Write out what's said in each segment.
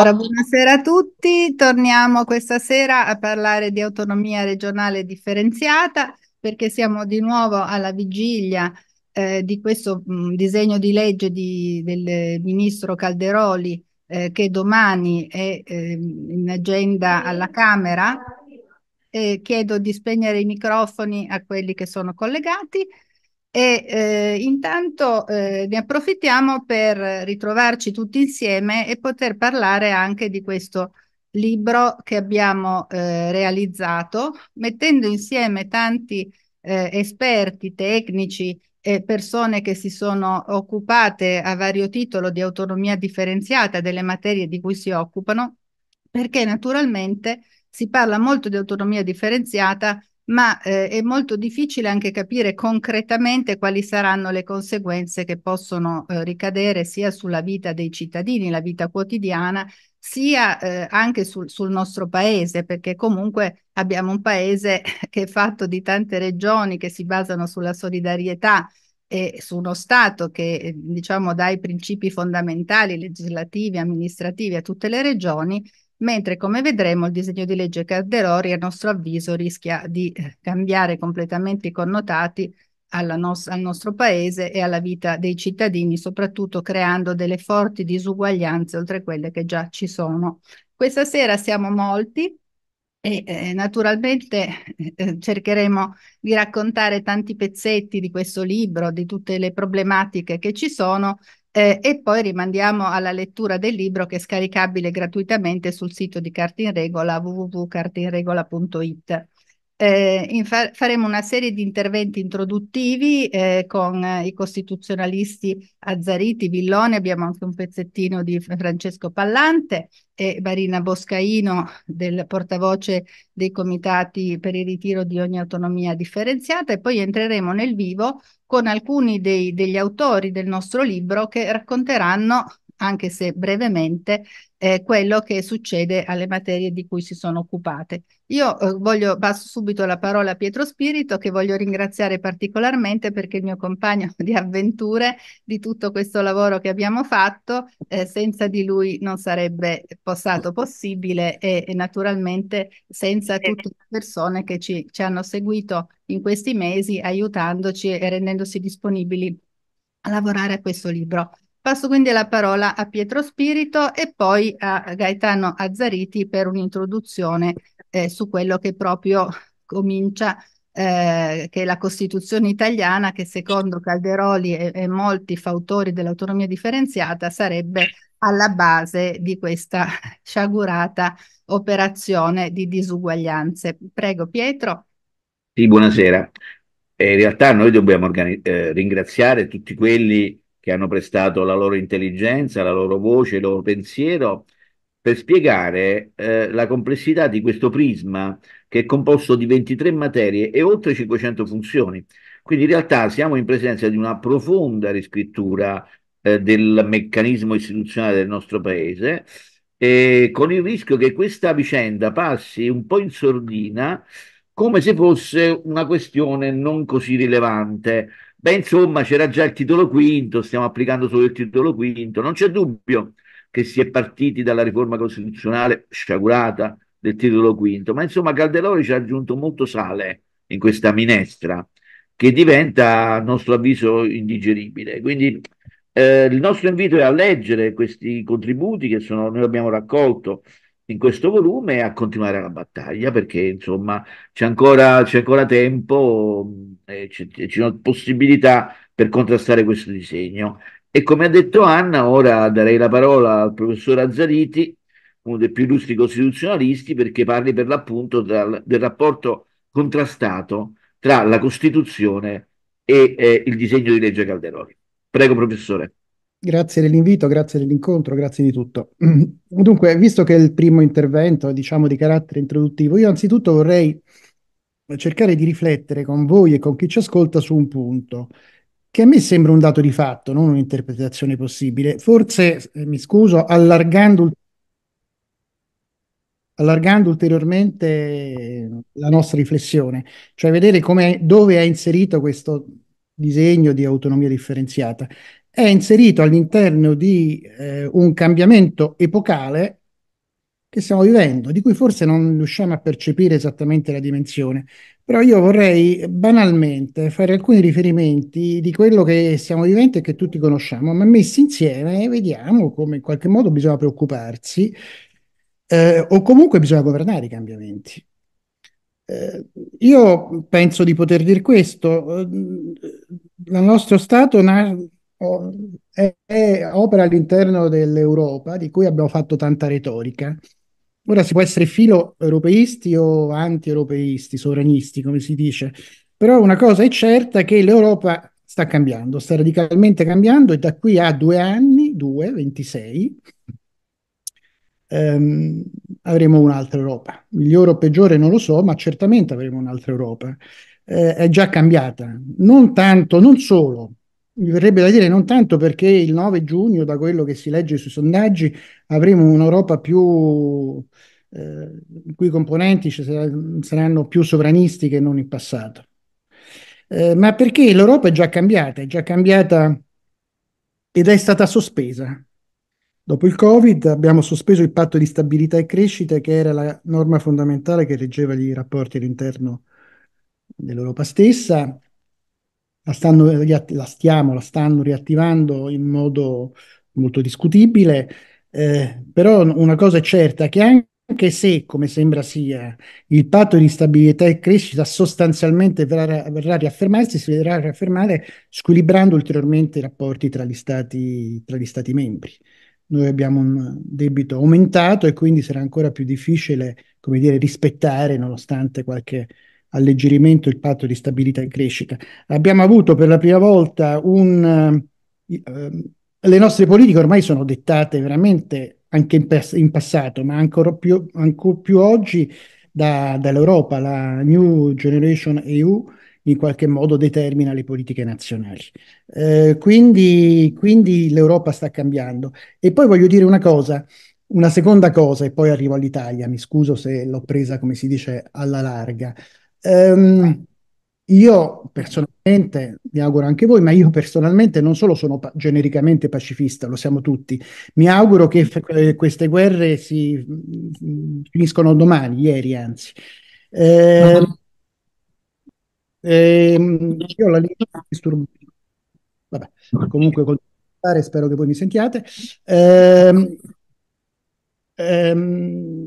Allora, buonasera a tutti. Torniamo questa sera a parlare di autonomia regionale differenziata perché siamo di nuovo alla vigilia eh, di questo mh, mm, disegno di legge di, del ministro Calderoli eh, che domani è eh, in agenda alla Camera. chiedo di spegnere i microfoni a quelli che sono collegati. E eh, intanto eh, ne approfittiamo per ritrovarci tutti insieme e poter parlare anche di questo libro che abbiamo eh, realizzato, mettendo insieme tanti eh, esperti, tecnici e persone che si sono occupate a vario titolo di autonomia differenziata delle materie di cui si occupano, perché naturalmente si parla molto di autonomia differenziata ma eh, è molto difficile anche capire concretamente quali saranno le conseguenze che possono eh, ricadere sia sulla vita dei cittadini, la vita quotidiana, sia eh, anche sul, sul, nostro paese, perché comunque abbiamo un paese che è fatto di tante regioni che si basano sulla solidarietà e su uno Stato che eh, diciamo dà i principi fondamentali legislativi, amministrativi a tutte le regioni mentre come vedremo il disegno di legge Calderoli a nostro avviso rischia di eh, cambiare completamente i connotati nos al nostro paese e alla vita dei cittadini, soprattutto creando delle forti disuguaglianze oltre quelle che già ci sono. Questa sera siamo molti, e eh, naturalmente eh, eh cercheremo di raccontare tanti pezzetti di questo libro, di tutte le problematiche che ci sono eh, e poi rimandiamo alla lettura del libro che è scaricabile gratuitamente sul sito di Carta in Regola www.cartainregola.it. Eh, fa- faremo una serie di interventi introduttivi eh, con eh, i costituzionalisti Azzariti, Villone, abbiamo anche un pezzettino di Francesco Pallante e Marina Boscaino, del portavoce dei comitati per il ritiro di ogni autonomia differenziata e poi entreremo nel vivo con alcuni dei, degli autori del nostro libro che racconteranno anche se brevemente, eh, quello che succede alle materie di cui si sono occupate. Io eh, voglio, passo subito la parola a Pietro Spirito che voglio ringraziare particolarmente perché è il mio compagno di avventure di tutto questo lavoro che abbiamo fatto, eh, senza di lui non sarebbe stato possibile e, e, naturalmente senza eh. tutte le persone che ci, ci hanno seguito in questi mesi aiutandoci e rendendosi disponibili a lavorare a questo libro. Passo quindi la parola a Pietro Spirito e poi a Gaetano Azzariti per un'introduzione eh, su quello che proprio comincia, eh, che è la Costituzione italiana, che secondo Calderoli e, e molti fautori dell'autonomia differenziata sarebbe alla base di questa sciagurata operazione di disuguaglianze. Prego Pietro. Sì, buonasera. Eh, in realtà noi dobbiamo eh, ringraziare tutti quelli che hanno prestato la loro intelligenza, la loro voce, il loro pensiero per spiegare eh, la complessità di questo prisma che è composto di 23 materie e oltre 500 funzioni. Quindi in realtà siamo in presenza di una profonda riscrittura eh, del meccanismo istituzionale del nostro paese, eh, con il rischio che questa vicenda passi un po' in sordina come se fosse una questione non così rilevante Beh, insomma, c'era già il titolo quinto, stiamo applicando solo il titolo quinto, non c'è dubbio che si è partiti dalla riforma costituzionale sciagurata del titolo quinto, ma insomma Calderoli ci ha aggiunto molto sale in questa minestra che diventa, a nostro avviso, indigeribile. Quindi eh, il nostro invito è a leggere questi contributi che sono, noi abbiamo raccolto in questo volume a continuare la battaglia perché insomma c'è ancora, c'è ancora tempo mm, e c'è, c'è una possibilità per contrastare questo disegno. E come ha detto Anna, ora darei la parola al professor Azzariti, uno dei più illustri costituzionalisti, perché parli per l'appunto dal, del rapporto contrastato tra la Costituzione e eh, il disegno di legge Calderoni. Prego, professore. Grazie dell'invito, grazie dell'incontro, grazie di tutto. Dunque, visto che è il primo intervento, diciamo, di carattere introduttivo, io anzitutto vorrei cercare di riflettere con voi e con chi ci ascolta su un punto che a me sembra un dato di fatto, non un'interpretazione possibile. Forse, eh, mi scuso, allargando, allargando ulteriormente la nostra riflessione, cioè vedere dove è inserito questo disegno di autonomia differenziata è inserito all'interno di eh, un cambiamento epocale che stiamo vivendo, di cui forse non riusciamo a percepire esattamente la dimensione. Però io vorrei banalmente fare alcuni riferimenti di quello che stiamo vivendo e che tutti conosciamo, ma messi insieme vediamo come in qualche modo bisogna preoccuparsi eh, o comunque bisogna governare i cambiamenti. Eh, io penso di poter dire questo. Il eh, nostro Stato na- Ehm, è, è opera all'interno dell'Europa di cui abbiamo fatto tanta retorica. Ora si può essere filo europeisti o anti-europeisti, sovranisti, come si dice, però una cosa è certa che l'Europa sta cambiando, sta radicalmente cambiando e da qui a due anni, due, 26, ehm, avremo un'altra Europa. Migliore o peggiore non lo so, ma certamente avremo un'altra Europa. Eh, è già cambiata, non tanto, non solo mi verrebbe da dire non tanto perché il 9 giugno, da quello che si legge sui sondaggi, avremo un'Europa più eh, i cui componenti saranno più sovranisti che non in passato. Eh, ma perché l'Europa è già cambiata, è già cambiata ed è stata sospesa. Dopo il Covid abbiamo sospeso il patto di stabilità e crescita, che era la norma fondamentale che reggeva i rapporti all'interno dell'Europa stessa, la stanno, la stiamo, la stanno riattivando in modo molto discutibile, eh, però una cosa è certa, che anche se, come sembra sia, il patto di stabilità e crescita sostanzialmente verrà, verrà a riaffermarsi, si vedrà riaffermare squilibrando ulteriormente i rapporti tra gli stati, tra gli stati membri. Noi abbiamo un debito aumentato e quindi sarà ancora più difficile, come dire, rispettare, nonostante qualche alleggerimento il patto di stabilità e crescita. Abbiamo avuto per la prima volta un... Eh, ehm, le nostre politiche ormai sono dettate veramente anche in, pers- in passato, ma ancora più, ancora più oggi da, dall'Europa, la New Generation EU in qualche modo determina le politiche nazionali. Eh, quindi, quindi l'Europa sta cambiando. E poi voglio dire una cosa, una seconda cosa, e poi arrivo all'Italia, mi scuso se l'ho presa, come si dice, alla larga. Um, io personalmente, mi auguro anche voi, ma io personalmente non solo sono pa- genericamente pacifista, lo siamo tutti, mi auguro che f- queste guerre si mm, finiscono domani, ieri anzi. Eh, ehm, io la linea disturbo. Vabbè, comunque continuare, spero che voi mi sentiate. Eh, ehm, ehm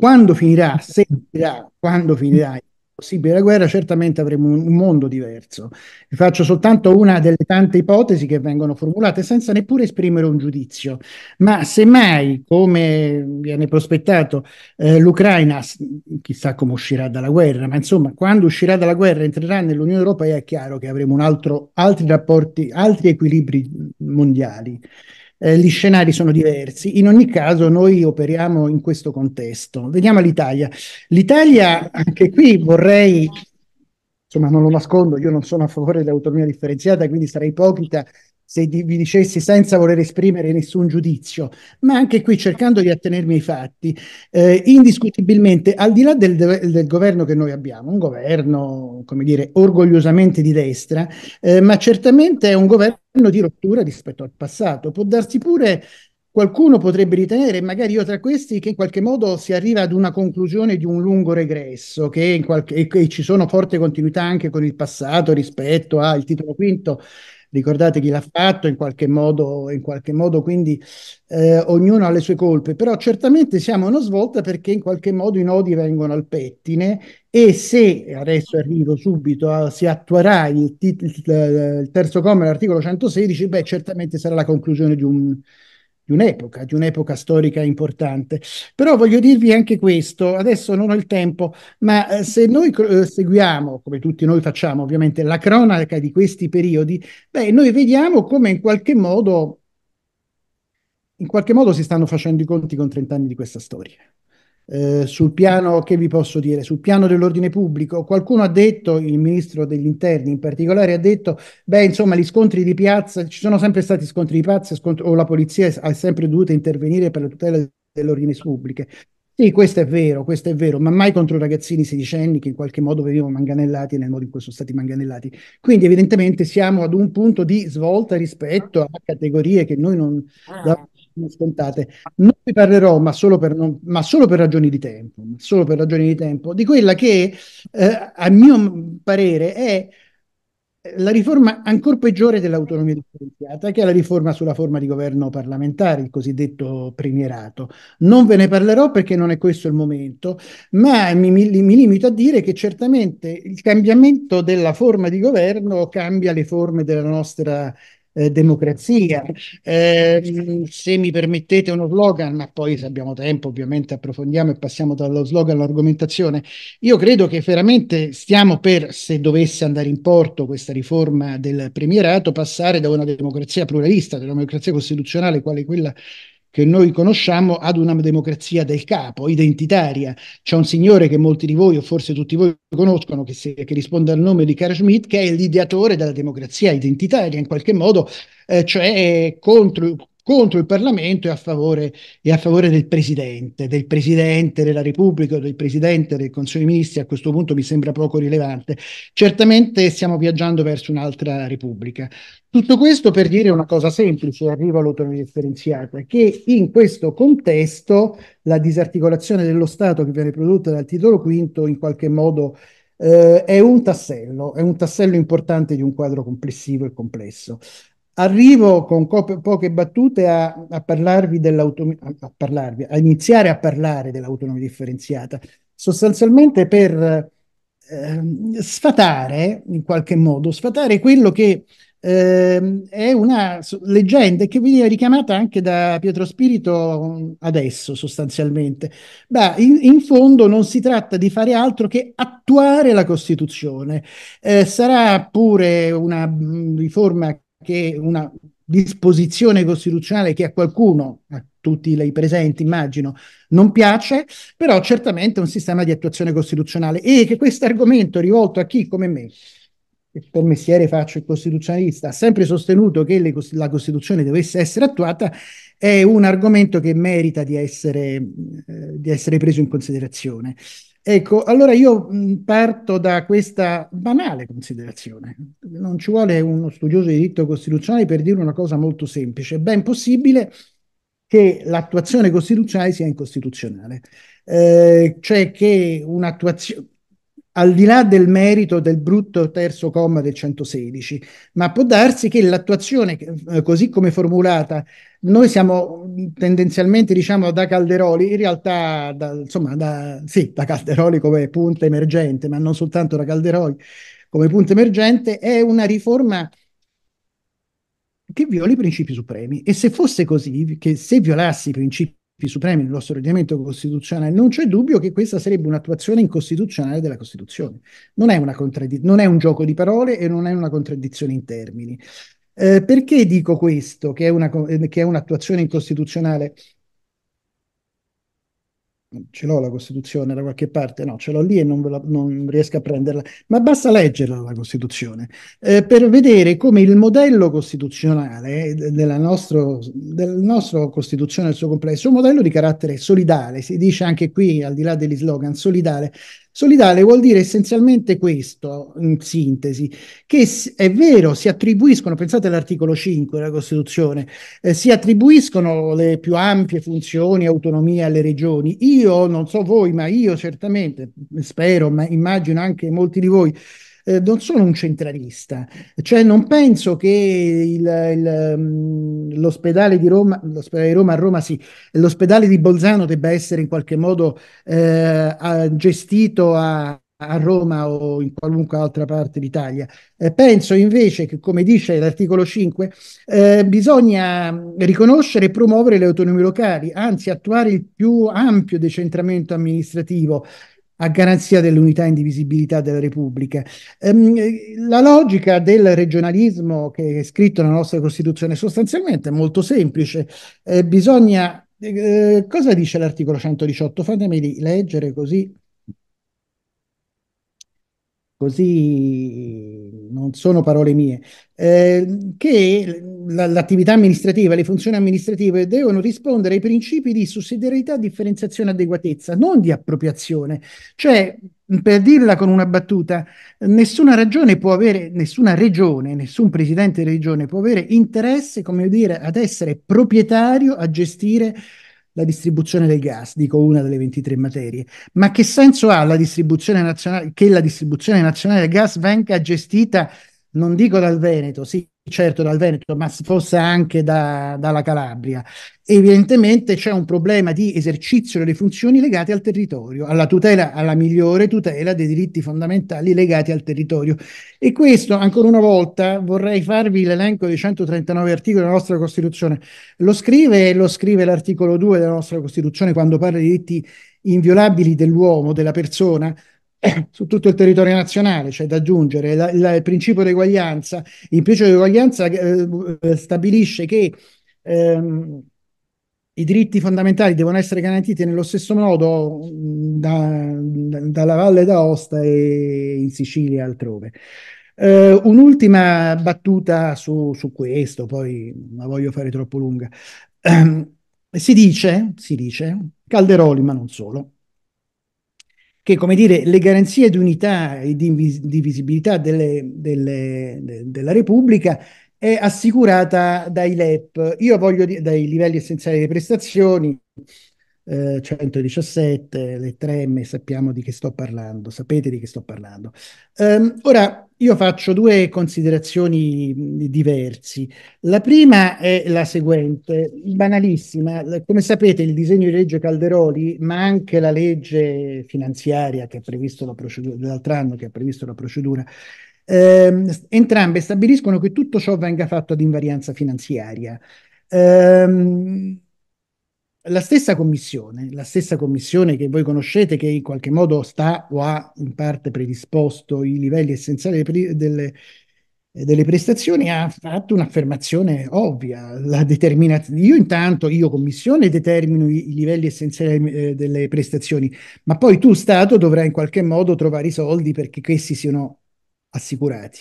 quando finirà, se finirà, quando finirà possibile guerra, certamente avremo un, mondo diverso. Vi faccio soltanto una delle tante ipotesi che vengono formulate senza neppure esprimere un giudizio, ma semmai, come viene prospettato, eh, l'Ucraina, chissà come uscirà dalla guerra, ma insomma, quando uscirà dalla guerra entrerà nell'Unione Europea, è chiaro che avremo altro, altri rapporti, altri equilibri mondiali. Eh, gli scenari sono diversi. In ogni caso noi operiamo in questo contesto. Vediamo l'Italia. L'Italia, anche qui vorrei, insomma non lo nascondo, io non sono a favore dell'autonomia differenziata, quindi sarei ipocrita se vi dicessi senza voler esprimere nessun giudizio, ma anche qui cercando di attenermi ai fatti, eh, indiscutibilmente, al di là del, del, governo che noi abbiamo, un governo, come dire, orgogliosamente di destra, eh, ma certamente è un governo di rottura rispetto al passato. Può darsi pure Qualcuno potrebbe ritenere, magari io tra questi, che in qualche modo si arriva ad una conclusione di un lungo regresso, che, qualche, che ci sono forti continuità anche con il passato rispetto al titolo quinto ricordate chi l'ha fatto in qualche modo, in qualche modo quindi eh, ognuno ha le sue colpe, però certamente siamo a una svolta perché in qualche modo i nodi vengono al pettine e se, adesso arrivo subito, a, si attuerà il, tit- il terzo comma dell'articolo 116, beh certamente sarà la conclusione di un di un'epoca, di un'epoca storica importante. Però voglio dirvi anche questo, adesso non ho il tempo, ma eh, se noi eh, seguiamo, come tutti noi facciamo ovviamente, la cronaca di questi periodi, beh, noi vediamo come in qualche modo, in qualche modo si stanno facendo i conti con 30 anni di questa storia. Eh, sul piano, che vi posso dire, sul piano dell'ordine pubblico, qualcuno ha detto, il ministro degli interni in particolare, ha detto, beh, insomma, gli scontri di piazza, ci sono sempre stati scontri di piazza, scont- o la polizia ha sempre dovuto intervenire per la tutela dell'ordine pubblico. Sì, questo è vero, questo è vero, ma mai contro ragazzini sedicenni che in qualche modo venivano manganellati nel modo in cui sono stati manganellati. Quindi evidentemente siamo ad un punto di svolta rispetto a categorie che noi non, ah. da sono scontate. Non vi parlerò, ma solo, non, ma solo per, ragioni di tempo, solo per ragioni di tempo, di quella che, eh, a mio parere, è eh, la riforma ancora peggiore dell'autonomia differenziata, che è la riforma sulla forma di governo parlamentare, il cosiddetto premierato. Non ve ne parlerò perché non è questo il momento, ma mi, mi, mi limito a dire che certamente il cambiamento della forma di governo cambia le forme della nostra eh, democrazia. Eh, se mi permettete uno slogan, ma poi se abbiamo tempo ovviamente approfondiamo e passiamo dallo slogan all'argomentazione, io credo che veramente stiamo per, se dovesse andare in porto questa riforma del premierato, passare da una democrazia pluralista, da una democrazia costituzionale quale quella che noi conosciamo ad una democrazia del capo, identitaria. C'è un signore che molti di voi, o forse tutti voi, conoscono, che, si, che risponde al nome di Carl Schmitt, che è l'ideatore della democrazia identitaria, in qualche modo, eh, cioè contro, contro il Parlamento e a favore, e a favore del Presidente, del Presidente della Repubblica, del Presidente del Consiglio dei Ministri, a questo punto mi sembra poco rilevante. Certamente stiamo viaggiando verso un'altra Repubblica. Tutto questo per dire una cosa semplice, arrivo all'autonomia differenziata, che in questo contesto la disarticolazione dello Stato che viene prodotta dal titolo V in qualche modo eh, è un tassello, è un tassello importante di un quadro complessivo e complesso. Arrivo con co- poche battute a, a parlarvi dell'autonomia, a, parlarvi, a iniziare a parlare dell'autonomia differenziata, sostanzialmente per eh, sfatare in qualche modo, sfatare quello che eh, è una leggenda che viene richiamata anche da Pietro Spirito adesso sostanzialmente. Beh, in, in fondo non si tratta di fare altro che attuare la Costituzione. Eh, sarà pure una riforma che una disposizione costituzionale che a qualcuno, a tutti i presenti immagino, non piace, però certamente è un sistema di attuazione costituzionale e che questo argomento rivolto a chi come me, che per mestiere faccio il costituzionalista, ha sempre sostenuto che le, la Costituzione dovesse essere attuata, è un argomento che merita di essere, eh, di essere preso in considerazione. Ecco, allora io parto da questa banale considerazione. Non ci vuole uno studioso di diritto costituzionale per dire una cosa molto semplice. È ben possibile che l'attuazione costituzionale sia incostituzionale, eh, cioè che un'attuazione al di là del merito del brutto terzo comma del 116, ma può darsi che l'attuazione, eh, così come formulata, noi siamo tendenzialmente, diciamo, da Calderoli, in realtà, da, insomma, da, sì, da Calderoli come punta emergente, ma non soltanto da Calderoli come punta emergente, è una riforma che viola i principi supremi. E se fosse così, che se violassi i principi supremi del nostro ordinamento costituzionale, non c'è dubbio che questa sarebbe un'attuazione incostituzionale della Costituzione. Non è, una contraddi- non è un gioco di parole e non è una contraddizione in termini. Eh, perché dico questo, che è, una, eh, che è un'attuazione incostituzionale? ce l'ho la Costituzione da qualche parte, no, ce l'ho lì e non, la, non riesco a prenderla, ma basta leggerla la Costituzione eh, per vedere come il modello costituzionale eh, della, nostro, della nostra Costituzione nel suo complesso, un modello di carattere solidale, si dice anche qui al di là degli slogan solidale, Solidale vuol dire essenzialmente questo, in sintesi, che è vero, si attribuiscono, pensate all'articolo 5 della Costituzione, eh, si attribuiscono le più ampie funzioni e autonomie alle regioni. Io, non so voi, ma io certamente, spero, ma immagino anche molti di voi, eh, non sono un centralista, cioè non penso che il, il, mm, l'ospedale di Roma, l'ospedale di Roma a Roma sì, l'ospedale di Bolzano debba essere in qualche modo eh, gestito a, a Roma o in qualunque altra parte d'Italia. Eh, penso invece che, come dice l'articolo 5, eh, bisogna riconoscere e promuovere le autonomie locali, anzi attuare il più ampio decentramento amministrativo a garanzia dell'unità e indivisibilità della Repubblica. Ehm, la logica del regionalismo che è scritto nella nostra Costituzione sostanzialmente è molto semplice. Eh, bisogna... Eh, cosa dice l'articolo 118? Fatemi leggere così così non sono parole mie, eh, che l'attività amministrativa, le funzioni amministrative devono rispondere ai principi di sussidiarietà, differenziazione, e adeguatezza, non di appropriazione. Cioè, per dirla con una battuta, nessuna ragione può avere, nessuna regione, nessun presidente di regione può avere interesse, come dire, ad essere proprietario, a gestire la distribuzione del gas, dico una delle 23 materie, ma che senso ha la distribuzione nazionale, che la distribuzione nazionale del gas venga gestita, non dico dal Veneto, sì, certo dal Veneto, ma forse anche da, dalla Calabria. Evidentemente c'è un problema di esercizio delle funzioni legate al territorio, alla tutela, alla migliore tutela dei diritti fondamentali legati al territorio. E questo, ancora una volta, vorrei farvi l'elenco dei 139 articoli della nostra Costituzione. Lo scrive, lo scrive l'articolo 2 della nostra Costituzione quando parla di diritti inviolabili dell'uomo, della persona, su tutto il territorio nazionale, c'è cioè da aggiungere la, la, il principio di eguaglianza. Il principio di eguaglianza eh, eh, stabilisce che ehm, i diritti fondamentali devono essere garantiti nello stesso modo da, da, dalla Valle d'Aosta e in Sicilia e altrove. Uh, un'ultima battuta su, su, questo, poi non voglio fare troppo lunga. Um, si dice, si dice, Calderoli, ma non solo, che come dire, le garanzie di unità e di indivisibilità delle, delle, de, della Repubblica è assicurata dai LEP. Io voglio dire, dai livelli essenziali delle prestazioni, 117, eh, le 3M, sappiamo di che sto parlando, sapete di che sto parlando. Um, ora, io faccio due considerazioni diverse. La prima è la seguente, banalissima. Come sapete, il disegno di legge Calderoli, ma anche la legge finanziaria che ha previsto la procedura dell'altro anno che ha previsto la procedura, ehm, entrambe stabiliscono che tutto ciò venga fatto ad invarianza finanziaria. Ehm, la stessa commissione, la stessa commissione che voi conoscete, che in qualche modo sta o ha in parte predisposto i livelli essenziali delle, delle prestazioni, ha fatto un'affermazione ovvia. La Io intanto, io commissione, determino i, i livelli essenziali eh, delle prestazioni, ma poi tu Stato dovrai in qualche modo trovare i soldi perché questi siano assicurati.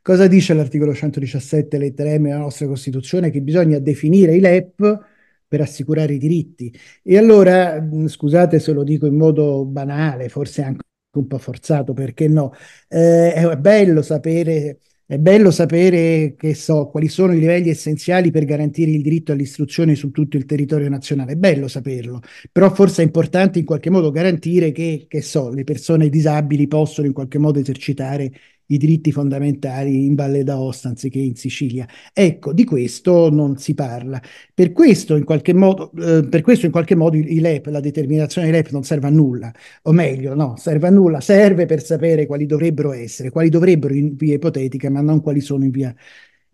Cosa dice l'articolo 117 lettera M della nostra Costituzione? Che bisogna definire i LEP per assicurare i diritti. E allora, scusate se lo dico in modo banale, forse anche un po' forzato, perché no, eh, è bello sapere... È bello sapere che so, quali sono i livelli essenziali per garantire il diritto all'istruzione su tutto il territorio nazionale. È bello saperlo, però forse è importante in qualche modo garantire che, che so, le persone disabili possano in qualche modo esercitare i diritti fondamentali in Valle d'Aosta anziché in Sicilia. Ecco, di questo non si parla. Per questo in qualche modo, eh, per questo in qualche modo i LEP, la determinazione dei LEP non serve a nulla, o meglio, no, serve a nulla, serve per sapere quali dovrebbero essere, quali dovrebbero in via ipotetica, ma non quali sono in via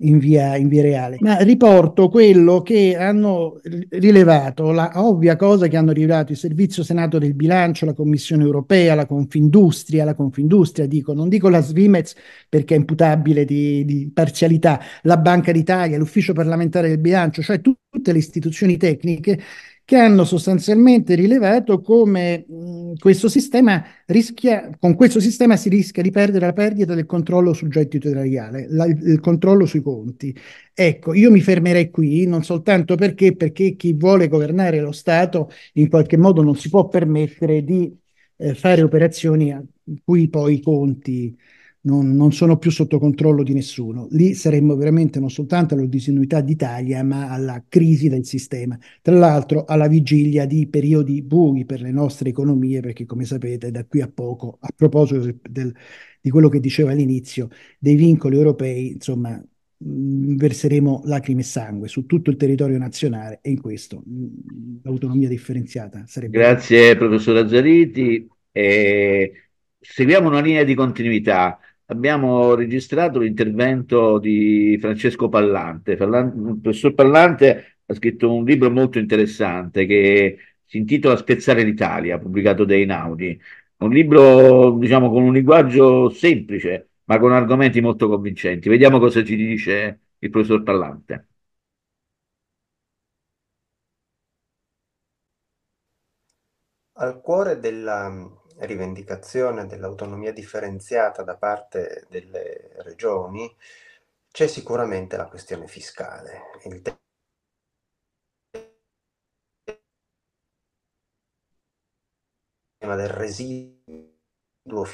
in via, in via, reale. Ma riporto quello che hanno rilevato, la ovvia cosa che hanno rilevato il Servizio Senato del Bilancio, la Commissione Europea, la Confindustria, la Confindustria dico, non dico la Svimez perché è imputabile di, di parzialità, la Banca d'Italia, l'Ufficio parlamentare del Bilancio, cioè tu, tutte le istituzioni tecniche che hanno sostanzialmente rilevato come mh, mm, questo sistema rischia, con questo sistema si rischia di perdere la perdita del controllo sul gettito erariale, la, il controllo sui conti. Ecco, io mi fermerei qui, non soltanto perché, perché chi vuole governare lo Stato in qualche modo non si può permettere di eh, fare operazioni a cui poi i conti non, non, sono più sotto controllo di nessuno. Lì saremmo veramente non soltanto alla disinuità d'Italia, ma alla crisi del sistema. Tra l'altro alla vigilia di periodi bui per le nostre economie, perché come sapete da qui a poco, a proposito del, di quello che diceva all'inizio, dei vincoli europei, insomma, mm, verseremo lacrime e sangue su tutto il territorio nazionale e in questo mm, l'autonomia differenziata sarebbe... Grazie professor Azzariti. Eh, seguiamo una linea di continuità abbiamo registrato l'intervento di Francesco Pallante. Parlan- il professor Pallante ha scritto un libro molto interessante che si intitola Spezzare l'Italia, pubblicato da Inaudi. Un libro, diciamo, con un linguaggio semplice, ma con argomenti molto convincenti. Vediamo cosa ci dice il professor Pallante. Al cuore della rivendicazione dell'autonomia differenziata da parte delle regioni c'è sicuramente la questione fiscale. Il tema del residuo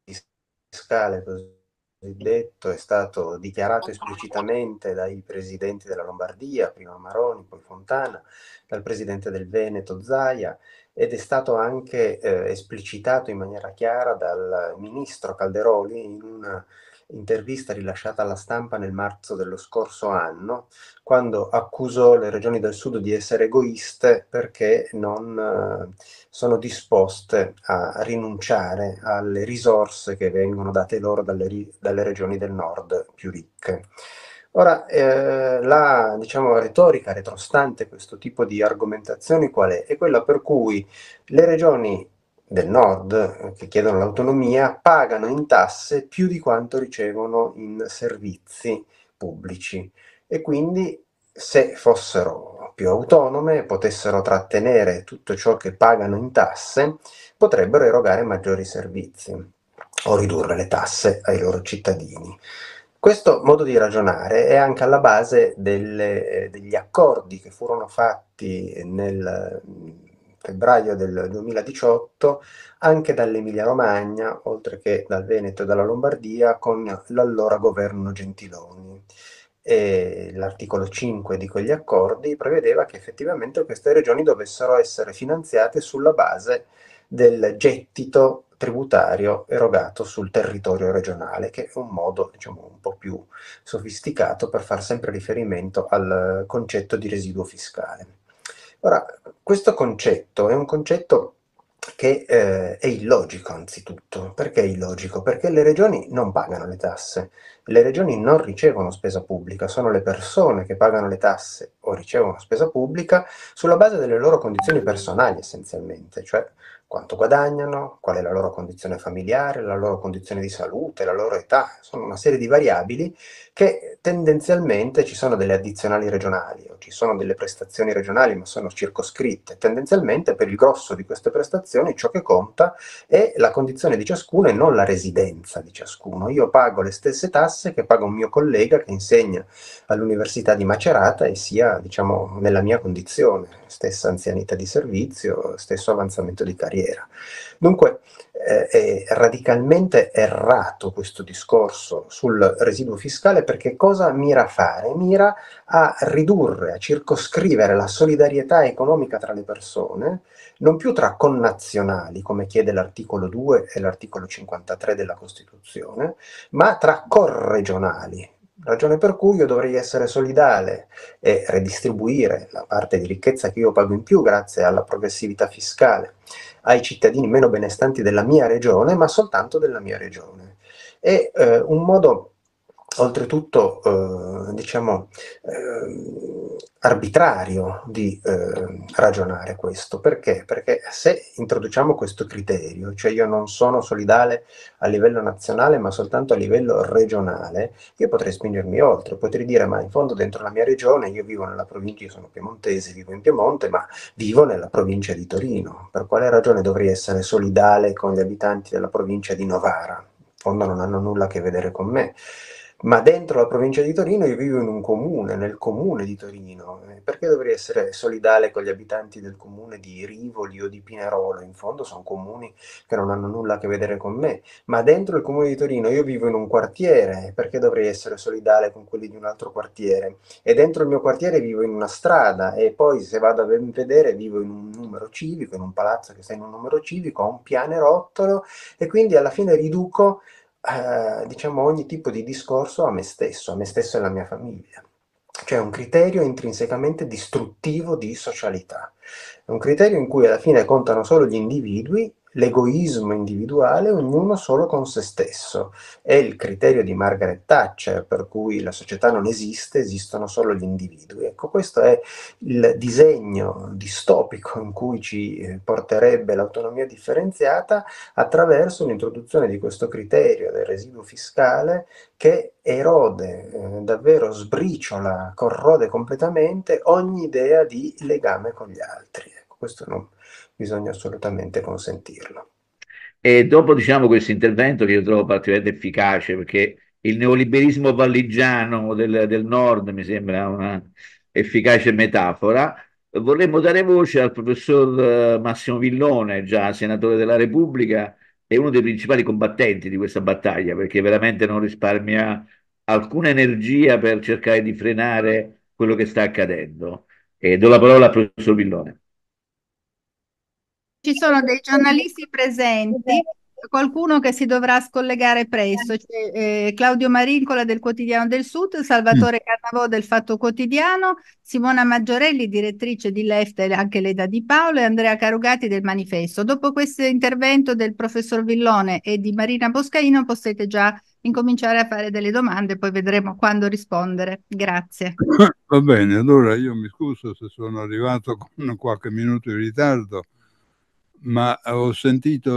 fiscale così il detto è stato dichiarato esplicitamente dai presidenti della Lombardia, prima Maroni, poi Fontana, dal presidente del Veneto Zaia ed è stato anche eh, esplicitato in maniera chiara dal ministro Calderoli in una intervista rilasciata alla stampa nel marzo dello scorso anno, quando accusò le regioni del sud di essere egoiste perché non eh, sono disposte a rinunciare alle risorse che vengono date loro dalle, dalle regioni del nord più ricche. Ora, eh, la diciamo, retorica retrostante questo tipo di argomentazioni qual è? È quella per cui le regioni del nord che chiedono l'autonomia pagano in tasse più di quanto ricevono in servizi pubblici e quindi se fossero più autonome, potessero trattenere tutto ciò che pagano in tasse, potrebbero erogare maggiori servizi o ridurre le tasse ai loro cittadini. Questo modo di ragionare è anche alla base delle, eh, degli accordi che furono fatti nel febbraio del 2018 anche dall'Emilia Romagna, oltre che dal Veneto e dalla Lombardia, con l'allora governo Gentiloni. l'articolo 5 di quegli accordi prevedeva che effettivamente queste regioni dovessero essere finanziate sulla base del gettito tributario erogato sul territorio regionale, che è un modo diciamo, un po' più sofisticato per far sempre riferimento al concetto di residuo fiscale. Ora, questo concetto è un concetto che eh, è illogico anzitutto. Perché è illogico? Perché le regioni non pagano le tasse, le regioni non ricevono spesa pubblica, sono le persone che pagano le tasse o ricevono spesa pubblica sulla base delle loro condizioni personali essenzialmente, cioè quanto guadagnano, qual è la loro condizione familiare, la loro condizione di salute, la loro età, sono una serie di variabili che tendenzialmente ci sono delle addizionali regionali o ci sono delle prestazioni regionali ma sono circoscritte. Tendenzialmente per il grosso di queste prestazioni ciò che conta è la condizione di ciascuno e non la residenza di ciascuno. Io pago le stesse tasse che paga un mio collega che insegna all'Università di Macerata e sia diciamo, nella mia condizione, stessa anzianità di servizio, stesso avanzamento di carriera. Dunque eh, è radicalmente errato questo discorso sul residuo fiscale perché cosa mira a fare? Mira a ridurre, a circoscrivere la solidarietà economica tra le persone, non più tra connazionali, come chiede l'articolo 2 e l'articolo 53 della Costituzione, ma tra corregionali, ragione per cui io dovrei essere solidale e redistribuire la parte di ricchezza che io pago in più grazie alla progressività fiscale ai cittadini meno benestanti della mia regione, ma soltanto della mia regione. È eh, un modo oltretutto eh, diciamo, eh, arbitrario di eh, ragionare questo perché? perché se introduciamo questo criterio cioè io non sono solidale a livello nazionale ma soltanto a livello regionale io potrei spingermi oltre potrei dire ma in fondo dentro la mia regione io vivo nella provincia io sono piemontese vivo in Piemonte ma vivo nella provincia di Torino per quale ragione dovrei essere solidale con gli abitanti della provincia di Novara in fondo non hanno nulla a che vedere con me ma dentro la provincia di Torino io vivo in un comune, nel comune di Torino, eh, perché dovrei essere solidale con gli abitanti del comune di Rivoli o di Pinerolo? In fondo sono comuni che non hanno nulla a che vedere con me, ma dentro il comune di Torino io vivo in un quartiere, perché dovrei essere solidale con quelli di un altro quartiere? E dentro il mio quartiere vivo in una strada e poi se vado a vedere vivo in un numero civico, in un palazzo che sta in un numero civico, ho un pianerottolo e quindi alla fine riduco eh, diciamo, ogni tipo di discorso a me stesso, a me stesso e alla mia famiglia. Cioè un criterio intrinsecamente distruttivo di socialità. È un criterio in cui alla fine contano solo gli individui l'egoismo individuale, ognuno solo con se stesso. È il criterio di Margaret Thatcher, per cui la società non esiste, esistono solo gli individui. Ecco, questo è il disegno distopico in cui ci eh, porterebbe l'autonomia differenziata attraverso l'introduzione di questo criterio del residuo fiscale che erode, eh, davvero sbriciola, corrode completamente ogni idea di legame con gli altri. Ecco, questo non bisogna assolutamente consentirlo. E dopo diciamo questo intervento che io trovo particolarmente efficace perché il neoliberismo valigiano del, del nord mi sembra una efficace metafora, vorremmo dare voce al professor eh, Massimo Villone, già senatore della Repubblica, e uno dei principali combattenti di questa battaglia perché veramente non risparmia alcuna energia per cercare di frenare quello che sta accadendo. E do la parola al professor Villone ci sono dei giornalisti presenti, qualcuno che si dovrà scollegare presto, cioè, eh, Claudio Marincola del Quotidiano del Sud, Salvatore mm. Carnavò del Fatto Quotidiano, Simona Maggiorelli, direttrice di Left e anche Leda Di Paolo e Andrea Carugati del Manifesto. Dopo questo intervento del professor Villone e di Marina Boscaino potete già incominciare a fare delle domande, poi vedremo quando rispondere. Grazie. Va bene, allora io mi scuso se sono arrivato con qualche minuto in ritardo ma ho sentito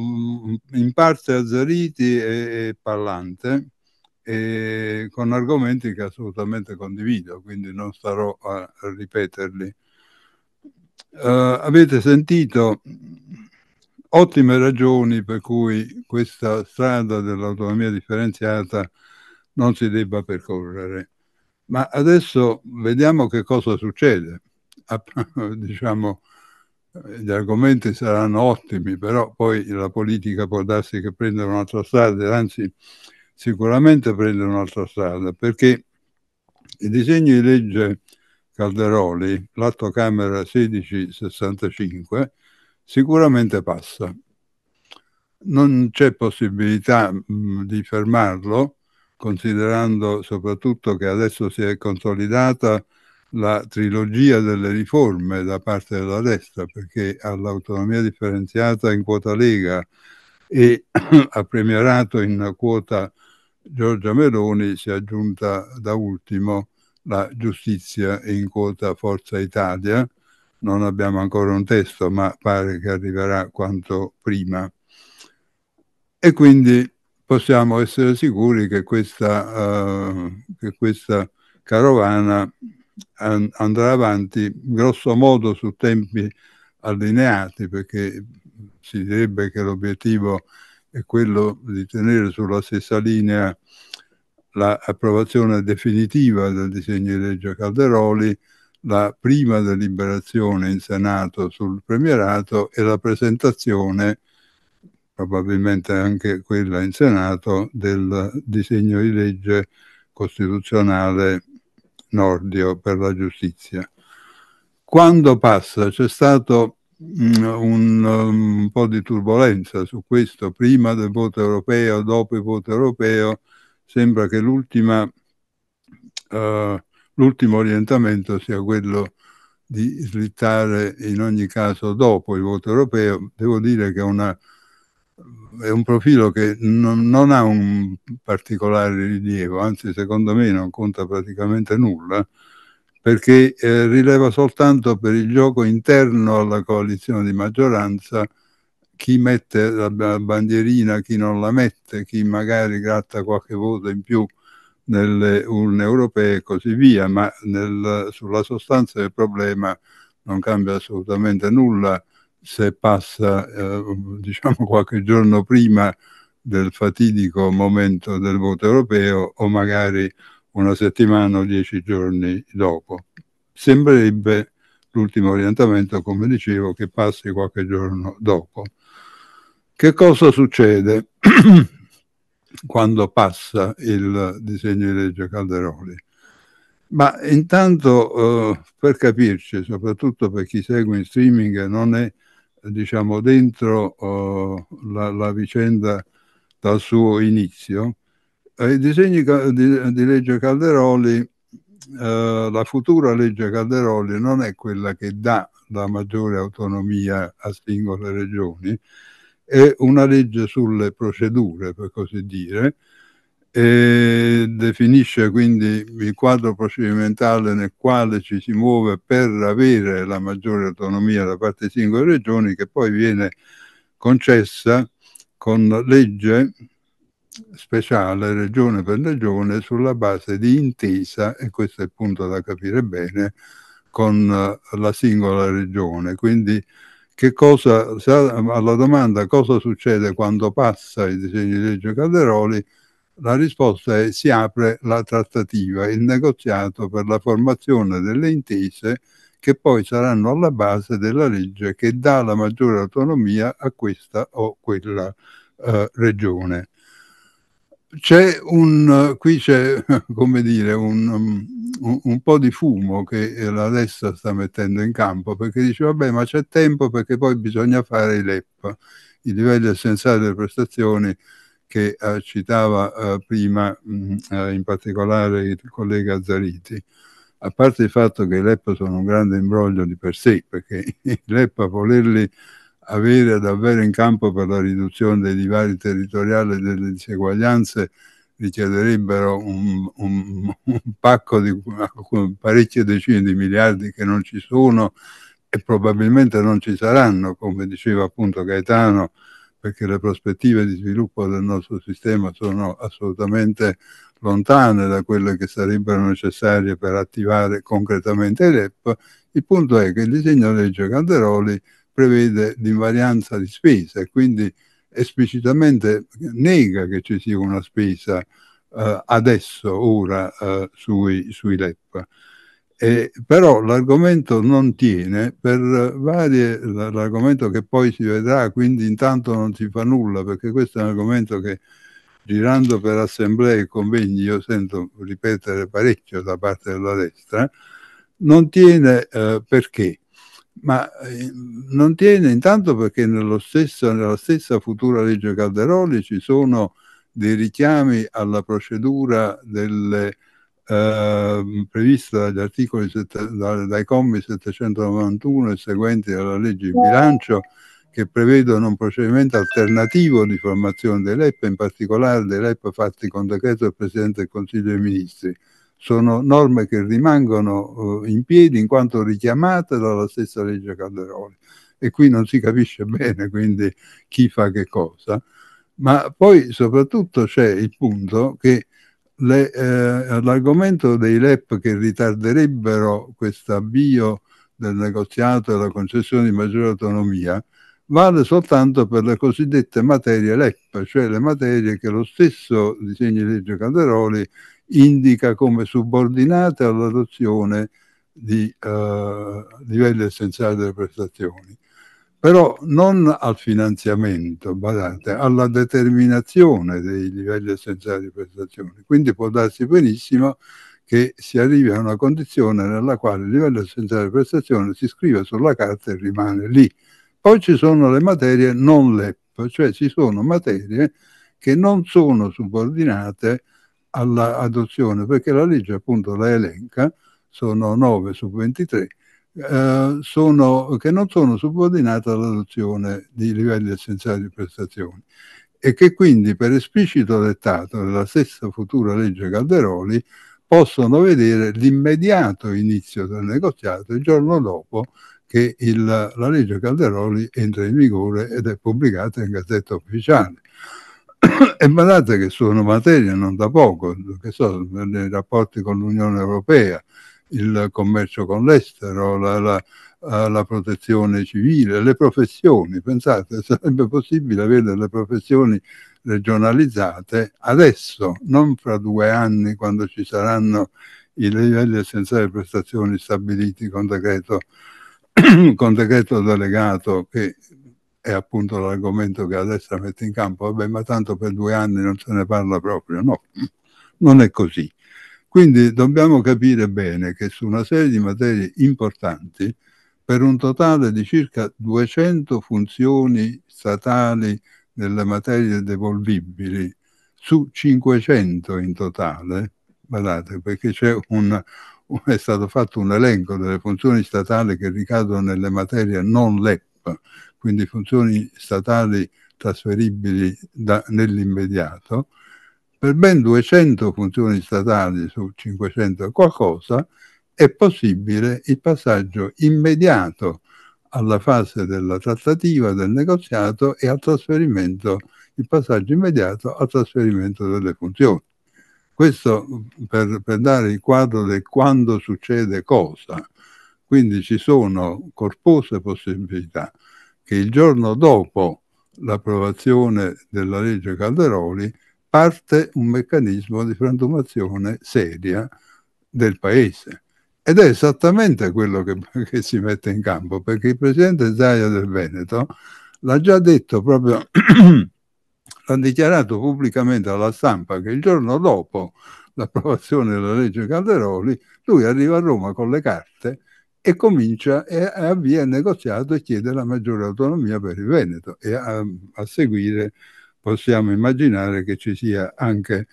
mm, in parte Azzariti e Parlante e con argomenti che assolutamente condivido, quindi non starò a ripeterli. Uh, avete sentito mm, ottime ragioni per cui questa strada dell'autonomia differenziata non si debba percorrere. Ma adesso vediamo che cosa succede. diciamo, gli argomenti saranno ottimi, però poi la politica può darsi che prenda un'altra strada, anzi sicuramente prende un'altra strada, perché il disegno di legge Calderoli, l'atto Camera 1665, sicuramente passa. Non c'è possibilità mh, di fermarlo, considerando soprattutto che adesso si è consolidata la trilogia delle riforme da parte della destra, perché all'autonomia differenziata in quota Lega e ha premierato in quota Giorgia Meloni si è aggiunta da ultimo la giustizia in quota Forza Italia. Non abbiamo ancora un testo, ma pare che arriverà quanto prima. E quindi possiamo essere sicuri che questa, uh, che questa carovana an- andrà avanti grosso modo su tempi allineati, perché si direbbe che l'obiettivo è quello di tenere sulla stessa linea l'approvazione la definitiva del disegno di legge Calderoli, la prima deliberazione in Senato sul premierato e la presentazione, probabilmente anche quella in Senato, del disegno di legge costituzionale Nordio per la giustizia. Quando passa c'è stato mm, un, um, un, po' di turbolenza su questo, prima del voto europeo, dopo il voto europeo, sembra che l'ultima, uh, l'ultimo orientamento sia quello di slittare in ogni caso dopo il voto europeo. Devo dire che è una è un profilo che non, non ha un particolare rilievo, anzi secondo me non conta praticamente nulla, perché eh, rileva soltanto per il gioco interno alla coalizione di maggioranza chi mette la bandierina, chi non la mette, chi magari gratta qualche voto in più nelle urne europee e così via, ma nel, sulla sostanza del problema non cambia assolutamente nulla se passa eh, diciamo qualche giorno prima del fatidico momento del voto europeo o magari una settimana o dieci giorni dopo. Sembrerebbe l'ultimo orientamento, come dicevo, che passi qualche giorno dopo. Che cosa succede quando passa il disegno di legge Calderoli? Ma intanto eh, per capirci, soprattutto per chi segue in streaming non è diciamo, dentro oh, la, la, vicenda dal suo inizio, ai eh, disegni di, di legge Calderoli, eh, la futura legge Calderoli non è quella che dà la maggiore autonomia a singole regioni, è una legge sulle procedure, per così dire, e definisce quindi il quadro procedimentale nel quale ci si muove per avere la maggiore autonomia da parte di singole regioni che poi viene concessa con legge speciale regione per regione sulla base di intesa e questo è il punto da capire bene con la singola regione quindi che cosa alla domanda cosa succede quando passa il disegno di legge Calderoli la risposta è si apre la trattativa, il negoziato per la formazione delle intese che poi saranno alla base della legge che dà la maggiore autonomia a questa o quella eh, regione. C'è un, qui c'è come dire, un, um, un, un, po' di fumo che eh, la destra sta mettendo in campo perché dice vabbè ma c'è tempo perché poi bisogna fare i LEP, i livelli essenziali delle prestazioni che eh, citava eh, prima, mh, mm, eh, in particolare il collega Zariti. A parte il fatto che i LEP sono un grande imbroglio di per sé, perché i LEP a volerli avere davvero in campo per la riduzione dei divari territoriali e delle diseguaglianze richiederebbero un, un, un, pacco di parecchie decine di miliardi che non ci sono e probabilmente non ci saranno, come diceva appunto Gaetano, perché le prospettive di sviluppo del nostro sistema sono assolutamente lontane da quelle che sarebbero necessarie per attivare concretamente l'EP, il punto è che il disegno legge Calderoli prevede l'invarianza di spesa e quindi esplicitamente nega che ci sia una spesa eh, adesso, ora, eh, sui, sui LEP. Eh, però l'argomento non tiene per varie, l'argomento che poi si vedrà, quindi intanto non si fa nulla, perché questo è un argomento che girando per assemblee e convegni io sento ripetere parecchio da parte della destra, non tiene eh, perché? Ma eh, non tiene intanto perché stesso, nella stessa futura legge Calderoli ci sono dei richiami alla procedura delle Ehm, prevista dagli articoli sette, da, dai commi 791 e seguenti alla legge di bilancio che prevedono un procedimento alternativo di formazione dei LEP, in particolare dei LEP fatti con decreto del Presidente del Consiglio dei Ministri. Sono norme che rimangono eh, in piedi in quanto richiamate dalla stessa legge Calderoli e qui non si capisce bene quindi chi fa che cosa, ma poi soprattutto c'è il punto che eh, l'argomento dei LEP che ritarderebbero questo avvio del negoziato e la concessione di maggiore autonomia vale soltanto per le cosiddette materie LEP, cioè le materie che lo stesso disegno di legge Calderoli indica come subordinate all'adozione di eh, livelli essenziali delle prestazioni però non al finanziamento, badate, alla determinazione dei livelli essenziali di prestazione. Quindi può darsi benissimo che si arrivi a una condizione nella quale il livello essenziale di prestazione si scrive sulla carta e rimane lì. Poi ci sono le materie non LEP, cioè ci sono materie che non sono subordinate all'adozione, perché la legge appunto la elenca, sono 9 su 23, eh, sono, che non sono subordinate all'adozione di livelli essenziali di prestazioni e che quindi per esplicito dettato della stessa futura legge Calderoli possono vedere l'immediato inizio del negoziato il giorno dopo che il, la legge Calderoli entra in vigore ed è pubblicata in gazzetta ufficiale. e badate che sono materie non da poco, che so, nei rapporti con l'Unione Europea, il commercio con l'estero, la, la, eh, la, protezione civile, le professioni. Pensate, sarebbe possibile avere le professioni regionalizzate adesso, non fra due anni quando ci saranno i livelli essenziali di prestazioni stabiliti con decreto, con decreto delegato che è appunto l'argomento che la destra mette in campo, vabbè ma tanto per due anni non se ne parla proprio, no, non è così. Quindi dobbiamo capire bene che su una serie di materie importanti, per un totale di circa 200 funzioni statali nelle materie devolvibili, su 500 in totale, guardate, perché un, è stato fatto un elenco delle funzioni statali che ricadono nelle materie non LEP, quindi funzioni statali trasferibili nell'immediato, per ben 200 funzioni statali su 500 qualcosa, è possibile il passaggio immediato alla fase della trattativa, del negoziato e al trasferimento, il passaggio immediato al trasferimento delle funzioni. Questo per, per dare il quadro del quando succede cosa. Quindi ci sono corpose possibilità che il giorno dopo l'approvazione della legge Calderoli parte un meccanismo di frantumazione seria del paese. Ed è esattamente quello che, che si mette in campo, perché il presidente Zaia del Veneto l'ha già detto proprio, l'ha dichiarato pubblicamente alla stampa che il giorno dopo l'approvazione della legge Calderoli, lui arriva a Roma con le carte e comincia e avvia il negoziato e chiede la maggiore autonomia per il Veneto e a, a seguire possiamo immaginare che ci sia anche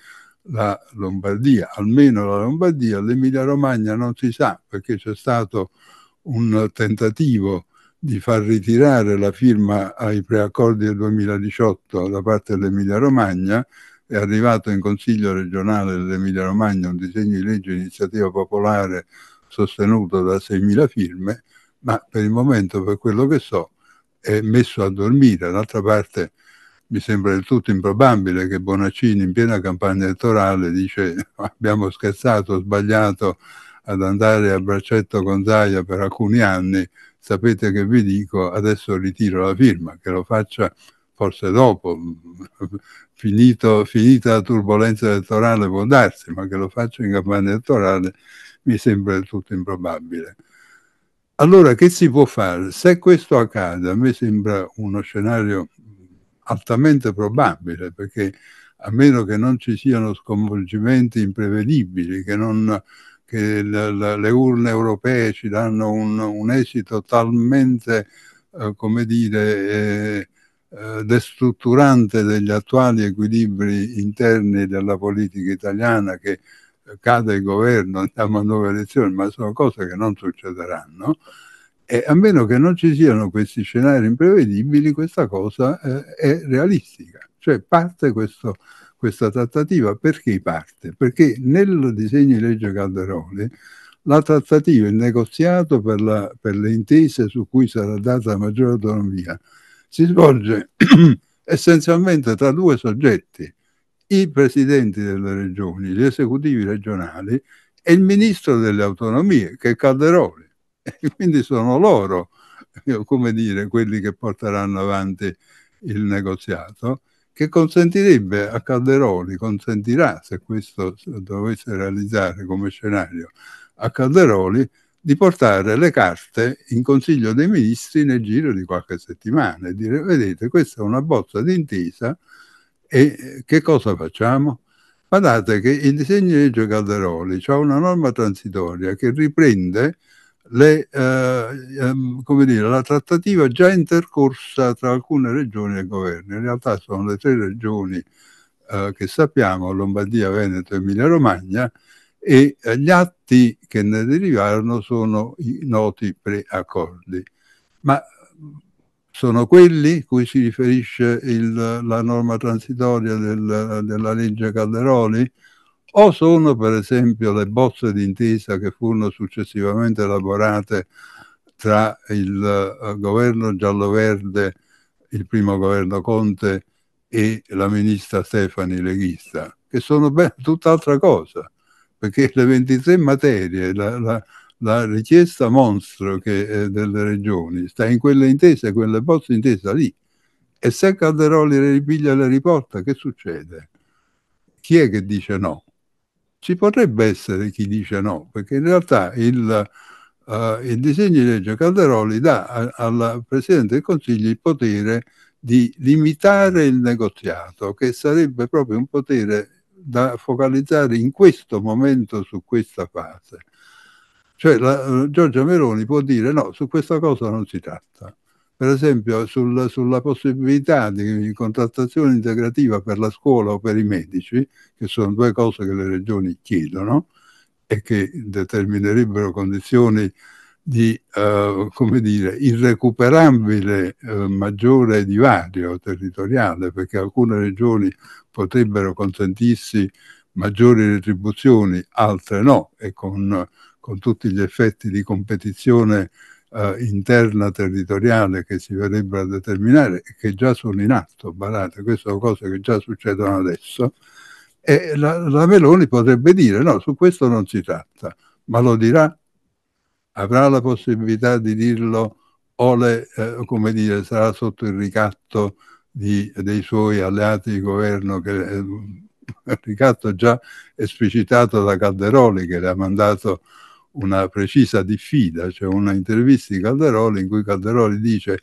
la Lombardia, almeno la Lombardia, l'Emilia Romagna non si sa perché c'è stato un tentativo di far ritirare la firma ai preaccordi del 2018 da parte dell'Emilia Romagna, è arrivato in Consiglio regionale dell'Emilia Romagna un disegno di legge di iniziativa popolare sostenuto da 6.000 firme, ma per il momento, per quello che so, è messo a dormire. D'altra parte mi sembra del tutto improbabile che Bonaccini in piena campagna elettorale dice abbiamo scherzato, sbagliato ad andare a braccetto con Zaia per alcuni anni, sapete che vi dico, adesso ritiro la firma, che lo faccia forse dopo, Finito, finita la turbolenza elettorale può darsi, ma che lo faccia in campagna elettorale mi sembra del tutto improbabile. Allora che si può fare? Se questo accade, a me sembra uno scenario altamente probabile, perché a meno che non ci siano sconvolgimenti imprevedibili, che, non, che le, le, le urne europee ci danno un, un esito talmente, eh, come dire, eh, eh destrutturante degli attuali equilibri interni della politica italiana che eh, cade il governo, andiamo a nuove elezioni, ma sono cose che non succederanno. E eh, a meno che non ci siano questi scenari imprevedibili, questa cosa eh, è realistica. Cioè parte questo, questa trattativa, perché parte? Perché nel disegno di legge Calderoli la trattativa, il negoziato per, la, per le intese su cui sarà data maggiore autonomia, si svolge essenzialmente tra due soggetti, i presidenti delle regioni, gli esecutivi regionali e il ministro delle autonomie, che è Calderoli e Quindi sono loro, eh, come dire, quelli che porteranno avanti il negoziato, che consentirebbe a Calderoni, consentirà, se questo dovesse realizzare come scenario, a Calderoni di portare le carte in Consiglio dei Ministri nel giro di qualche settimana e dire vedete questa è una bozza d'intesa e eh, che cosa facciamo? Guardate che il disegno di legge Calderoli ha una norma transitoria che riprende le, eh, ehm, dire, la trattativa già intercorsa tra alcune regioni e governi. In realtà sono le tre regioni eh, che sappiamo, Lombardia, Veneto e Emilia-Romagna, e eh, gli atti che ne derivarono sono i noti preaccordi. Ma mm, sono quelli cui si riferisce il, la norma transitoria del, della legge Calderoli? o sono per esempio le bozze d'intesa che furono successivamente elaborate tra il uh, governo giallo-verde, il primo governo Conte e la ministra Stefani leghista, che sono tutt'altra cosa, perché le 23 materie, la, la, la richiesta mostro eh, delle regioni sta in quelle intese, quelle bozze intesa lì. E se Calderoli le ripiglia e le riporta, che succede? Chi è che dice no? ci potrebbe essere chi dice no, perché in realtà il, uh, il disegno di legge Calderoli dà al Presidente del Consiglio il potere di limitare il negoziato, che sarebbe proprio un potere da focalizzare in questo momento su questa fase. Cioè la, Giorgia Meloni può dire no, su questa cosa non si tratta per esempio sul, sulla possibilità di contrattazione integrativa per la scuola o per i medici, che sono due cose che le regioni chiedono e che determinerebbero condizioni di eh, come dire, irrecuperabile eh, maggiore divario territoriale, perché alcune regioni potrebbero consentirsi maggiori retribuzioni, altre no, e con, con tutti gli effetti di competizione eh, interna territoriale che si verrebbero a determinare e che già sono in atto, barate, queste sono cose che già succedono adesso, e la, la Meloni potrebbe dire no, su questo non si tratta, ma lo dirà, avrà la possibilità di dirlo o le, eh, come dire, sarà sotto il ricatto di, dei suoi alleati di governo, che eh, ricatto già esplicitato da Calderoli che le ha mandato una precisa diffida, cioè una intervista di Calderoli in cui Calderoli dice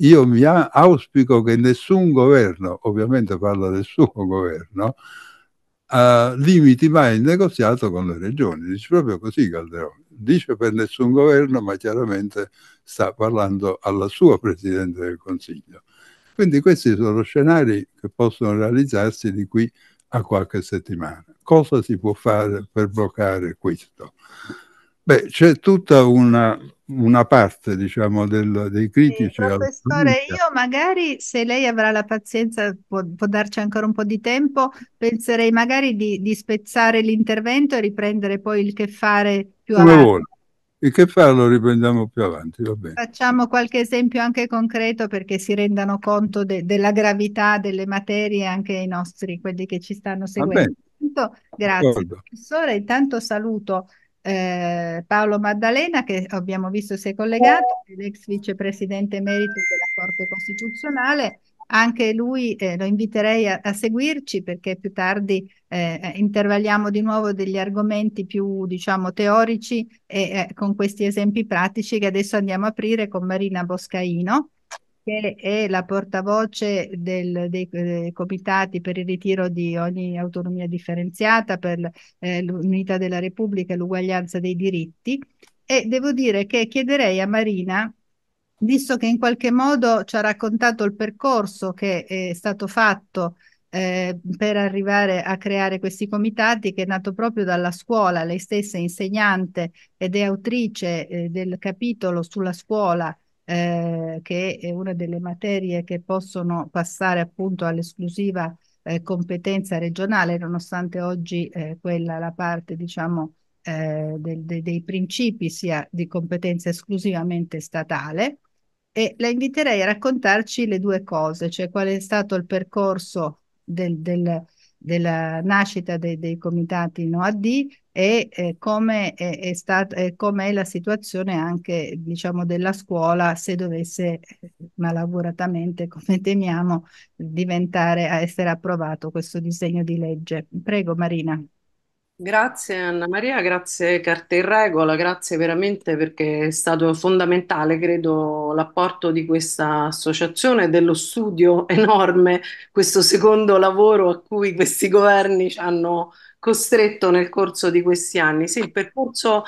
io mi auspico che nessun governo, ovviamente parla del suo governo, uh, limiti mai il negoziato con le regioni. Dice proprio così Calderoni. Dice per nessun governo, ma chiaramente sta parlando alla sua Presidente del Consiglio. Quindi questi sono scenari che possono realizzarsi di qui a qualche settimana. Cosa si può fare per bloccare questo? Beh, c'è tutta una, una parte, diciamo, del, dei critici. Sì, professore, io magari se lei avrà la pazienza, può, può, darci ancora un po' di tempo, penserei magari di, di spezzare l'intervento e riprendere poi il che fare più Come avanti. Vuole. Il che fare lo riprendiamo più avanti, va bene. Facciamo qualche esempio anche concreto perché si rendano conto de della gravità delle materie anche i nostri, quelli che ci stanno seguendo. Intanto, grazie. Professore, intanto saluto eh, Paolo Maddalena, che abbiamo visto si è collegato, l'ex vicepresidente emerito della Corte Costituzionale. Anche lui eh, lo inviterei a, a, seguirci perché più tardi eh, intervalliamo di nuovo degli argomenti più diciamo teorici e eh, con questi esempi pratici che adesso andiamo a aprire con Marina Boscaino che è la portavoce del, dei, dei, eh, comitati per il ritiro di ogni autonomia differenziata, per eh, l'unità della Repubblica e l'uguaglianza dei diritti. E devo dire che chiederei a Marina, visto che in qualche modo ci ha raccontato il percorso che è stato fatto eh, per arrivare a creare questi comitati che è nato proprio dalla scuola, lei stessa è insegnante ed è autrice eh, del capitolo sulla scuola eh, che è una delle materie che possono passare appunto all'esclusiva eh, competenza regionale, nonostante oggi eh, quella, la parte diciamo eh, del, de, dei principi sia di competenza esclusivamente statale. E la inviterei a raccontarci le due cose, cioè qual è stato il percorso del, del della nascita dei, dei comitati no AD e eh, come è, è stata eh, com'è la situazione anche diciamo della scuola se dovesse eh, malauguratamente come temiamo diventare a essere approvato questo disegno di legge prego Marina Grazie Anna Maria, grazie Carte in Regola, grazie veramente perché è stato fondamentale, credo, l'apporto di questa associazione, dello studio enorme, questo secondo lavoro a cui questi governi ci hanno costretto nel corso di questi anni. Sì, il percorso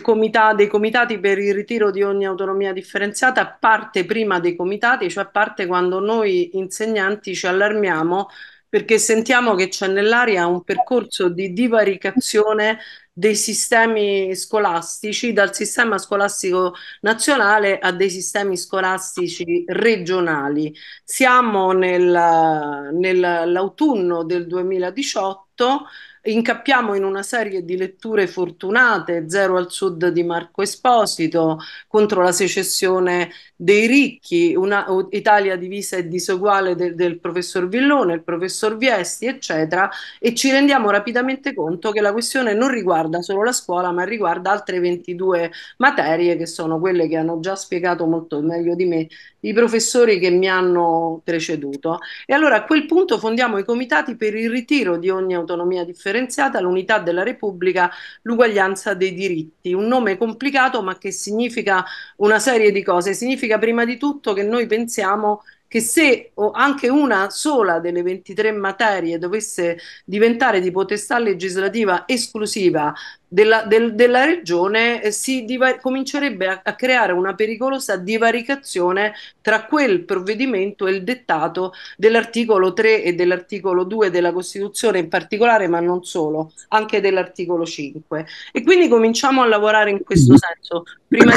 comita dei comitati per il ritiro di ogni autonomia differenziata parte prima dei comitati, cioè parte quando noi insegnanti ci allarmiamo perché sentiamo che c'è nell'aria un percorso di divaricazione dei sistemi scolastici, dal sistema scolastico nazionale a dei sistemi scolastici regionali. Siamo nel, nell'autunno del 2018 incappiamo in una serie di letture fortunate, Zero al Sud di Marco Esposito, contro la secessione dei ricchi, una, Italia divisa e diseguale del, del professor Villone, il professor Viesti, eccetera, e ci rendiamo rapidamente conto che la questione non riguarda solo la scuola, ma riguarda altre 22 materie che sono quelle che hanno già spiegato molto meglio di me i professori che mi hanno preceduto. E allora a quel punto fondiamo i comitati per il ritiro di ogni autonomia differenziata, l'unità della Repubblica, l'uguaglianza dei diritti. Un nome complicato ma che significa una serie di cose. Significa prima di tutto che noi pensiamo che se anche una sola delle 23 materie dovesse diventare di potestà legislativa esclusiva della, del, della regione, eh, si diva- comincerebbe a, a, creare una pericolosa divaricazione tra quel provvedimento e il dettato dell'articolo 3 e dell'articolo 2 della Costituzione in particolare, ma non solo, anche dell'articolo 5. E quindi cominciamo a lavorare in questo senso. Prima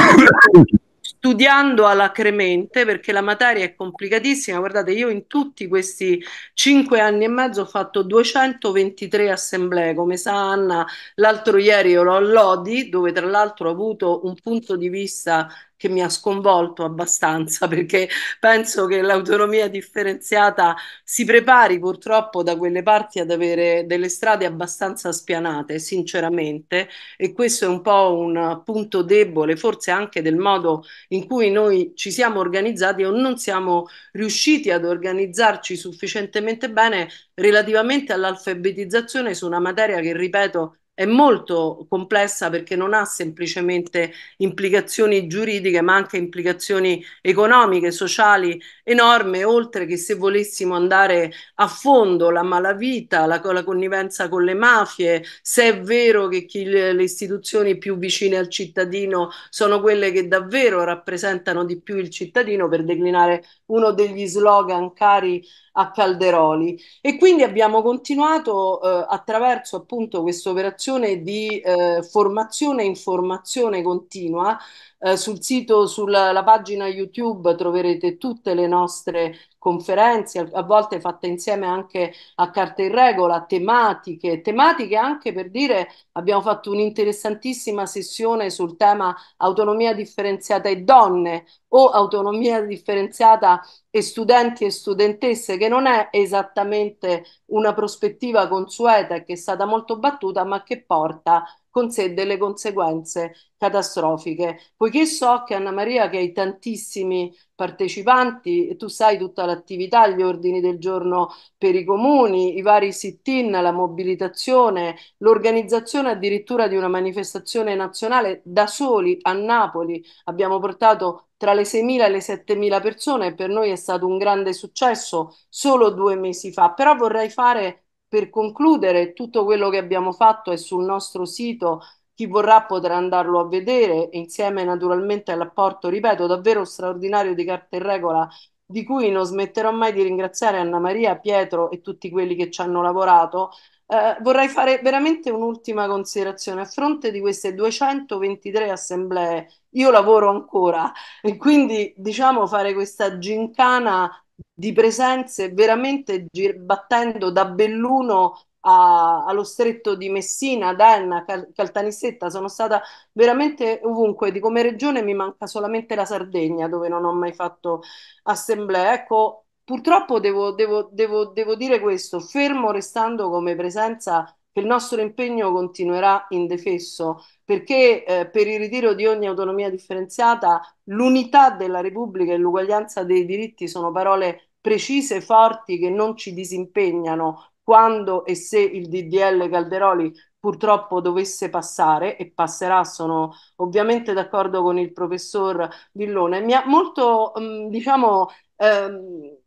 di studiando alacremente perché la materia è complicatissima. Guardate, io in tutti questi cinque anni e mezzo ho fatto 223 assemblee, come sa Anna, l'altro ieri ero a Lodi, dove tra l'altro ho avuto un punto di vista che mi ha sconvolto abbastanza perché penso che l'autonomia differenziata si prepari purtroppo da quelle parti ad avere delle strade abbastanza spianate, sinceramente, e questo è un po' un punto debole, forse anche del modo in cui noi ci siamo organizzati o non siamo riusciti ad organizzarci sufficientemente bene relativamente all'alfabetizzazione su una materia che, ripeto, è molto complessa perché non ha semplicemente implicazioni giuridiche, ma anche implicazioni economiche, sociali enorme, oltre che se volessimo andare a fondo la malavita, la, la connivenza con le mafie, se è vero che chi, le, le istituzioni più vicine al cittadino sono quelle che davvero rappresentano di più il cittadino, per declinare uno degli slogan cari a Calderoli e quindi abbiamo continuato eh, attraverso appunto questa operazione di eh, formazione e informazione continua eh, sul sito, sulla pagina YouTube troverete tutte le nostre conferenze, a volte fatte insieme anche a carte in regola, tematiche, tematiche anche per dire abbiamo fatto un'interessantissima sessione sul tema autonomia differenziata e donne o autonomia differenziata e studenti e studentesse che non è esattamente una prospettiva consueta e che è stata molto battuta ma che porta con sé delle conseguenze catastrofiche. Poiché so che Anna Maria, che hai tantissimi partecipanti, tu sai tutta l'attività, gli ordini del giorno per i comuni, i vari sit-in, la mobilitazione, l'organizzazione addirittura di una manifestazione nazionale da soli a Napoli. Abbiamo portato tra le 6.000 e le 7.000 persone, per noi è stato un grande successo solo due mesi fa, però vorrei fare per concludere, tutto quello che abbiamo fatto è sul nostro sito, chi vorrà potrà andarlo a vedere insieme naturalmente all'apporto, ripeto, davvero straordinario di Carta in Regola di cui non smetterò mai di ringraziare Anna Maria, Pietro e tutti quelli che ci hanno lavorato. Eh, vorrei fare veramente un'ultima considerazione. A fronte di queste 223 assemblee, io lavoro ancora e quindi diciamo fare questa gincana di presenze veramente gir- battendo da Belluno a, allo stretto di Messina, Denna, Cal- Caltanissetta, sono stata veramente ovunque, di come regione mi manca solamente la Sardegna dove non ho mai fatto assemblea. Ecco, purtroppo devo, devo, devo, devo dire questo, fermo restando come presenza che il nostro impegno continuerà indefesso perché eh, per il ritiro di ogni autonomia differenziata l'unità della Repubblica e l'uguaglianza dei diritti sono parole precise, forti, che non ci disimpegnano quando e se il DDL Calderoli purtroppo dovesse passare e passerà, sono ovviamente d'accordo con il professor Villone. Mi ha molto, mm, diciamo, ehm,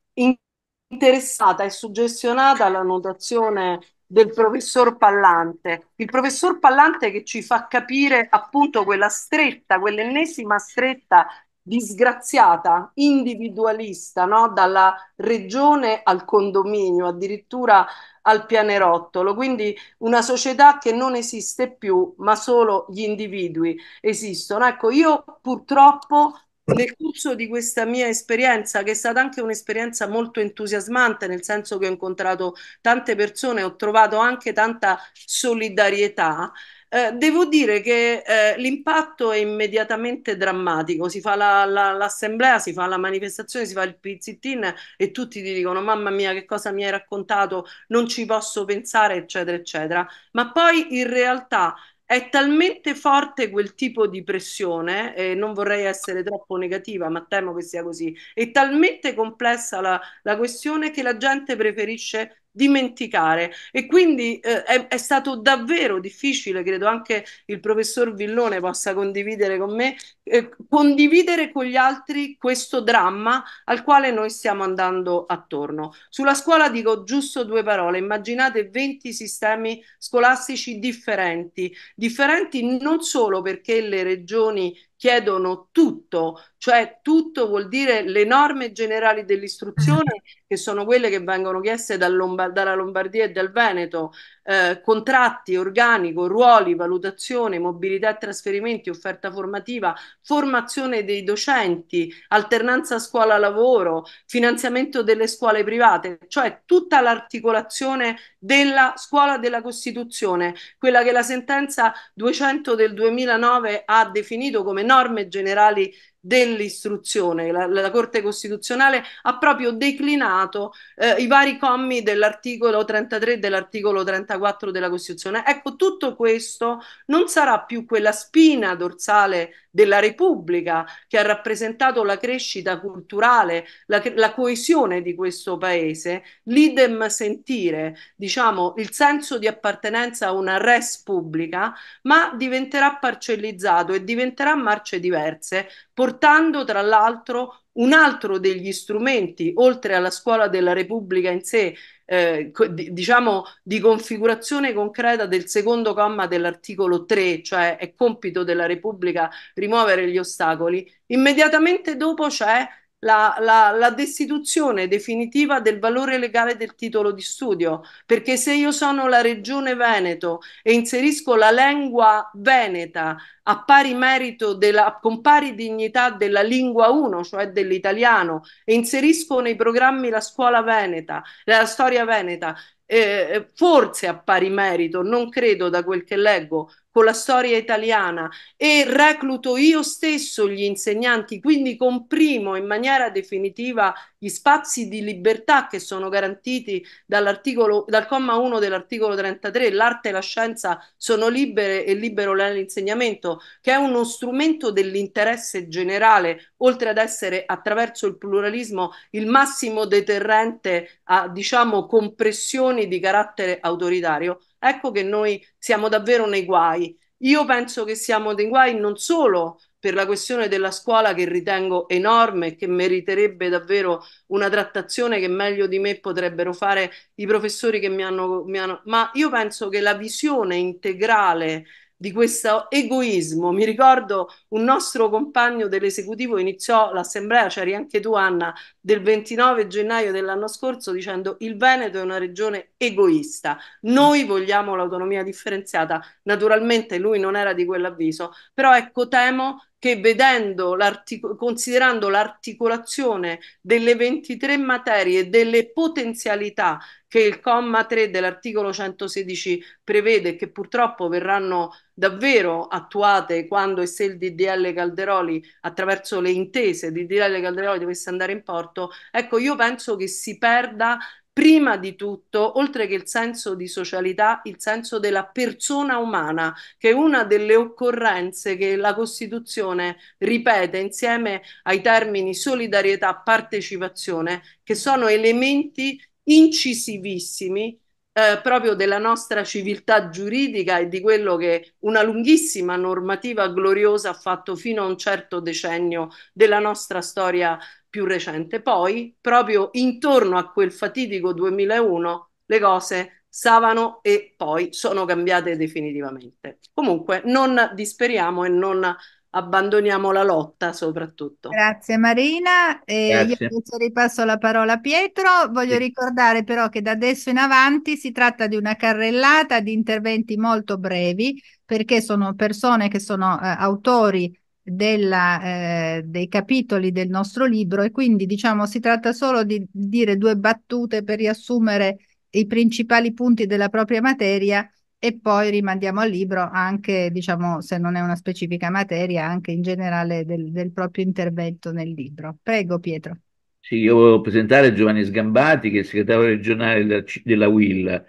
interessata e suggestionata la notazione del professor Pallante. Il professor Pallante che ci fa capire appunto quella stretta, quell'ennesima stretta disgraziata, individualista, no? dalla regione al condominio, addirittura al pianerottolo, quindi una società che non esiste più, ma solo gli individui esistono. Ecco, io purtroppo nel corso di questa mia esperienza, che è stata anche un'esperienza molto entusiasmante, nel senso che ho incontrato tante persone, ho trovato anche tanta solidarietà. Eh, devo dire che eh, l'impatto è immediatamente drammatico. Si fa la, la, l'assemblea, si fa la manifestazione, si fa il pizzitin e tutti ti dicono: Mamma mia, che cosa mi hai raccontato? Non ci posso pensare, eccetera, eccetera. Ma poi in realtà è talmente forte quel tipo di pressione, e non vorrei essere troppo negativa, ma temo che sia così, è talmente complessa la, la questione che la gente preferisce dimenticare e quindi eh, è, è, stato davvero difficile, credo anche il professor Villone possa condividere con me, eh, condividere con gli altri questo dramma al quale noi stiamo andando attorno. Sulla scuola dico giusto due parole, immaginate 20 sistemi scolastici differenti, differenti non solo perché le regioni chiedono tutto cioè tutto vuol dire le norme generali dell'istruzione mm-hmm. che sono quelle che vengono chieste dal Lombard- dalla Lombardia e dal Veneto, eh, contratti, organico, ruoli, valutazione, mobilità e trasferimenti, offerta formativa, formazione dei docenti, alternanza scuola-lavoro, finanziamento delle scuole private, cioè tutta l'articolazione della scuola della Costituzione, quella che la sentenza 200 del 2009 ha definito come norme generali dell'istruzione. La, la Corte Costituzionale ha proprio declinato eh, i vari commi dell'articolo 33 e dell'articolo 34 della Costituzione. Ecco, tutto questo non sarà più quella spina dorsale della Repubblica che ha rappresentato la crescita culturale, la, la coesione di questo paese, l'idem sentire, diciamo, il senso di appartenenza a una res pubblica, ma diventerà parcellizzato e diventerà marce diverse portando tra l'altro un altro degli strumenti, oltre alla scuola della Repubblica in sé, eh, diciamo di configurazione concreta del secondo comma dell'articolo 3, cioè è compito della Repubblica rimuovere gli ostacoli, immediatamente dopo c'è la, la, la, destituzione definitiva del valore legale del titolo di studio, perché se io sono la regione Veneto e inserisco la lingua veneta a pari merito della, con pari dignità della lingua 1, cioè dell'italiano, e inserisco nei programmi la scuola veneta, la storia veneta eh, eh, forse a pari merito, non credo da quel che leggo, con la storia italiana e recluto io stesso gli insegnanti, quindi comprimo in maniera definitiva gli spazi di libertà che sono garantiti dall'articolo, dal comma 1 dell'articolo 33, l'arte e la scienza sono libere e libero l'insegnamento, che è uno strumento dell'interesse generale, oltre ad essere attraverso il pluralismo il massimo deterrente a diciamo compressioni decisioni di carattere autoritario, ecco che noi siamo davvero nei guai. Io penso che siamo nei guai non solo per la questione della scuola che ritengo enorme e che meriterebbe davvero una trattazione che meglio di me potrebbero fare i professori che mi hanno, mi hanno... ma io penso che la visione integrale di questo egoismo. Mi ricordo un nostro compagno dell'esecutivo iniziò l'assemblea, c'eri anche tu Anna, del 29 gennaio dell'anno scorso dicendo il Veneto è una regione egoista, noi vogliamo l'autonomia differenziata, naturalmente lui non era di quell'avviso, però ecco temo che vedendo l'artic- considerando l'articolazione delle 23 materie e delle potenzialità che il comma 3 dell'articolo 116 prevede che purtroppo verranno davvero attuate quando e se il DDL Calderoli attraverso le intese di DDL Calderoli dovesse andare in porto, ecco io penso che si perda prima di tutto, oltre che il senso di socialità, il senso della persona umana, che è una delle occorrenze che la Costituzione ripete insieme ai termini solidarietà, partecipazione, che sono elementi incisivissimi eh, proprio della nostra civiltà giuridica e di quello che una lunghissima normativa gloriosa ha fatto fino a un certo decennio della nostra storia più recente. Poi, proprio intorno a quel fatidico 2001, le cose stavano e poi sono cambiate definitivamente. Comunque, non disperiamo e non abbandoniamo la lotta soprattutto. Grazie Marina, e Grazie. io adesso ripasso la parola a Pietro, voglio sì. ricordare però che da adesso in avanti si tratta di una carrellata di interventi molto brevi perché sono persone che sono eh, autori della, eh, dei capitoli del nostro libro e quindi diciamo si tratta solo di dire due battute per riassumere i principali punti della propria materia e poi rimandiamo al libro anche, diciamo, se non è una specifica materia, anche in generale del, del proprio intervento nel libro. Prego Pietro. Sì, io volevo presentare Giovanni Sgambati, che è il segretario regionale della, della WIL.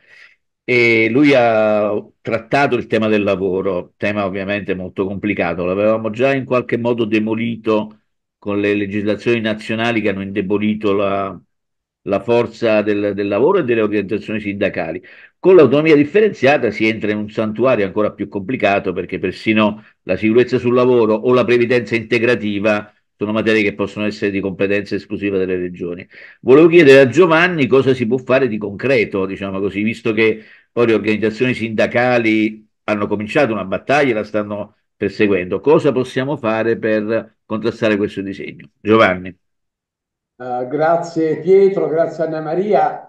E lui ha trattato il tema del lavoro, tema ovviamente molto complicato, l'avevamo già in qualche modo demolito con le legislazioni nazionali che hanno indebolito la, la forza del, del, lavoro e delle organizzazioni sindacali. Con l'autonomia differenziata si entra in un santuario ancora più complicato perché persino la sicurezza sul lavoro o la previdenza integrativa sono materie che possono essere di competenza esclusiva delle regioni. Volevo chiedere a Giovanni cosa si può fare di concreto, diciamo così, visto che poi le organizzazioni sindacali hanno cominciato una battaglia e la stanno perseguendo. Cosa possiamo fare per contrastare questo disegno? Giovanni. Uh, grazie Pietro, grazie Anna Maria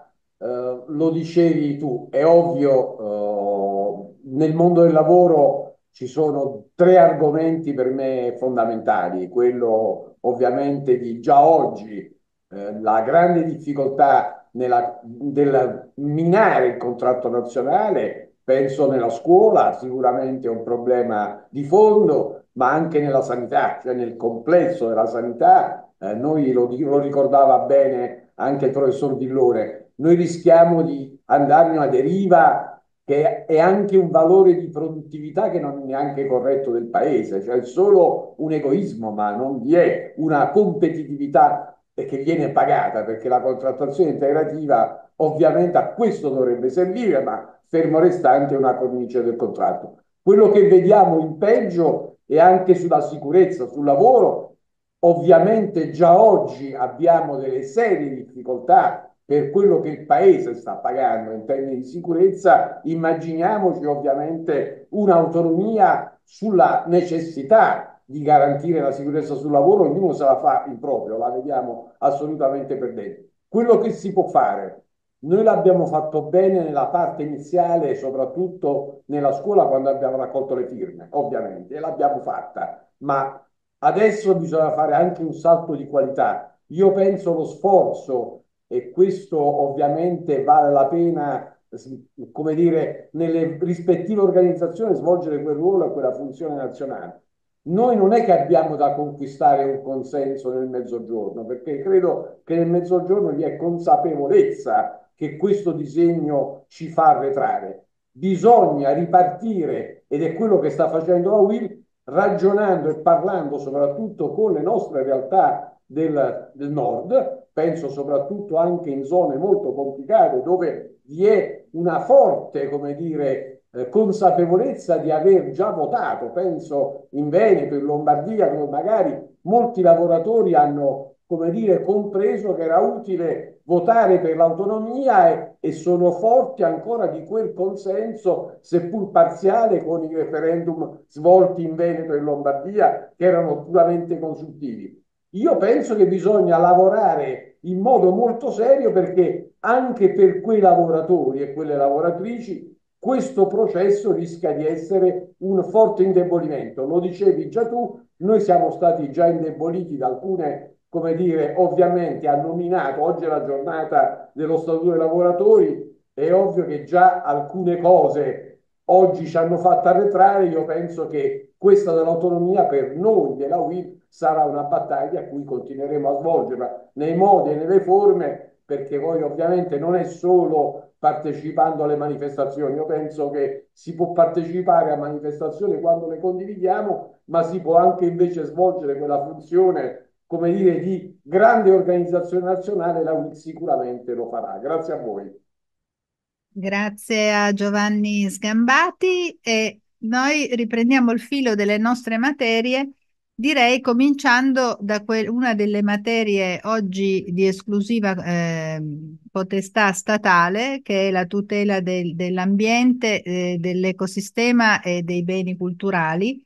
lo dicevi tu, è ovvio, eh, nel mondo del lavoro ci sono tre argomenti per me fondamentali. Quello ovviamente di già oggi, eh, la grande difficoltà nella, del minare il contratto nazionale, penso nella scuola, sicuramente è un problema di fondo, ma anche nella sanità, cioè nel complesso della sanità. Eh, noi lo, lo ricordava bene anche il professor Villone, noi rischiamo di andare in una deriva che è anche un valore di produttività che non è neanche corretto del paese, cioè è solo un egoismo, ma non vi è una competitività che viene pagata perché la contrattazione integrativa ovviamente a questo dovrebbe servire, ma fermo restante una cornice del contratto. Quello che vediamo in peggio è anche sulla sicurezza, sul lavoro. Ovviamente già oggi abbiamo delle serie difficoltà per quello che il paese sta pagando in termini di sicurezza, immaginiamoci ovviamente un'autonomia sulla necessità di garantire la sicurezza sul lavoro, ognuno se la fa in proprio, la vediamo assolutamente per dentro. Quello che si può fare, noi l'abbiamo fatto bene nella parte iniziale, soprattutto nella scuola quando abbiamo raccolto le firme, ovviamente, e l'abbiamo fatta, ma adesso bisogna fare anche un salto di qualità. Io penso lo sforzo e questo ovviamente vale la pena, come dire, nelle rispettive organizzazioni svolgere quel ruolo e quella funzione nazionale. Noi non è che abbiamo da conquistare un consenso nel mezzogiorno, perché credo che nel mezzogiorno vi è consapevolezza che questo disegno ci fa arretrare. Bisogna ripartire, ed è quello che sta facendo la UIL, ragionando e parlando soprattutto con le nostre realtà del, del nord, penso soprattutto anche in zone molto complicate dove vi è una forte, come dire, eh, consapevolezza di aver già votato, penso in Veneto, in Lombardia, dove magari molti lavoratori hanno, come dire, compreso che era utile votare per l'autonomia e, e sono forti ancora di quel consenso, seppur parziale, con i referendum svolti in Veneto e in Lombardia, che erano puramente consultivi. Io penso che bisogna lavorare in modo molto serio perché anche per quei lavoratori e quelle lavoratrici questo processo rischia di essere un forte indebolimento. Lo dicevi già tu, noi siamo stati già indeboliti da alcune, come dire, ovviamente ha nominato, oggi è la giornata dello Statuto dei lavoratori, è ovvio che già alcune cose oggi ci hanno fatto arretrare, io penso che questa dell'autonomia per noi della UIL sarà una battaglia a cui continueremo a svolgerla nei modi e nelle forme, perché poi ovviamente non è solo partecipando alle manifestazioni, io penso che si può partecipare a manifestazioni quando le condividiamo, ma si può anche invece svolgere quella funzione, come dire, di grande organizzazione nazionale, la UIL sicuramente lo farà. Grazie a voi. Grazie a Giovanni Sgambati e noi riprendiamo il filo delle nostre materie, direi cominciando da una delle materie oggi di esclusiva eh, potestà statale, che è la tutela del- dell'ambiente, eh, dell'ecosistema e dei beni culturali.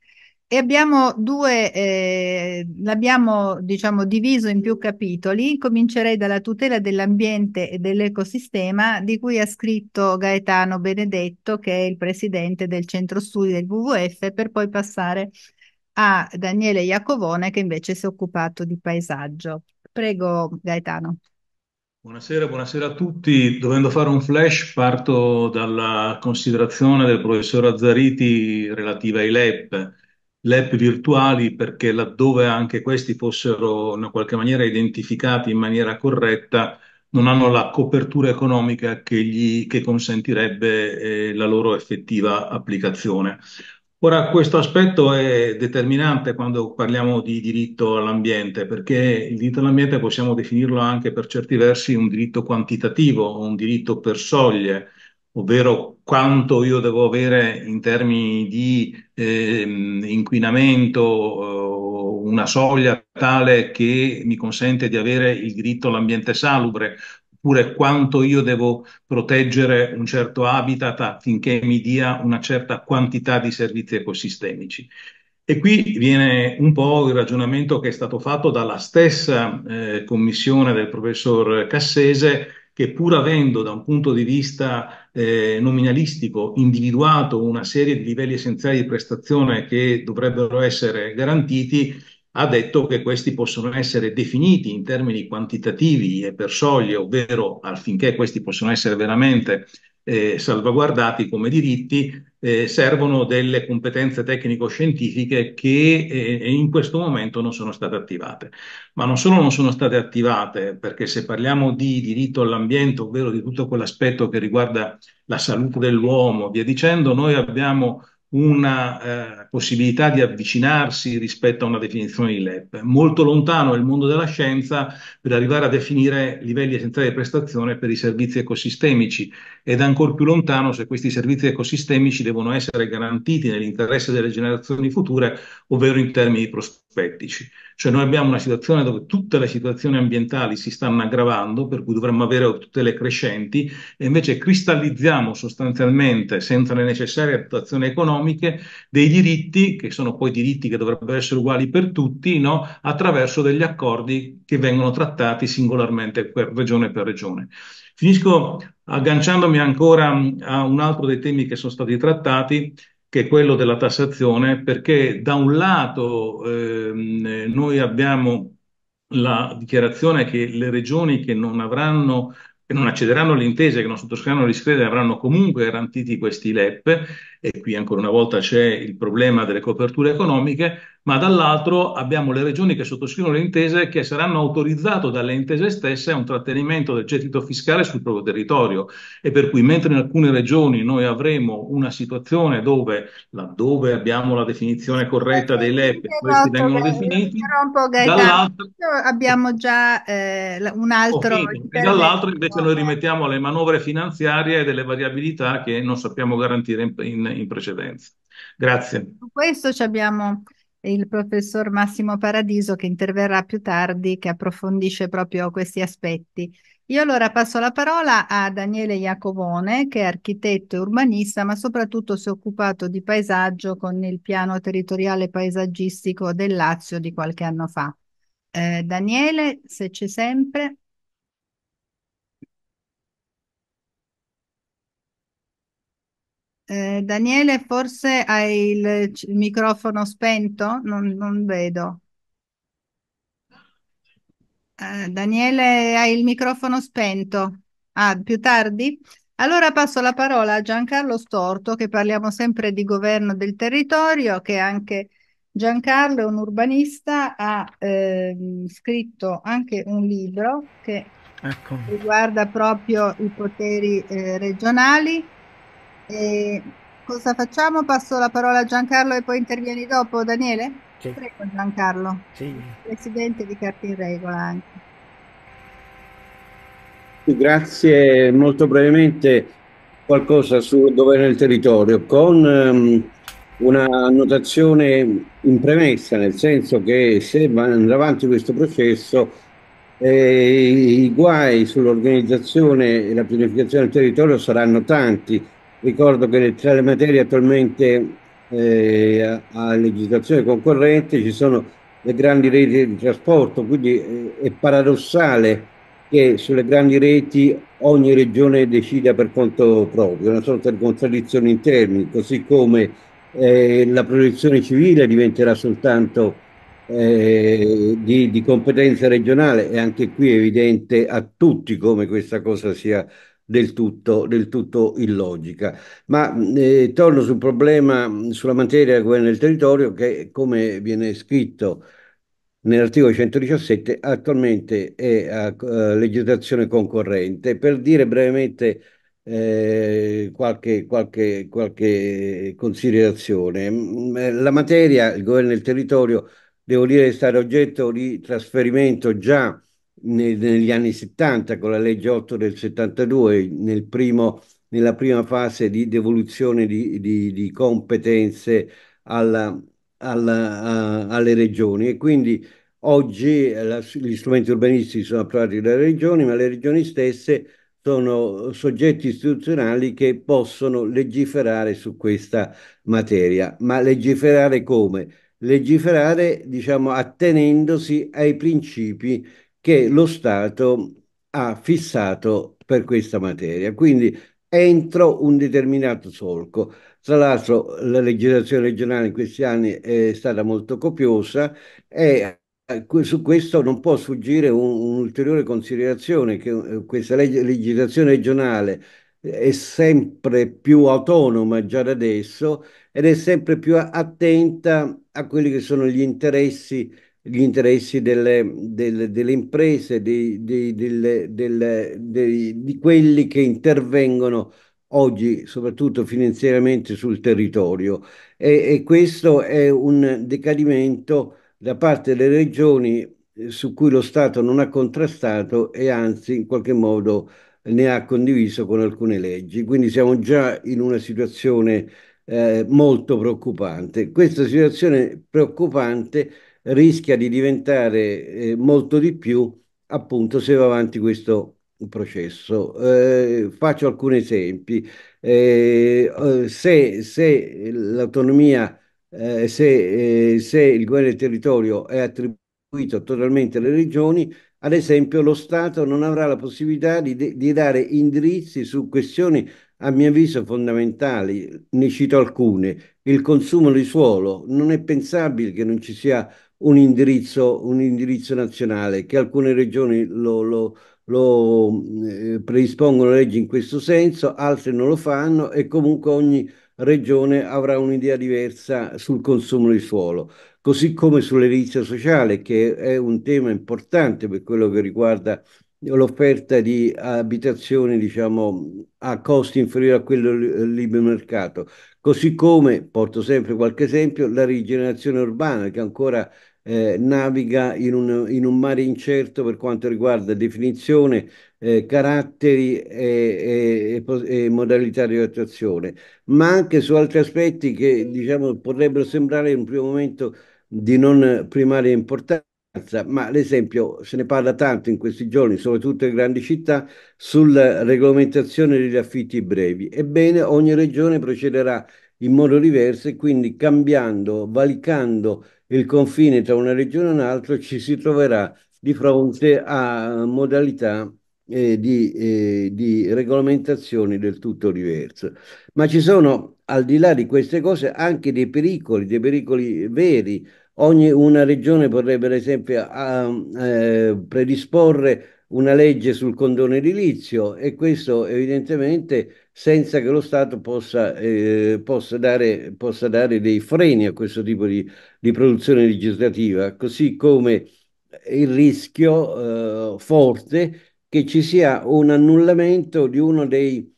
E abbiamo due, eh, l'abbiamo diciamo diviso in più capitoli. Comincerei dalla tutela dell'ambiente e dell'ecosistema, di cui ha scritto Gaetano Benedetto, che è il presidente del centro studi del WWF, per poi passare a Daniele Iacovone, che invece si è occupato di paesaggio. Prego, Gaetano. Buonasera, buonasera a tutti. Dovendo fare un flash, parto dalla considerazione del professor Azzariti relativa ai LEP le app virtuali perché laddove anche questi fossero in qualche maniera identificati in maniera corretta, non hanno la copertura economica che, gli, che consentirebbe eh, la loro effettiva applicazione. Ora, questo aspetto è determinante quando parliamo di diritto all'ambiente, perché il diritto all'ambiente possiamo definirlo anche per certi versi un diritto quantitativo, un diritto per soglie, ovvero quanto io devo avere in termini di eh, inquinamento, eh, una soglia tale che mi consente di avere il diritto all'ambiente salubre, oppure quanto io devo proteggere un certo habitat affinché mi dia una certa quantità di servizi ecosistemici. E qui viene un po' il ragionamento che è stato fatto dalla stessa eh, commissione del professor Cassese che pur avendo da un punto di vista eh, nominalistico individuato una serie di livelli essenziali di prestazione che dovrebbero essere garantiti, ha detto che questi possono essere definiti in termini quantitativi e per soglie, ovvero affinché questi possano essere veramente eh, salvaguardati come diritti, eh, servono delle competenze tecnico-scientifiche che eh, in questo momento non sono state attivate. Ma non solo non sono state attivate, perché se parliamo di diritto all'ambiente, ovvero di tutto quell'aspetto che riguarda la salute dell'uomo, via dicendo, noi abbiamo una eh, possibilità di avvicinarsi rispetto a una definizione di LEP. Molto lontano è il mondo della scienza per arrivare a definire livelli essenziali di prestazione per i servizi ecosistemici ed ancora più lontano se questi servizi ecosistemici devono essere garantiti nell'interesse delle generazioni future, ovvero in termini di prospettiva prospettici. Cioè noi abbiamo una situazione dove tutte le situazioni ambientali si stanno aggravando, per cui dovremmo avere tutte le crescenti, e invece cristallizziamo sostanzialmente, senza le necessarie attuazioni economiche, dei diritti, che sono poi diritti che dovrebbero essere uguali per tutti, no? attraverso degli accordi che vengono trattati singolarmente per regione per regione. Finisco agganciandomi ancora a un altro dei temi che sono stati trattati, che è quello della tassazione, perché da un lato ehm, noi abbiamo la dichiarazione che le regioni che non avranno che non accederanno alle intese, che non sottoscriveranno gli scredi, avranno comunque garantiti questi LEP e qui ancora una volta c'è il problema delle coperture economiche, ma dall'altro abbiamo le regioni che sottoscrivono le intese che saranno autorizzate dalle intese stesse a un trattenimento del gettito fiscale sul proprio territorio e per cui mentre in alcune regioni noi avremo una situazione dove, laddove abbiamo la definizione corretta dei LEP, questi esatto, vengono definiti, dall'altro abbiamo già eh, un altro... E dall'altro invece noi rimettiamo alle manovre finanziarie delle variabilità che non sappiamo garantire in, in in precedenza. Grazie. Con questo ci abbiamo il professor Massimo Paradiso che interverrà più tardi, che approfondisce proprio questi aspetti. Io allora passo la parola a Daniele Iacovone, che è architetto e urbanista, ma soprattutto si è occupato di paesaggio con il piano territoriale paesaggistico del Lazio di qualche anno fa. Eh, Daniele, se c'è sempre. Eh, Daniele, forse hai il c- microfono spento? Non, non vedo. Eh, Daniele, hai il microfono spento? Ah, più tardi? Allora passo la parola a Giancarlo Storto, che parliamo sempre di governo del territorio, che anche Giancarlo è un urbanista, ha eh, scritto anche un libro che ecco. riguarda proprio i poteri eh, regionali. E cosa facciamo? Passo la parola a Giancarlo e poi intervieni dopo, Daniele? Sì. Prego Giancarlo, sì. presidente di Carte in Regola anche. Grazie, molto brevemente qualcosa sul dovere del territorio con um, una notazione in premessa, nel senso che se andrà avanti questo processo eh, i guai sull'organizzazione e la pianificazione del territorio saranno tanti Ricordo che tra le materie attualmente eh, a, legislazione concorrente ci sono le grandi reti di trasporto, quindi eh, è paradossale che sulle grandi reti ogni regione decida per conto proprio, una sorta di contraddizione in termini, così come eh, la protezione civile diventerà soltanto eh, di, di competenza regionale e anche qui è evidente a tutti come questa cosa sia del tutto, del tutto illogica. Ma eh, torno sul problema, sulla materia della guerra nel territorio che, come viene scritto nell'articolo 117, attualmente è a, a eh, legislazione concorrente. Per dire brevemente eh, qualche, qualche, qualche considerazione, eh, la materia, il governo del territorio, devo dire, è stata oggetto di trasferimento già negli anni 70 con la legge 8 del 72, nel primo, nella prima fase di devoluzione di, di, di competenze alla, alla, a, alle regioni e quindi oggi eh, la, gli strumenti urbanistici sono approvati dalle regioni, ma le regioni stesse sono soggetti istituzionali che possono legiferare su questa materia. Ma legiferare come? Legiferare, diciamo, attenendosi ai principi che lo Stato ha fissato per questa materia. Quindi entro un determinato solco. Tra l'altro la legislazione regionale in questi anni è stata molto copiosa e eh, su questo non può sfuggire un'ulteriore considerazione che eh, questa leg- legislazione regionale è sempre più autonoma già da adesso ed è sempre più attenta a quelli che sono gli interessi gli interessi delle, delle, delle imprese, di, di, delle, dei, di, quelli che intervengono oggi soprattutto finanziariamente sul territorio e, e questo è un decadimento da parte delle regioni eh, su cui lo Stato non ha contrastato e anzi in qualche modo eh, ne ha condiviso con alcune leggi. Quindi siamo già in una situazione eh, molto preoccupante. Questa situazione preoccupante rischia di diventare eh, molto di più appunto se va avanti questo processo. Eh, faccio alcuni esempi. Eh, eh se, se l'autonomia, eh, se, eh, se, il governo del territorio è attribuito totalmente alle regioni, ad esempio lo Stato non avrà la possibilità di, di dare indirizzi su questioni a mio avviso fondamentali, ne cito alcune, il consumo di suolo, non è pensabile che non ci sia un indirizzo, un indirizzo nazionale, che alcune regioni lo, lo, lo eh, predispongono leggi in questo senso, altre non lo fanno e comunque ogni regione avrà un'idea diversa sul consumo di suolo, così come sull'edilizia sociale, che è un tema importante per quello che riguarda l'offerta di abitazioni diciamo a costi inferiori a quello del libero mercato così come porto sempre qualche esempio la rigenerazione urbana che ancora eh, naviga in un, in un, mare incerto per quanto riguarda definizione, eh, caratteri e, e, e, modalità di attuazione, ma anche su altri aspetti che diciamo, potrebbero sembrare in un primo momento di non primaria importanza ma ad esempio se ne parla tanto in questi giorni, soprattutto in grandi città, sulla regolamentazione degli affitti brevi. Ebbene, ogni regione procederà in modo diverso e quindi cambiando, valicando il confine tra una regione e un'altra, ci si troverà di fronte a modalità eh, di, eh, di regolamentazioni del tutto diverse. Ma ci sono, al di là di queste cose, anche dei pericoli, dei pericoli veri. Ogni una regione potrebbe, ad esempio, a, eh, predisporre una legge sul condono edilizio e questo evidentemente senza che lo Stato possa, eh, possa, dare, possa, dare, dei freni a questo tipo di, di produzione legislativa, così come il rischio eh, forte che ci sia un annullamento di uno dei,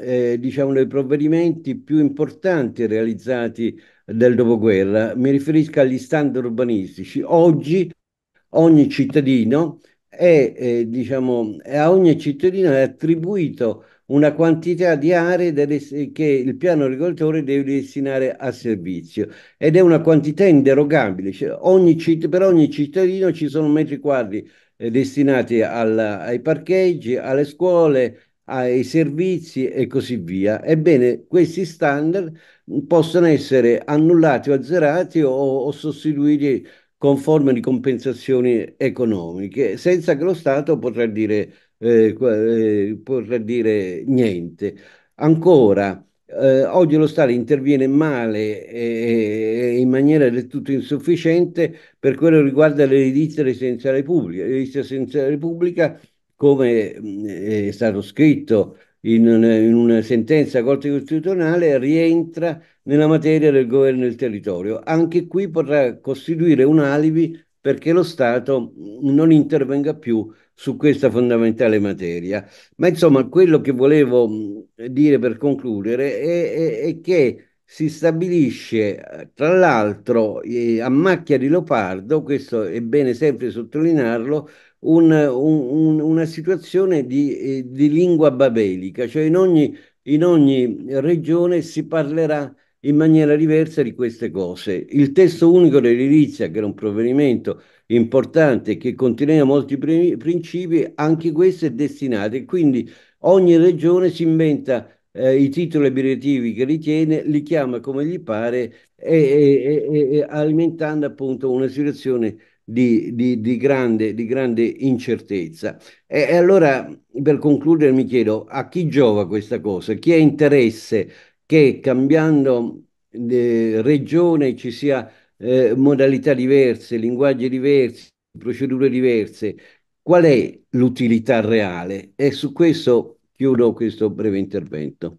eh, diciamo, dei provvedimenti più importanti realizzati del dopoguerra. Mi riferisco agli standard urbanistici. Oggi ogni cittadino è, eh, diciamo, a ogni cittadino è attribuito una quantità di aree delle, che il piano regolatore deve destinare a servizio ed è una quantità inderogabile, cioè ogni, per ogni cittadino ci sono metri quadri eh, destinati al, ai parcheggi, alle scuole, ai servizi e così via. Ebbene, questi standard possono essere annullati o azzerati o, o sostituiti con forme di compensazioni economiche, senza che lo Stato potrà dire eh, eh, potrà dire niente. Ancora, eh, oggi lo Stato interviene male e, eh, e, eh, in maniera del tutto insufficiente per quello che riguarda le residenziali pubbliche. Le L'edilizia residenziali pubbliche, come mm, è stato scritto in, in una sentenza della Corte Costituzionale, rientra nella materia del governo del territorio. Anche qui potrà costituire un alibi perché lo Stato mm, non intervenga più su questa fondamentale materia. Ma insomma, quello che volevo dire per concludere è, è, è che si stabilisce, eh, tra l'altro, a macchia di leopardo, questo è bene sempre sottolinearlo, un, un, una situazione di, eh, di, lingua babelica, cioè in ogni, in ogni regione si parlerà in maniera diversa di queste cose. Il testo unico dell'edilizia, che era un provvedimento importante che contiene molti principi, anche questo è destinato e quindi ogni regione si inventa eh, i titoli abbreviativi che ritiene, li chiama come gli pare e, e, e, e alimentando appunto una situazione di, di, di, grande, di grande, incertezza. e allora per concludere mi chiedo a chi giova questa cosa? Chi ha interesse che cambiando eh, regione ci sia eh, modalità diverse, linguaggi diversi, procedure diverse. Qual è l'utilità reale? E su questo chiudo questo breve intervento.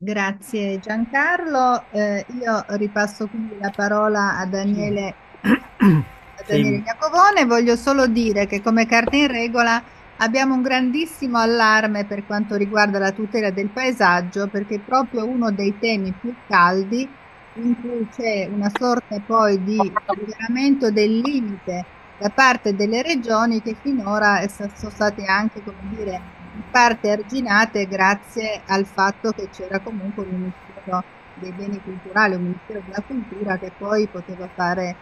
Grazie Giancarlo. Eh, io ripasso quindi la parola a Daniele, a Daniele Iacovone. Voglio solo dire che come carta in regola abbiamo un grandissimo allarme per quanto riguarda la tutela del paesaggio perché proprio uno dei temi più caldi in cui c'è una sorta poi di superamento del limite da parte delle regioni che finora sono state anche, come dire, in parte arginate grazie al fatto che c'era comunque un ministero dei beni culturali, un ministero della cultura che poi poteva fare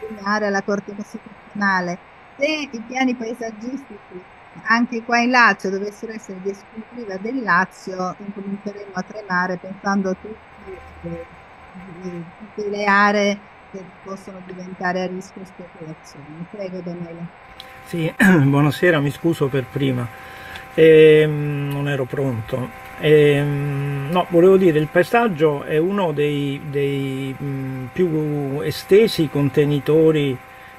disegnare alla Corte Costituzionale. Se i piani paesaggistici anche qua in Lazio dovessero essere di esclusiva del Lazio, incominceremo a tremare pensando a tutti eh, delle aree che possono diventare a rischio speculazione. Prego Daniele. Sì, buonasera, mi scuso per prima, ehm, non ero pronto. Ehm, no, volevo dire, il paesaggio è uno dei, dei mh, mm, più estesi contenitori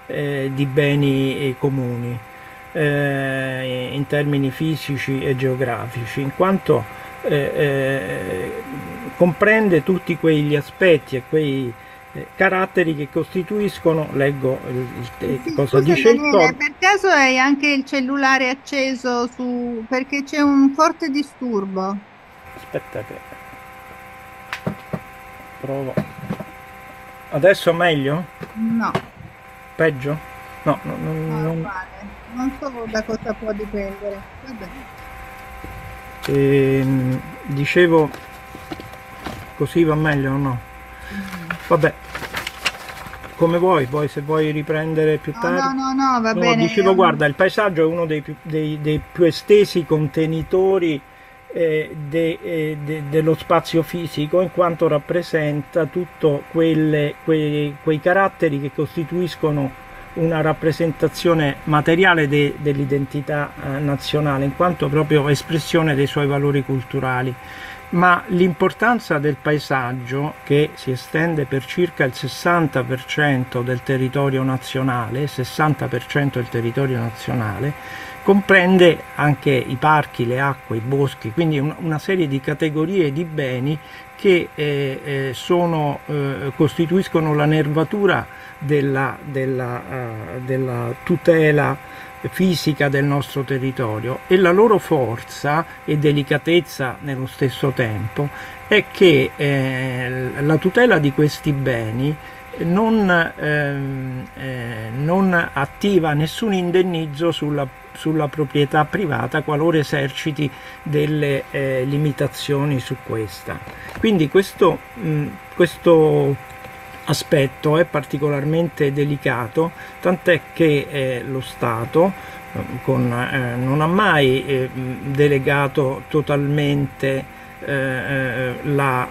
eh, di beni comuni eh, in termini fisici e geografici, in quanto eh, eh, comprende tutti quegli aspetti e quei eh, caratteri che costituiscono, leggo il, il, sì, cosa dice il corpo. Per caso hai anche il cellulare acceso su, perché c'è un forte disturbo. Aspetta che provo. Adesso meglio? No. Peggio? No, no, no, non... non so da cosa può dipendere. Va bene e, ehm, dicevo così va meglio o no? vabbè come vuoi, poi se vuoi riprendere più tardi. No, no, no, va no, bene. Dicevo, guarda, il paesaggio è uno dei più, dei, dei più estesi contenitori eh, de, eh, de, dello spazio fisico, in quanto rappresenta tutti quei, quei caratteri che costituiscono una rappresentazione materiale de, dell'identità eh, nazionale, in quanto proprio espressione dei suoi valori culturali, ma l'importanza del paesaggio, che si estende per circa il 60% del territorio nazionale, 60% del territorio nazionale, comprende anche i parchi, le acque, i boschi, quindi una serie di categorie di beni che eh, eh sono, eh, costituiscono la nervatura della, della, uh, della tutela fisica del nostro territorio e la loro forza e delicatezza nello stesso tempo è che eh, la tutela di questi beni non, ehm, eh, non attiva nessun indennizzo sulla sulla proprietà privata qualora eserciti delle eh, limitazioni su questa. Quindi questo, mh, mm, questo aspetto è particolarmente delicato, tant'è che eh, lo Stato eh, con, eh, non ha mai eh, mm, delegato totalmente eh, eh, la,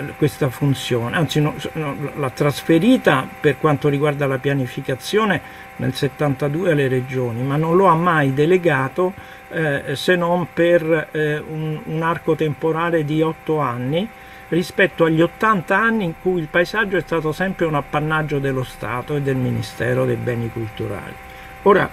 eh, questa funzione, anzi no, no, l'ha trasferita per quanto riguarda la pianificazione nel 72 alle regioni, ma non lo ha mai delegato eh, se non per eh, un, un, arco temporale di 8 anni rispetto agli 80 anni in cui il paesaggio è stato sempre un appannaggio dello Stato e del Ministero dei Beni Culturali. Ora,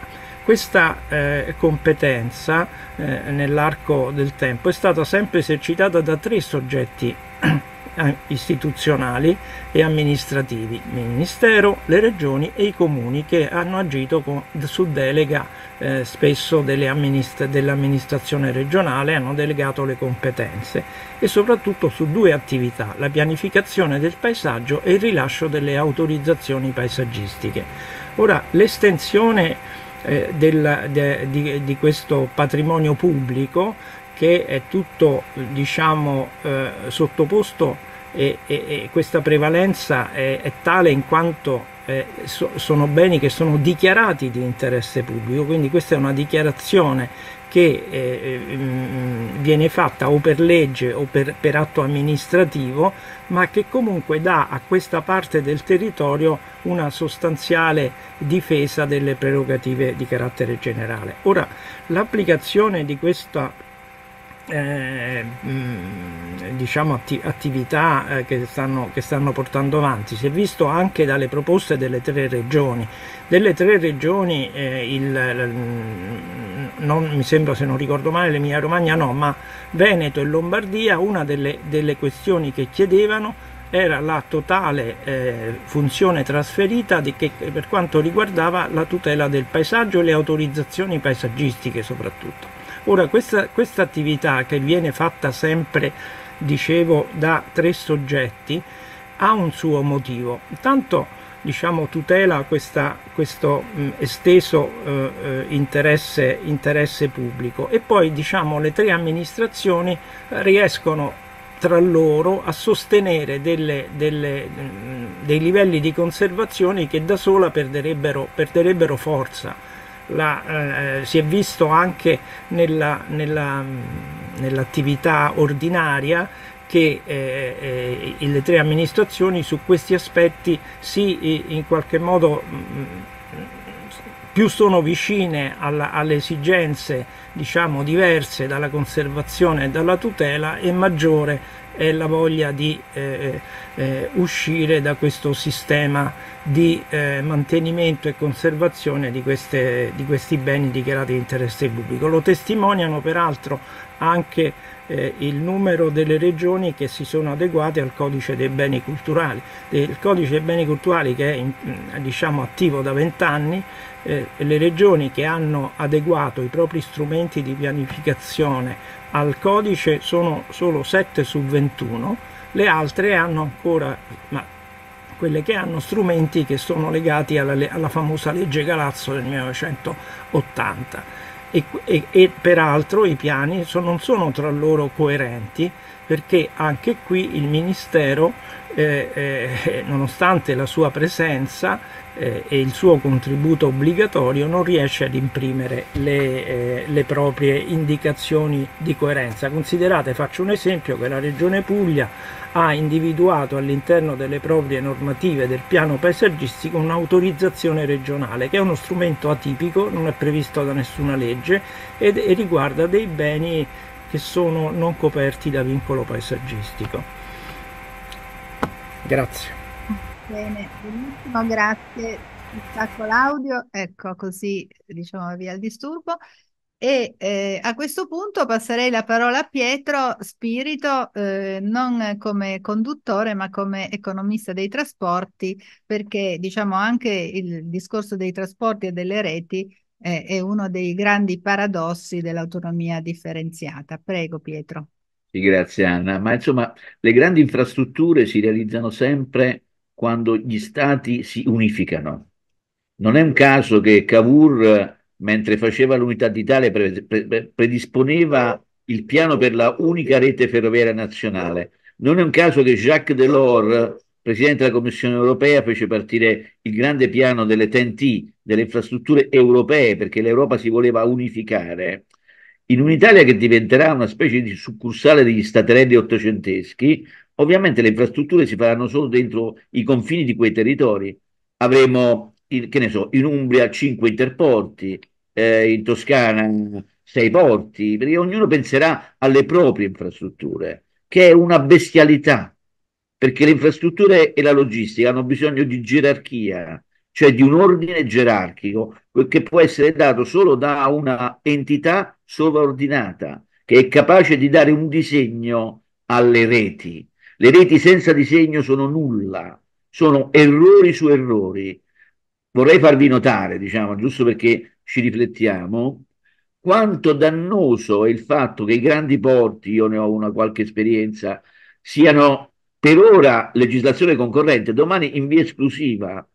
questa eh, competenza eh, nell'arco del tempo è stata sempre esercitata da tre soggetti eh, istituzionali e amministrativi, il Ministero, le Regioni e i Comuni che hanno agito con, su delega eh, spesso dell'amministrazione regionale, hanno delegato le competenze e soprattutto su due attività, la pianificazione del paesaggio e il rilascio delle autorizzazioni paesaggistiche. Ora, l'estensione eh, della, de, di, di, questo patrimonio pubblico che è tutto diciamo, eh, sottoposto e, e, e, questa prevalenza è, è tale in quanto eh, so, sono beni che sono dichiarati di interesse pubblico, quindi questa è una dichiarazione che eh, eh mm, mm, viene fatta o per legge o per, per atto amministrativo, ma che comunque dà a questa parte del territorio una sostanziale difesa delle prerogative di carattere generale. Ora, l'applicazione di questa eh, mm, diciamo atti attività eh, che, stanno, che stanno portando avanti. Si è visto anche dalle proposte delle tre regioni. Delle tre regioni eh, il, non, mi sembra se non ricordo male l'Emilia Romagna no, ma Veneto e Lombardia, una delle, delle questioni che chiedevano era la totale eh, funzione trasferita che, per quanto riguardava la tutela del paesaggio e le autorizzazioni paesaggistiche soprattutto. Ora questa, questa attività che viene fatta sempre, dicevo, da tre soggetti ha un suo motivo. Intanto diciamo, tutela questa, questo mh, esteso eh, eh, interesse, interesse, pubblico e poi diciamo, le tre amministrazioni riescono tra loro a sostenere delle, delle, mh, dei livelli di conservazione che da sola perderebbero, perderebbero forza. La, eh, si è visto anche nell'attività nella, nell ordinaria che eh, eh, le tre amministrazioni su questi aspetti si in qualche modo mh, mm, mm, più sono vicine alla, alle esigenze diciamo diverse dalla conservazione e dalla tutela e maggiore è la voglia di eh, eh, eh, uscire da questo sistema di eh, mantenimento e conservazione di, queste, di questi beni dichiarati di interesse pubblico. Lo testimoniano peraltro anche eh, il numero delle regioni che si sono adeguate al codice dei beni culturali. Eh, il codice dei beni culturali che è in, mm, diciamo, attivo da vent'anni, eh, le regioni che hanno adeguato i propri strumenti di pianificazione al codice sono solo 7 su 21, le altre hanno ancora, ma quelle che hanno strumenti che sono legati alla, alla famosa legge Galazzo del 1980 e, e, e peraltro i piani so, non sono tra loro coerenti perché anche qui il Ministero eh, eh, nonostante la sua presenza eh, e il suo contributo obbligatorio, non riesce ad imprimere le, le proprie indicazioni di coerenza. Considerate, faccio un esempio, che la Regione Puglia ha individuato all'interno delle proprie normative del piano paesaggistico un'autorizzazione regionale che è uno strumento atipico, non è previsto da nessuna legge e riguarda dei beni che sono non coperti da vincolo paesaggistico. Grazie. Bene, benissimo, grazie Stacco l'audio, ecco così diciamo via il disturbo. E eh, a questo punto passerei la parola a Pietro Spirito, eh, non come conduttore, ma come economista dei trasporti, perché diciamo anche il discorso dei trasporti e delle reti eh, è uno dei grandi paradossi dell'autonomia differenziata. Prego Pietro grazie Anna, ma insomma le grandi infrastrutture si realizzano sempre quando gli stati si unificano. Non è un caso che Cavour, mentre faceva l'unità d'Italia, pre pre predisponeva il piano per la unica rete ferroviaria nazionale. Non è un caso che Jacques Delors, presidente della Commissione europea, fece partire il grande piano delle TNT, delle infrastrutture europee, perché l'Europa si voleva unificare in un'Italia che diventerà una specie di succursale degli staterelli ottocenteschi, ovviamente le infrastrutture si faranno solo dentro i confini di quei territori. Avremo, il, che ne so, in Umbria 5 interporti, eh, in Toscana 6 porti, perché ognuno penserà alle proprie infrastrutture, che è una bestialità, perché le infrastrutture e la logistica hanno bisogno di gerarchia, cioè di un ordine gerarchico che può essere dato solo da una entità sovraordinata che è capace di dare un disegno alle reti. Le reti senza disegno sono nulla, sono errori su errori. Vorrei farvi notare, diciamo, giusto perché ci riflettiamo, quanto dannoso è il fatto che i grandi porti, io ne ho una qualche esperienza, siano per ora legislazione concorrente, domani in via esclusiva.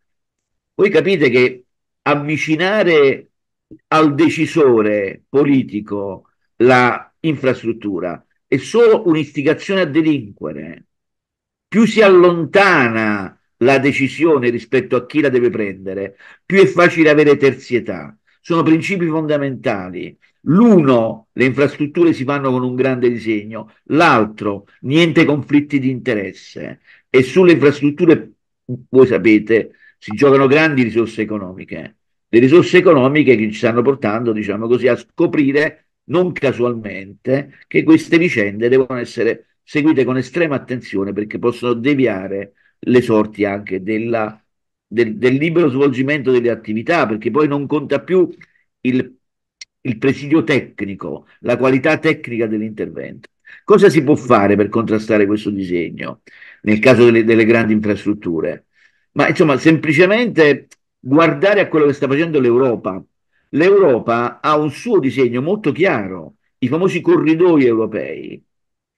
Voi capite che avvicinare al decisore politico la infrastruttura, è solo un'istigazione a delinquere. Più si allontana la decisione rispetto a chi la deve prendere, più è facile avere terzietà. Sono principi fondamentali. L'uno, le infrastrutture si fanno con un grande disegno, l'altro, niente conflitti di interesse. E sulle infrastrutture, voi sapete, si giocano grandi risorse economiche le risorse economiche che ci stanno portando, diciamo così, a scoprire non casualmente che queste vicende devono essere seguite con estrema attenzione perché possono deviare le sorti anche della, del, del, libero svolgimento delle attività, perché poi non conta più il, il presidio tecnico, la qualità tecnica dell'intervento. Cosa si può fare per contrastare questo disegno nel caso delle, delle grandi infrastrutture? Ma insomma, semplicemente guardare a quello che sta facendo l'Europa. L'Europa ha un suo disegno molto chiaro, i famosi corridoi europei.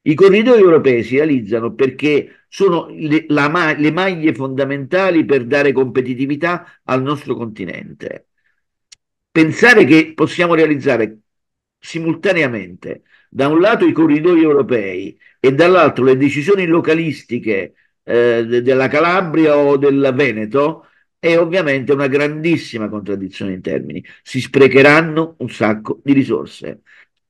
I corridoi europei si realizzano perché sono le, ma le maglie fondamentali per dare competitività al nostro continente. Pensare che possiamo realizzare simultaneamente da un lato i corridoi europei e dall'altro le decisioni localistiche eh, della Calabria o del Veneto è ovviamente una grandissima contraddizione in termini. Si sprecheranno un sacco di risorse.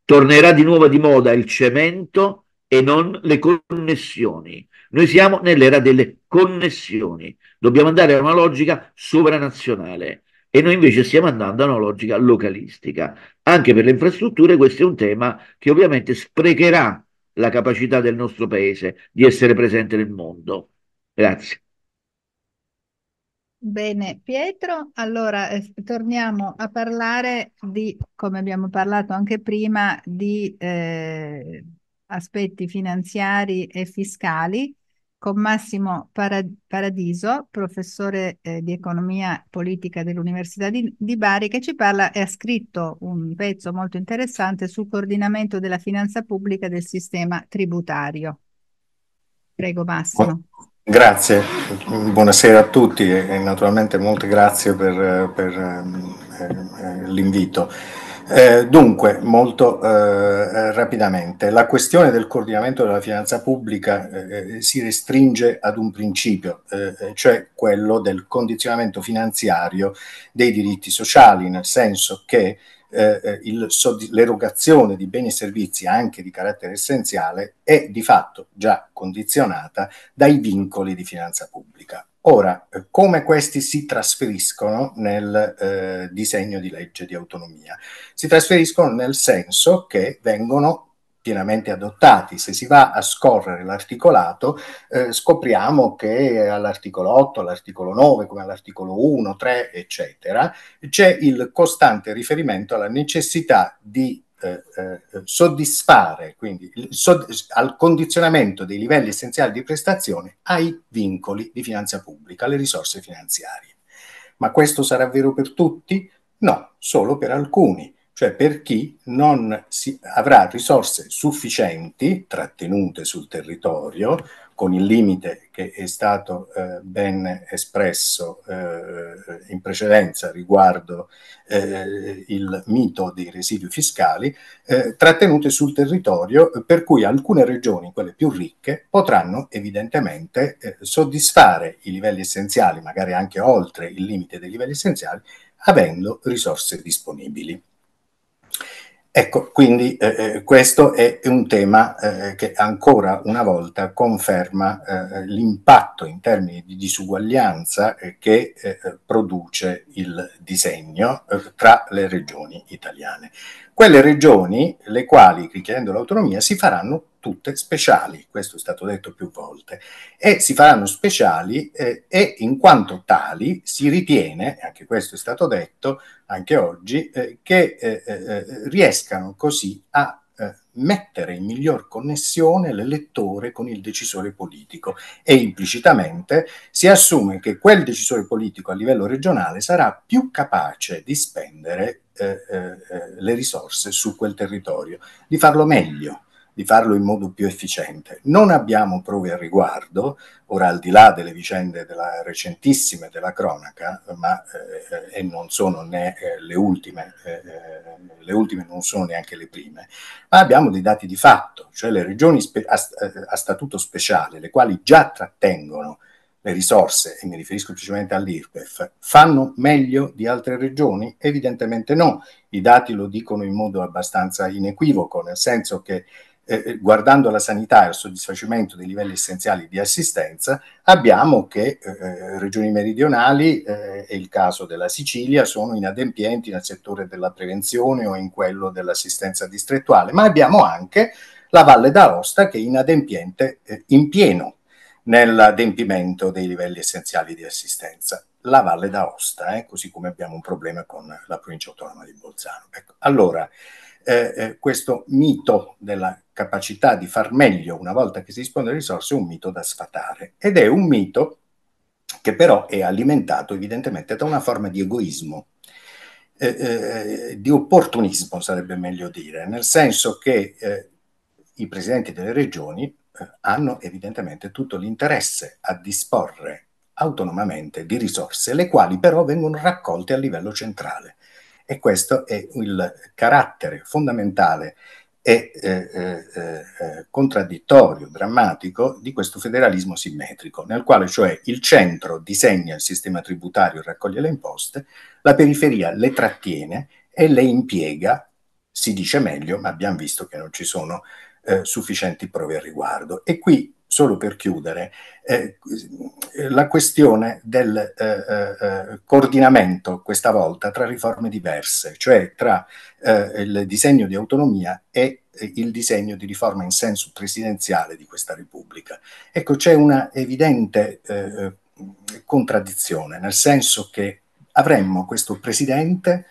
Tornerà di nuovo di moda il cemento e non le connessioni. Noi siamo nell'era delle connessioni. Dobbiamo andare a una logica sovranazionale e noi invece stiamo andando a una logica localistica. Anche per le infrastrutture questo è un tema che ovviamente sprecherà la capacità del nostro paese di essere presente nel mondo. Grazie. Bene, Pietro, allora eh, torniamo a parlare di, come abbiamo parlato anche prima, di eh, aspetti finanziari e fiscali con Massimo Paradiso, professore eh, di economia politica dell'Università di, di, Bari, che ci parla e ha scritto un pezzo molto interessante sul coordinamento della finanza pubblica del sistema tributario. Prego Massimo. Grazie, buonasera a tutti e naturalmente molte grazie per, per ehm, eh, l'invito. Eh, dunque, molto eh, rapidamente, la questione del coordinamento della finanza pubblica eh, eh, si restringe ad un principio, cioè quello del condizionamento finanziario dei diritti sociali, nel senso che eh, eh, il, l'erogazione di beni e servizi anche di carattere essenziale è di fatto già condizionata dai vincoli di finanza pubblica. Ora, eh, come questi si trasferiscono nel eh, disegno di legge di autonomia? Si trasferiscono nel senso che vengono pienamente adottati. Se si va a scorrere l'articolato, eh, scopriamo che all'articolo 8, all'articolo 9, come all'articolo 1, 3, eccetera, c'è il costante riferimento alla necessità di eh, eh, soddisfare, quindi so, al condizionamento dei livelli essenziali di prestazione ai vincoli di finanza pubblica, alle risorse finanziarie. Ma questo sarà vero per tutti? No, solo per alcuni cioè per chi non si, avrà risorse sufficienti trattenute sul territorio, con il limite che è stato eh, ben espresso eh, in precedenza riguardo eh, il mito dei residui fiscali, eh, trattenute sul territorio, per cui alcune regioni, quelle più ricche, potranno evidentemente eh, soddisfare i livelli essenziali, magari anche oltre il limite dei livelli essenziali, avendo risorse disponibili. Ecco, quindi eh, eh, questo è un tema eh, che ancora una volta conferma eh, l'impatto in termini di disuguaglianza eh, che eh, produce il disegno tra le regioni italiane quelle regioni le quali, richiedendo l'autonomia, si faranno tutte speciali, questo è stato detto più volte, e si faranno speciali eh, e in quanto tali si ritiene, anche questo è stato detto anche oggi, eh, che eh, eh, eh riescano così a eh, mettere in miglior connessione l'elettore con il decisore politico e implicitamente si assume che quel decisore politico a livello regionale sarà più capace di spendere eh, eh, eh, le risorse su quel territorio, di farlo meglio, di farlo in modo più efficiente. Non abbiamo prove al riguardo, ora al di là delle vicende della recentissime della cronaca, ma eh, eh e non sono né eh, le ultime, eh, le ultime non sono neanche le prime, ma abbiamo dei dati di fatto, cioè le regioni a, a, statuto speciale, le quali già trattengono le risorse, e mi riferisco semplicemente all'IRPEF, fanno meglio di altre regioni? Evidentemente no, i dati lo dicono in modo abbastanza inequivoco, nel senso che eh, eh guardando la sanità e il soddisfacimento dei livelli essenziali di assistenza, abbiamo che eh, eh regioni meridionali, eh, è il caso della Sicilia, sono inadempienti nel settore della prevenzione o in quello dell'assistenza distrettuale, ma abbiamo anche la Valle d'Aosta che è inadempiente eh, in pieno nell'adempimento dei livelli essenziali di assistenza. La Valle d'Aosta, eh, così come abbiamo un problema con la provincia autonoma di Bolzano. Ecco, allora, eh, eh questo mito della capacità di far meglio una volta che si dispone delle risorse è un mito da sfatare ed è un mito che però è alimentato evidentemente da una forma di egoismo, eh, eh, di opportunismo sarebbe meglio dire, nel senso che eh, i presidenti delle regioni hanno evidentemente tutto l'interesse a disporre autonomamente di risorse, le quali però vengono raccolte a livello centrale. E questo è il carattere fondamentale e eh eh, eh, eh, contraddittorio, drammatico di questo federalismo simmetrico, nel quale cioè il centro disegna il sistema tributario e raccoglie le imposte, la periferia le trattiene e le impiega, si dice meglio, ma abbiamo visto che non ci sono eh, sufficienti prove al riguardo. E qui, solo per chiudere, eh, la questione del eh, eh, eh coordinamento, questa volta, tra riforme diverse, cioè tra eh, il disegno di autonomia e il disegno di riforma in senso presidenziale di questa Repubblica. Ecco, c'è una evidente contraddizione, nel senso che avremmo questo presidente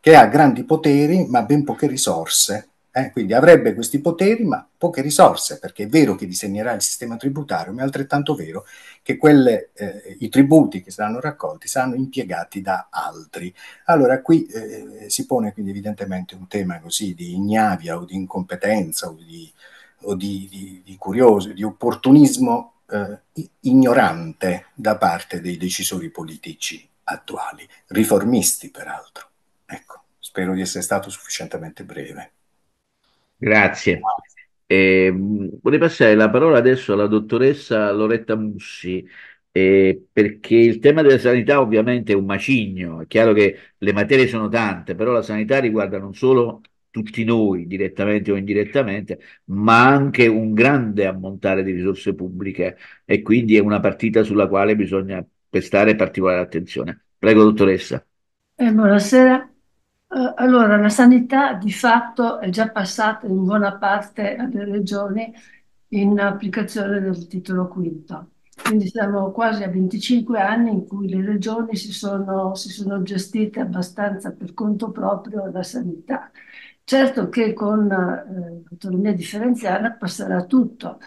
che ha grandi poteri ma ben poche risorse eh, quindi avrebbe questi poteri ma poche risorse, perché è vero che disegnerà il sistema tributario, ma è altrettanto vero che quelle, eh, i tributi che saranno raccolti saranno impiegati da altri. Allora qui eh, si pone quindi evidentemente un tema così di ignavia o di incompetenza o di, o di, di, di curioso, di opportunismo eh, ignorante da parte dei decisori politici attuali, riformisti peraltro. Ecco, spero di essere stato sufficientemente breve. Grazie. Eh, vorrei passare la parola adesso alla dottoressa Loretta Mussi, eh, perché il tema della sanità ovviamente è un macigno, è chiaro che le materie sono tante, però la sanità riguarda non solo tutti noi, direttamente o indirettamente, ma anche un grande ammontare di risorse pubbliche e quindi è una partita sulla quale bisogna prestare particolare attenzione. Prego, dottoressa. Eh, buonasera. Eh, allora, la sanità di fatto è già passata in buona parte alle regioni in applicazione del titolo quinto. Quindi siamo quasi a 25 anni in cui le regioni si sono, si sono gestite abbastanza per conto proprio la sanità. Certo che con eh, l'autonomia differenziata passerà tutto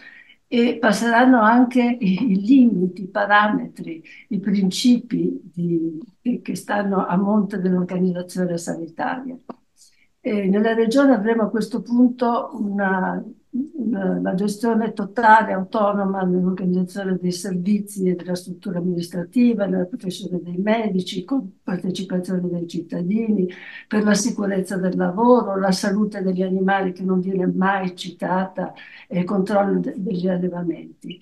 e passeranno anche i, i limiti, i parametri, i principi di, che stanno a monte dell'organizzazione sanitaria. E nella regione avremo a questo punto una la gestione totale, autonoma nell'organizzazione dei servizi e della struttura amministrativa, nella professione dei medici, con partecipazione dei cittadini, per la sicurezza del lavoro, la salute degli animali che non viene mai citata e il controllo degli allevamenti.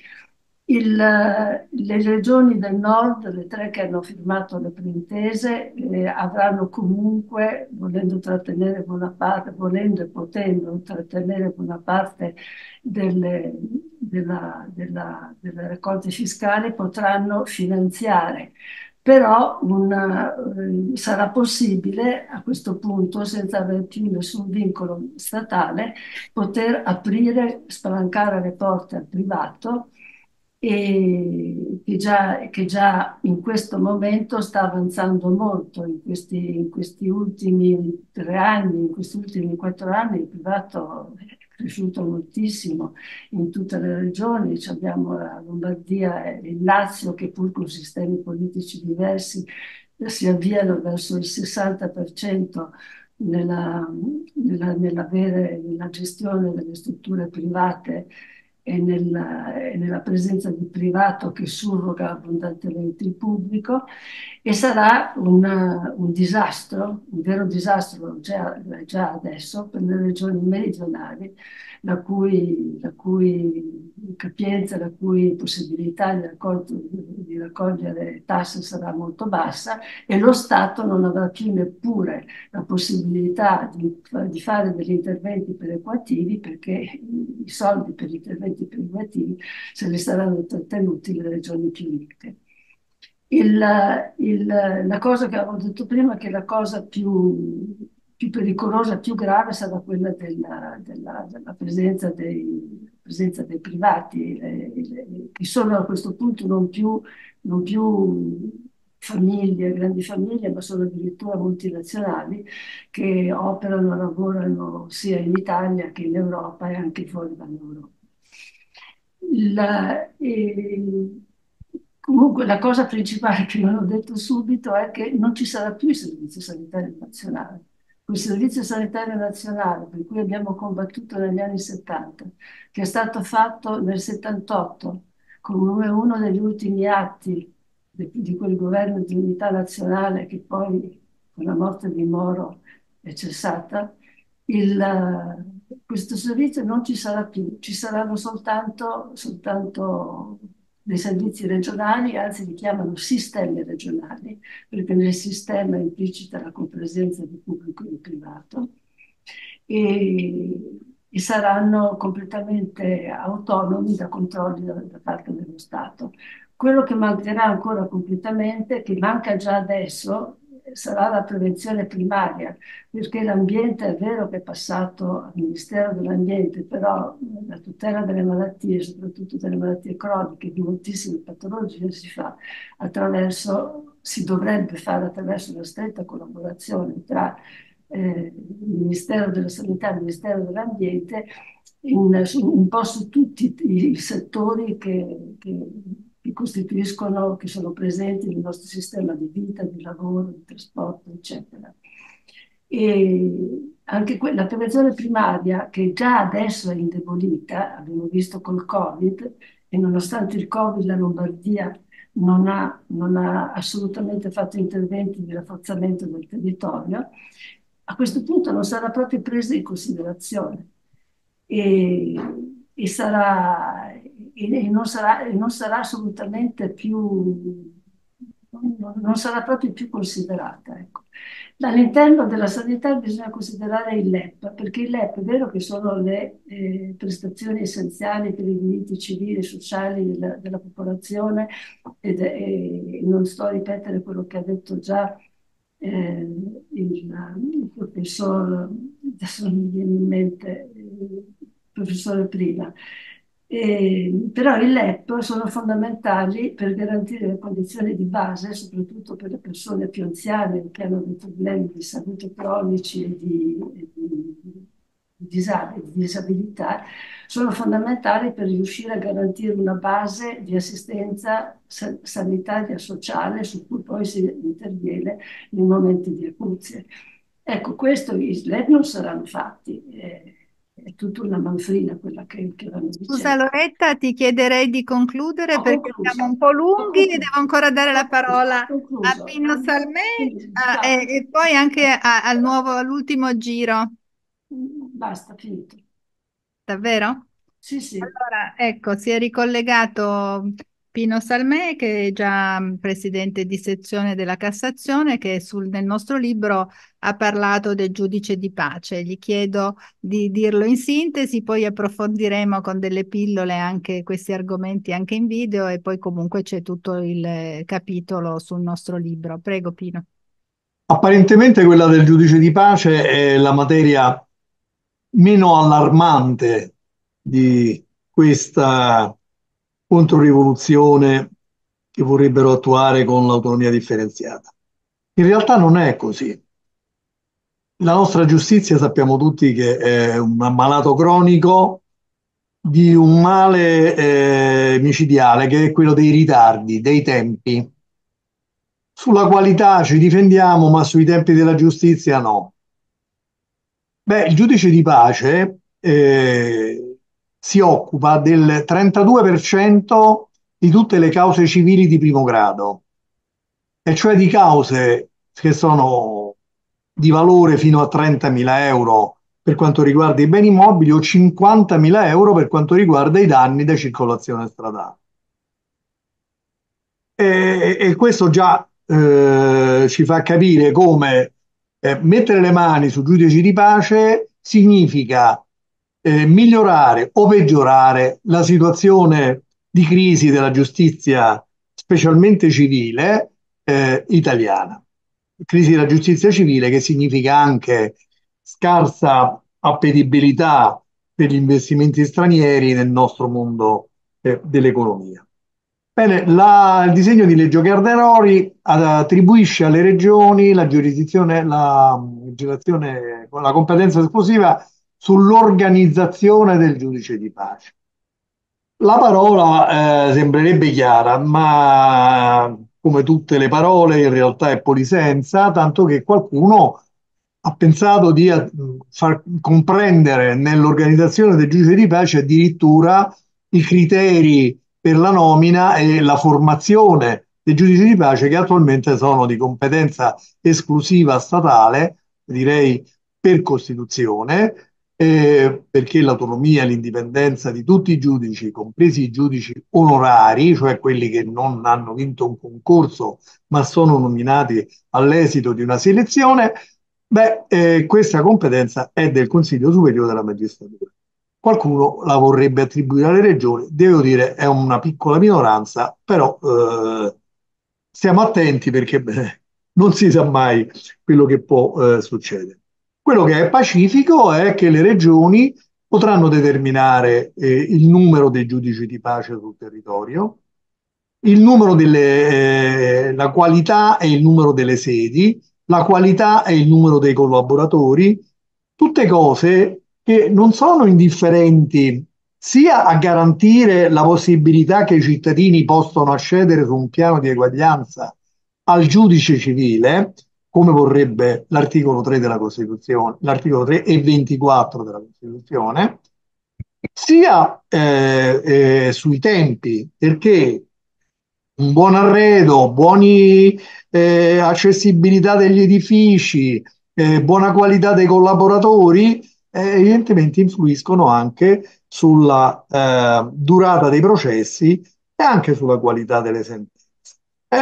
Il, le regioni del nord, le tre che hanno firmato le printese, eh, avranno comunque, volendo trattenere buona parte, volendo e potendo trattenere buona parte delle, della, della, delle raccolte fiscali, potranno finanziare. Però una, eh, sarà possibile a questo punto, senza avere più nessun vincolo statale, poter aprire, spalancare le porte al privato e che già, che già, in questo momento sta avanzando molto. In questi, in questi, ultimi tre anni, in questi ultimi quattro anni, il privato è cresciuto moltissimo in tutte le regioni. Abbiamo la Lombardia e il Lazio che pur con sistemi politici diversi si avviano verso il 60% nella, nella, nella, vera, nella gestione delle strutture private e nella, e nella presenza di privato che surroga abbondantemente il pubblico e sarà una, un disastro, un vero disastro già, già adesso per le regioni meridionali la cui, la cui capienza, la cui possibilità di, raccolto, di raccogliere tasse sarà molto bassa e lo Stato non avrà più neppure la possibilità di, di fare degli interventi perequativi perché i soldi per gli interventi perequativi se li saranno trattenuti le regioni più ricche. Il, il, la cosa che avevo detto prima, che la cosa più più pericolosa, più grave sarà quella della, della, della presenza, dei, presenza, dei, privati, eh, eh, che sono a questo punto non più, non più famiglie, grandi famiglie, ma sono addirittura multinazionali che operano, lavorano sia in Italia che in Europa e anche fuori dall'Europa. La, comunque la cosa principale che non ho detto subito è che non ci sarà più il Servizio Sanitario Nazionale col Servizio Sanitario Nazionale, per cui abbiamo combattuto negli anni 70, che è stato fatto nel 78 come uno degli ultimi atti di, di quel governo di unità nazionale che poi con la morte di Moro è cessata, il, eh, questo servizio non ci sarà più, ci saranno soltanto, soltanto dei servizi regionali, anzi li chiamano sistemi regionali, perché nel sistema implicita la compresenza di pubblico e privato, e, e saranno completamente autonomi da controlli da, da parte dello Stato. Quello che mancherà ancora completamente, che manca già adesso, sarà la prevenzione primaria, perché l'ambiente è vero che è passato al Ministero dell'Ambiente, però la tutela delle malattie, soprattutto delle malattie croniche, di moltissime patologie, si fa attraverso, si dovrebbe fare attraverso una stretta collaborazione tra eh, il Ministero della Sanità e il Ministero dell'Ambiente in, su, un po' su tutti i, i settori che, che che costituiscono, che sono presenti nel nostro sistema di vita, di lavoro, di trasporto, eccetera. E anche que- la prevenzione primaria, che già adesso è indebolita, abbiamo visto col Covid, e nonostante il Covid la Lombardia non ha, non ha assolutamente fatto interventi di rafforzamento del territorio, a questo punto non sarà proprio presa in considerazione. E, e sarà, e non sarà, non sarà assolutamente più non sarà proprio più considerata. Ecco. All'interno della sanità bisogna considerare il LEP, perché il LEP è vero che sono le eh, prestazioni essenziali per i diritti civili e sociali della, della popolazione, ed, e non sto a ripetere quello che ha detto già eh, il, il, professor, adesso mi viene in mente, eh, il professore Prima. E, però i LEP sono fondamentali per garantire le condizioni di base, soprattutto per le persone più anziane che hanno dei problemi di salute cronici e di, e di, disab- di disabilità, sono fondamentali per riuscire a garantire una base di assistenza san- sanitaria sociale su cui poi si interviene nei momenti di acuzie. Ecco, questo i LEP non saranno fatti. Eh, è tutta una manfrina quella che, che vanno dicendo. Scusa Loretta, ti chiederei di concludere ho perché concluso. siamo un po' lunghi e devo ancora dare la parola a Pino Salmè sì, a, ah, e, e, poi anche a, al nuovo, all'ultimo giro. Basta, finito. Davvero? Sì, sì. Allora, ecco, si è ricollegato Pino Salmè, che è già mm, presidente di sezione della Cassazione, che sul, nel nostro libro ha parlato del giudice di pace. Gli chiedo di dirlo in sintesi, poi approfondiremo con delle pillole anche questi argomenti anche in video e poi comunque c'è tutto il eh, capitolo sul nostro libro. Prego Pino. Apparentemente quella del giudice di pace è la materia meno allarmante di questa controrivoluzione che vorrebbero attuare con l'autonomia differenziata. In realtà non è così. La nostra giustizia sappiamo tutti che è un ammalato cronico di un male eh, micidiale che è quello dei ritardi, dei tempi. Sulla qualità ci difendiamo, ma sui tempi della giustizia no. Beh, il giudice di pace eh, si occupa del 32% di tutte le cause civili di primo grado, e cioè di cause che sono di valore fino a 30.000 euro per quanto riguarda i beni immobili o 50.000 euro per quanto riguarda i danni da circolazione stradale. E, e questo già eh, ci fa capire come eh, mettere le mani su giudici di pace significa eh, migliorare o peggiorare la situazione di crisi della giustizia, specialmente civile, eh, italiana. Crisi della giustizia civile che significa anche scarsa appetibilità per gli investimenti stranieri nel nostro mondo eh, dell'economia. Bene, la, il disegno di legge Garderori attribuisce alle regioni la giurisdizione, la, mm, la competenza esclusiva sull'organizzazione del giudice di pace. La parola eh, sembrerebbe chiara, ma come tutte le parole in realtà è polisenza, tanto che qualcuno ha pensato di eh, far comprendere nell'organizzazione del giudice di pace addirittura i criteri per la nomina e la formazione dei giudici di pace che attualmente sono di competenza esclusiva statale, direi per Costituzione, eh, perché l'autonomia e l'indipendenza di tutti i giudici, compresi i giudici onorari, cioè quelli che non hanno vinto un concorso ma sono nominati all'esito di una selezione, beh, eh, questa competenza è del Consiglio Superiore della Magistratura. Qualcuno la vorrebbe attribuire alle regioni, devo dire è una piccola minoranza, però eh, stiamo attenti perché beh, non si sa mai quello che può eh, succedere. Quello che è pacifico è che le regioni potranno determinare eh, il numero dei giudici di pace sul territorio, il numero delle, eh, la qualità e il numero delle sedi, la qualità e il numero dei collaboratori, tutte cose che non sono indifferenti sia a garantire la possibilità che i cittadini possano accedere su un piano di eguaglianza al giudice civile, come vorrebbe l'articolo 3 della Costituzione, l'articolo 3 e 24 della Costituzione, sia eh, eh, sui tempi, perché un buon arredo, buona eh, accessibilità degli edifici, eh, buona qualità dei collaboratori, eh, evidentemente influiscono anche sulla eh, durata dei processi e anche sulla qualità delle sentenze.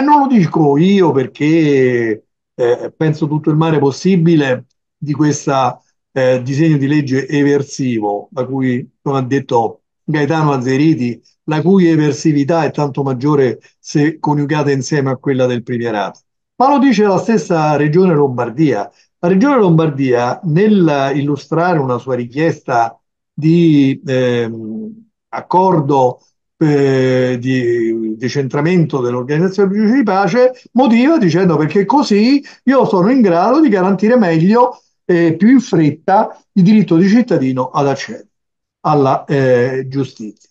non lo dico io perché eh, penso tutto il mare possibile di questo eh, disegno di legge eversivo, da cui, come ha detto Gaetano Azzeriti, la cui eversività è tanto maggiore se coniugata insieme a quella del premierato. Ma lo dice la stessa Regione Lombardia. La Regione Lombardia, nell'illustrare una sua richiesta di eh, accordo eh, di decentramento dell'organizzazione del di pace motiva dicendo perché così io sono in grado di garantire meglio e eh, più in fretta il diritto di cittadino ad accedere alla eh, giustizia.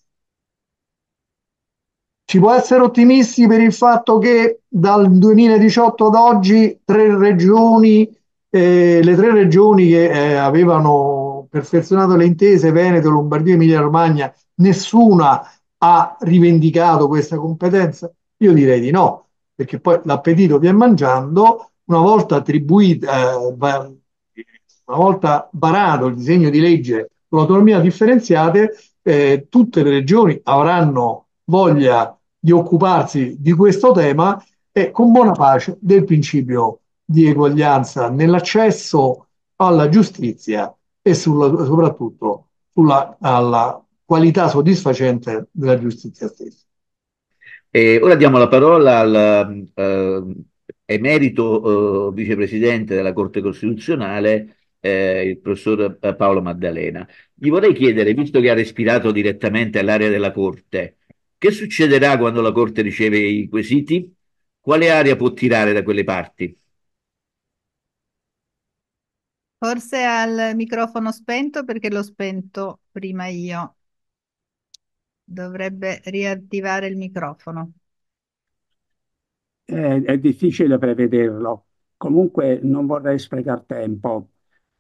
Si può essere ottimisti per il fatto che dal 2018 ad oggi tre regioni, eh, le tre regioni che eh, avevano perfezionato le intese, Veneto, Lombardia e Emilia Romagna, nessuna ha rivendicato questa competenza? Io direi di no, perché poi l'appetito viene mangiando, una volta attribuito, eh, una volta varato il disegno di legge sull'autonomia differenziata, eh, tutte le regioni avranno voglia di occuparsi di questo tema e con buona pace del principio di eguaglianza nell'accesso alla giustizia e sulla, soprattutto sulla, alla qualità soddisfacente della giustizia stessa. E ora diamo la parola al uh, emerito uh, vicepresidente della Corte Costituzionale, eh, il professor eh, Paolo Maddalena. Gli vorrei chiedere, visto che ha respirato direttamente all'area della Corte, che succederà quando la Corte riceve i quesiti? Quale aria può tirare da quelle parti? Forse al microfono spento perché l'ho spento prima io. Dovrebbe riattivare il microfono. Eh, è difficile prevederlo. Comunque non vorrei sprecare tempo.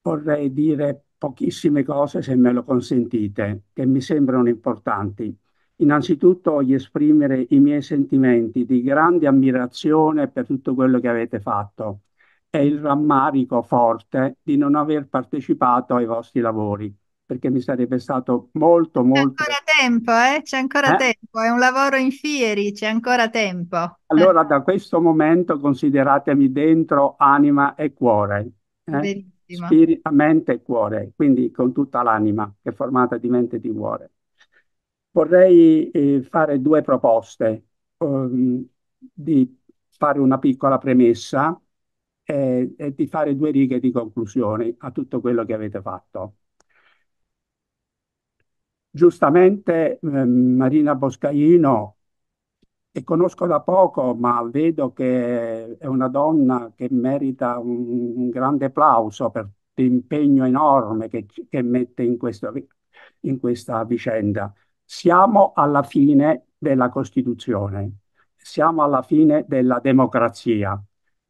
Vorrei dire pochissime cose, se me lo consentite, che mi sembrano importanti. Innanzitutto voglio esprimere i miei sentimenti di grande ammirazione per tutto quello che avete fatto e il rammarico forte di non aver partecipato ai vostri lavori perché mi sarebbe stato molto, molto... C'è ancora tempo, eh? C'è ancora eh? tempo, è un lavoro in fieri, c'è ancora tempo. Allora da questo momento consideratemi dentro anima e cuore, eh? Spir- mente e cuore, quindi con tutta l'anima che è formata di mente e di cuore. Vorrei eh, fare due proposte, um, di fare una piccola premessa e, eh, e di fare due righe di conclusione a tutto quello che avete fatto. Giustamente eh, Marina Boscaino, e conosco da poco, ma vedo che è una donna che merita un, un grande applauso per l'impegno enorme che, che mette in, questo, in questa vicenda. Siamo alla fine della Costituzione, siamo alla fine della democrazia.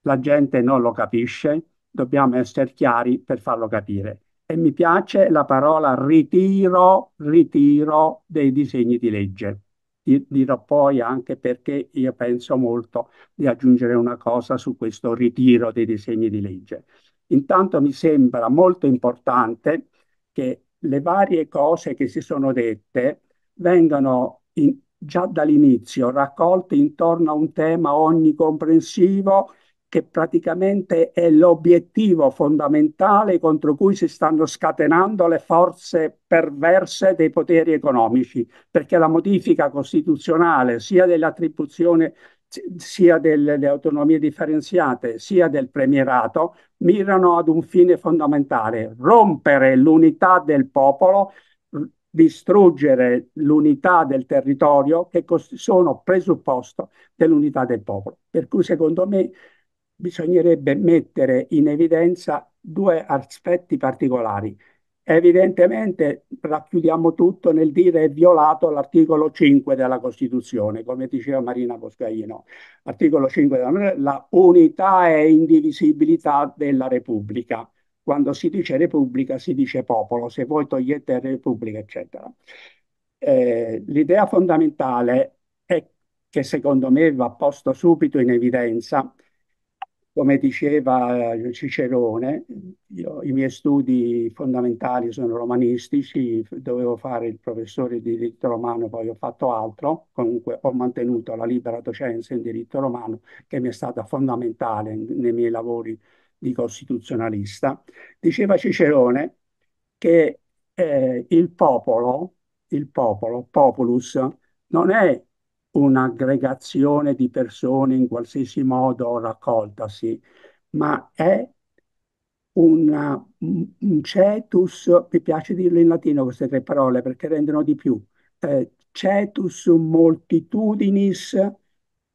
La gente non lo capisce, dobbiamo essere chiari per farlo capire e mi piace la parola ritiro, ritiro dei disegni di legge. Dirò poi anche perché io penso molto di aggiungere una cosa su questo ritiro dei disegni di legge. Intanto mi sembra molto importante che le varie cose che si sono dette vengano in, già dall'inizio raccolte intorno a un tema onnicomprensivo che praticamente è l'obiettivo fondamentale contro cui si stanno scatenando le forze perverse dei poteri economici, perché la modifica costituzionale sia dell'attribuzione sia delle, autonomie differenziate sia del premierato mirano ad un fine fondamentale, rompere l'unità del popolo, distruggere l'unità del territorio che sono presupposto dell'unità del popolo. Per cui secondo me bisognerebbe mettere in evidenza due aspetti particolari. Evidentemente racchiudiamo tutto nel dire è violato l'articolo 5 della Costituzione, come diceva Marina Boscaglino. Articolo 5 della la unità e indivisibilità della Repubblica. Quando si dice Repubblica si dice popolo, se voi togliete Repubblica, eccetera. Eh, l'idea fondamentale è che secondo me va posto subito in evidenza come diceva Cicerone, io, i miei studi fondamentali sono romanistici, dovevo fare il professore di diritto romano, poi ho fatto altro, comunque ho mantenuto la libera docenza in diritto romano che mi è stata fondamentale nei miei lavori di costituzionalista. Diceva Cicerone che eh, il popolo, il popolo, populus, non è un'aggregazione di persone in qualsiasi modo raccoltasi, ma è una, un cetus, mi piace dirlo in latino queste tre parole perché rendono di più, eh, cetus multitudinis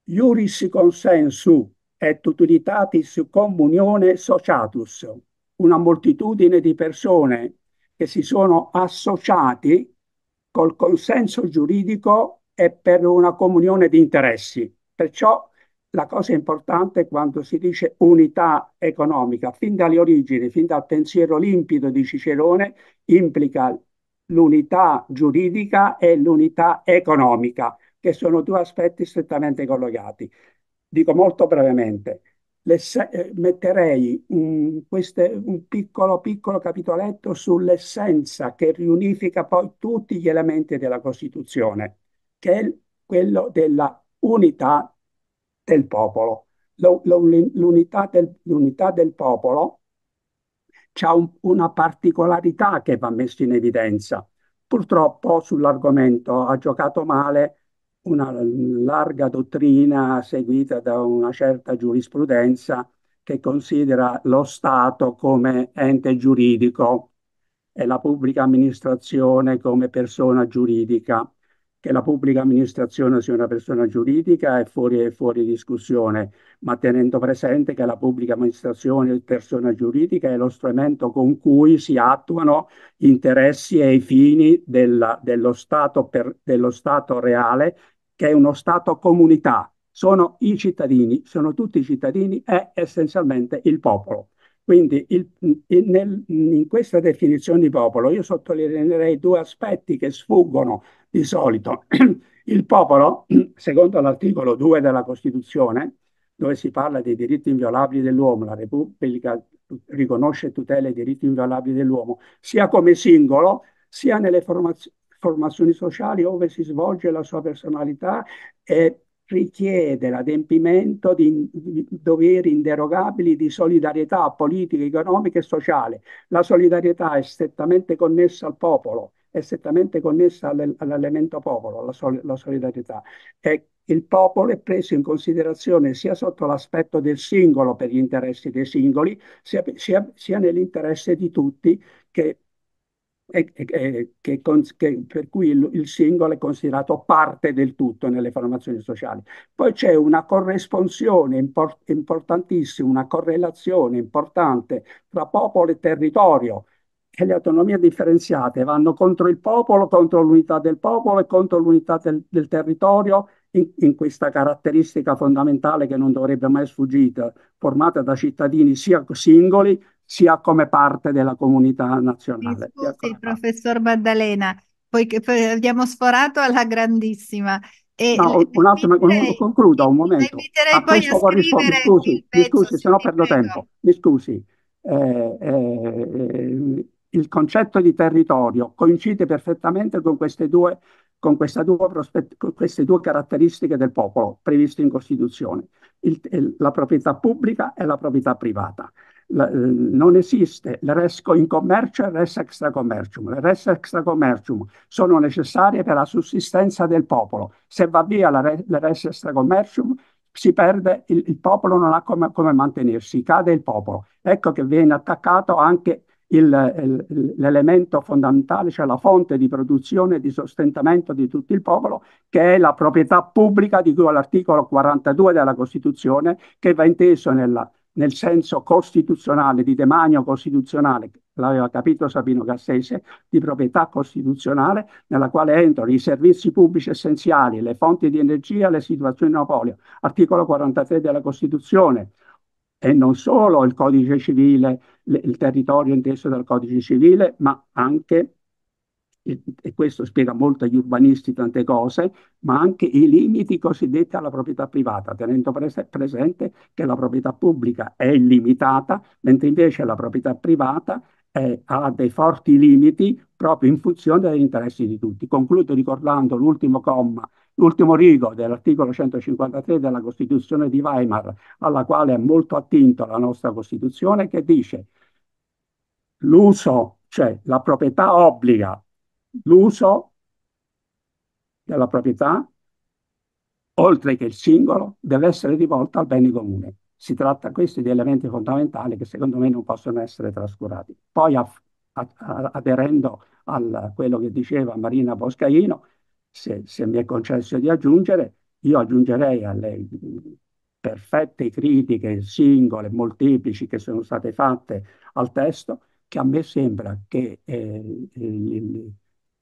iuris consensu et utilitatis communione sociatus, una moltitudine di persone che si sono associati col consenso giuridico è per una comunione di interessi. Perciò la cosa importante quando si dice unità economica, fin dalle origini, fin dal pensiero limpido di Cicerone, implica l'unità giuridica e l'unità economica, che sono due aspetti strettamente collegati. Dico molto brevemente, eh, metterei un, queste, un piccolo, piccolo capitoletto sull'essenza che riunifica poi tutti gli elementi della Costituzione che è quello della unità del popolo. L'unità del, del, popolo ha un, una particolarità che va messa in evidenza. Purtroppo sull'argomento ha giocato male una larga dottrina seguita da una certa giurisprudenza che considera lo Stato come ente giuridico e la pubblica amministrazione come persona giuridica che la pubblica amministrazione sia una persona giuridica è fuori, è fuori discussione, ma tenendo presente che la pubblica amministrazione è persona giuridica è lo strumento con cui si attuano gli interessi e i fini della, dello, stato per, dello Stato reale, che è uno Stato comunità. Sono i cittadini, sono tutti i cittadini, è essenzialmente il popolo. Quindi il, il, nel, in questa definizione di popolo io sottolineerei due aspetti che sfuggono di solito il popolo, secondo l'articolo 2 della Costituzione, dove si parla dei diritti inviolabili dell'uomo, la Repubblica riconosce e tutela i diritti inviolabili dell'uomo, sia come singolo, sia nelle formaz- formazioni sociali dove si svolge la sua personalità e richiede l'adempimento di, doveri inderogabili di solidarietà politica, economica e sociale. La solidarietà è strettamente connessa al popolo è strettamente connessa all'elemento popolo, alla sol- la solidarietà. E il popolo è preso in considerazione sia sotto l'aspetto del singolo per gli interessi dei singoli, sia, sia, sia nell'interesse di tutti che e, e, che, che, per cui il, il, singolo è considerato parte del tutto nelle formazioni sociali. Poi c'è una corrispondenza import, importantissima, una correlazione importante tra popolo e territorio, che le autonomie differenziate vanno contro il popolo, contro l'unità del popolo e contro l'unità del, del territorio in, in, questa caratteristica fondamentale che non dovrebbe mai sfuggire, formata da cittadini sia singoli sia come parte della comunità nazionale. Scusi, professor Maddalena, poiché abbiamo sforato alla grandissima. E no, un attimo, un, concludo un momento. A questo corrisponde, scusi, mi scusi, se no perdo prego. tempo, mi scusi. Eh, eh, il concetto di territorio coincide perfettamente con queste due, con due, prospett- con queste due caratteristiche del popolo previste in Costituzione, il, il, la proprietà pubblica e la proprietà privata. La, eh, non esiste il res in commercio e il res extra commercium. Le res extra commercium sono necessarie per la sussistenza del popolo. Se va via la, re, la res extra commercium, si perde, il, il popolo non ha come, come, mantenersi, cade il popolo. Ecco che viene attaccato anche il, il, l'elemento fondamentale, cioè la fonte di produzione e di sostentamento di tutto il popolo, che è la proprietà pubblica di cui all'articolo 42 della Costituzione, che va inteso nella, nel senso costituzionale, di demanio costituzionale, l'aveva capito Sabino Cassese, di proprietà costituzionale, nella quale entrano i servizi pubblici essenziali, le fonti di energia, le situazioni di monopolio, articolo 43 della Costituzione, e non solo il codice civile, il territorio inteso dal codice civile, ma anche, e questo spiega molto agli urbanisti tante cose, ma anche i limiti cosiddetti alla proprietà privata, tenendo pres- presente che la proprietà pubblica è illimitata, mentre invece la proprietà privata è, ha dei forti limiti proprio in funzione degli interessi di tutti. Concludo ricordando l'ultimo comma L'ultimo rigo dell'articolo 153 della Costituzione di Weimar, alla quale è molto attinto la nostra Costituzione, che dice l'uso, cioè la proprietà obbliga l'uso della proprietà, oltre che il singolo, deve essere rivolto al bene comune. Si tratta questi di elementi fondamentali che secondo me non possono essere trascurati. Poi a, a, aderendo a quello che diceva Marina Boscaino, se, se mi è concesso di aggiungere, io aggiungerei alle perfette critiche singole, molteplici che sono state fatte al testo, che a me sembra che eh, il,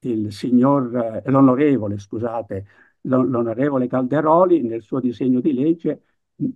il, signor, eh, l'onorevole, scusate, l'onorevole Calderoli nel suo disegno di legge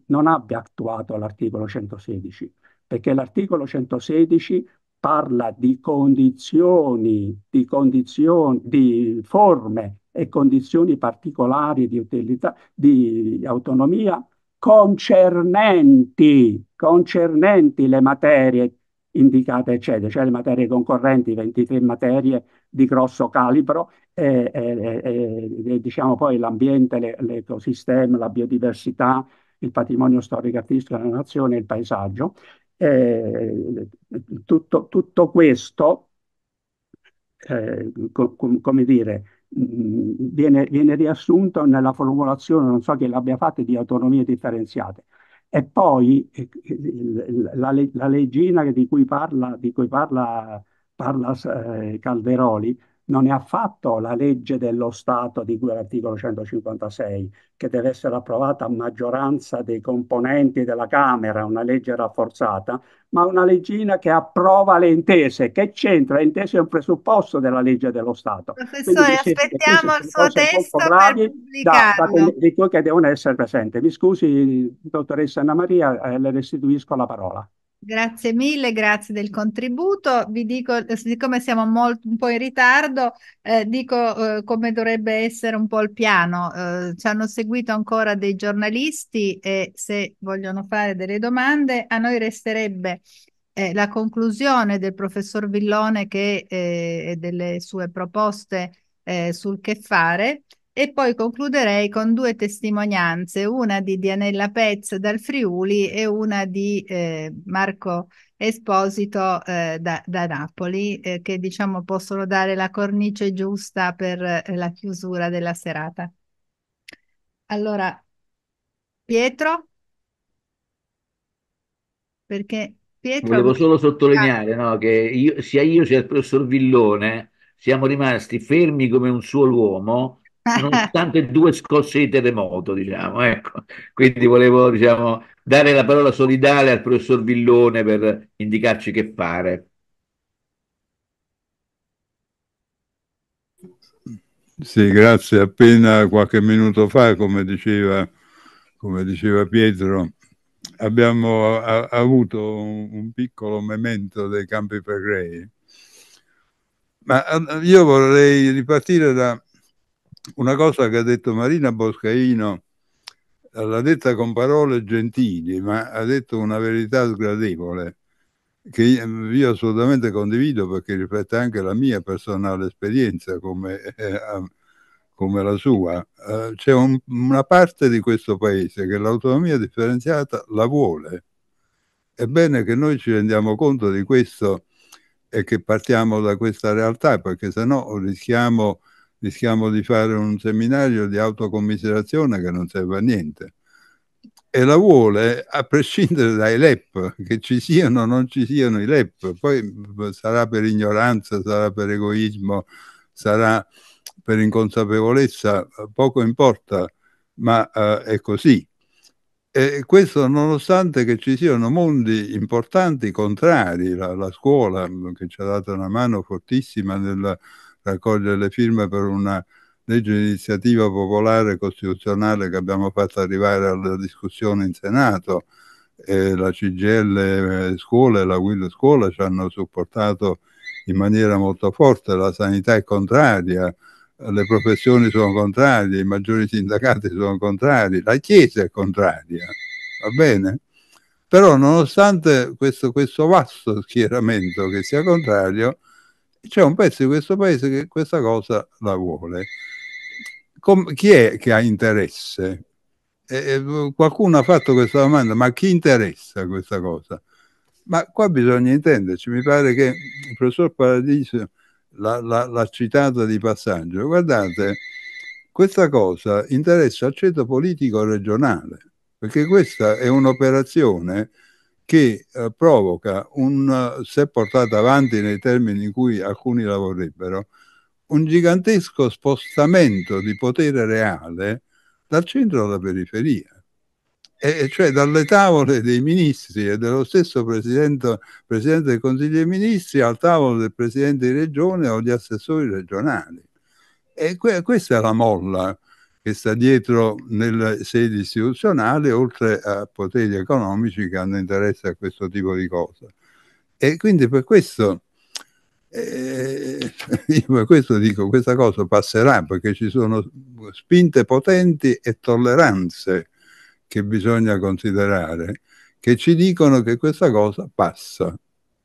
non abbia attuato l'articolo 116, perché l'articolo 116 parla di condizioni, di, condizioni, di forme e condizioni particolari di, utilità, di autonomia concernenti, concernenti le materie indicate, eccetera, cioè le materie concorrenti, 23 materie di grosso calibro e, e, e, e diciamo poi l'ambiente, le, l'ecosistema, la biodiversità, il patrimonio storico artistico della nazione, il paesaggio. Tutto, tutto, questo, eh, co, com, come dire, Viene, viene, riassunto nella formulazione, non so chi l'abbia fatta, di autonomie differenziate. E poi eh, la, la leggina di cui parla, di cui parla, parla eh, Calderoli non è affatto la legge dello Stato di cui l'articolo 156, che deve essere approvata a maggioranza dei componenti della Camera, una legge rafforzata, ma una leggina che approva le intese. Che c'entra? Le intese è un presupposto della legge dello Stato. Professore, Quindi, aspettiamo il suo testo per pubblicarlo. Da, da, che devono essere presenti. Mi scusi, dottoressa Anna Maria, eh, le restituisco la parola. Grazie mille, grazie del contributo. Vi dico, siccome siamo molto, un po' in ritardo, eh, dico eh, come dovrebbe essere un po' il piano. Eh, ci hanno seguito ancora dei giornalisti e se vogliono fare delle domande, a noi resterebbe eh, la conclusione del professor Villone che, eh, e delle sue proposte eh, sul che fare. E poi concluderei con due testimonianze, una di Dianella Pez dal Friuli e una di eh, Marco Esposito eh, da, da, Napoli, eh, che diciamo possono dare la cornice giusta per eh, la chiusura della serata. Allora, Pietro? Perché Pietro... Volevo solo sottolineare ah. no, che io, sia io sia il professor Villone siamo rimasti fermi come un solo uomo nonostante due scosse di terremoto, diciamo, ecco. Quindi volevo, diciamo, dare la parola solidale al professor Villone per indicarci che fare. Sì, grazie. Appena qualche minuto fa, come diceva, come diceva Pietro, abbiamo a, avuto un, un, piccolo memento dei campi Flegrei. Ma eh, io vorrei ripartire da, una cosa che ha detto Marina Boscaino, l'ha detta con parole gentili, ma ha detto una verità sgradevole che io assolutamente condivido perché riflette anche la mia personale esperienza come, eh, come la sua. Eh, c'è un, una parte di questo paese che l'autonomia differenziata la vuole. È bene che noi ci rendiamo conto di questo e che partiamo da questa realtà perché sennò rischiamo rischiamo di fare un seminario di autocommiserazione che non serve a niente. E la vuole a prescindere dai LEP, che ci siano o non ci siano i LEP, poi sarà per ignoranza, sarà per egoismo, sarà per inconsapevolezza, poco importa, ma eh, è così. E questo nonostante che ci siano mondi importanti contrari, la, la scuola che ci ha dato una mano fortissima nel raccogliere le firme per una legge di iniziativa popolare costituzionale che abbiamo fatto arrivare alla discussione in Senato. E la CGL eh, Scuola e la Guild Scuola ci hanno supportato in maniera molto forte, la sanità è contraria, le professioni sono contrarie, i maggiori sindacati sono contrari, la Chiesa è contraria, va bene? Però nonostante questo, questo vasto schieramento che sia contrario, c'è un pezzo di questo paese che questa cosa la vuole. Com- chi è che ha interesse? Eh, eh, qualcuno ha fatto questa domanda, ma chi interessa questa cosa? Ma qua bisogna intenderci, mi pare che il professor Paradiso l'ha, l'ha, l'ha citata di passaggio. Guardate, questa cosa interessa al ceto politico regionale, perché questa è un'operazione che eh, provoca, un, eh, se portata avanti nei termini in cui alcuni la vorrebbero, un gigantesco spostamento di potere reale dal centro alla periferia. E cioè dalle tavole dei ministri e dello stesso presidente, presidente del Consiglio dei Ministri al tavolo del presidente di regione o gli assessori regionali. E que- questa è la molla che sta dietro nelle sedi istituzionali, oltre a poteri economici che hanno interesse a questo tipo di cose. E quindi per questo, eh, io per questo dico, questa cosa passerà perché ci sono spinte potenti e tolleranze che bisogna considerare, che ci dicono che questa cosa passa.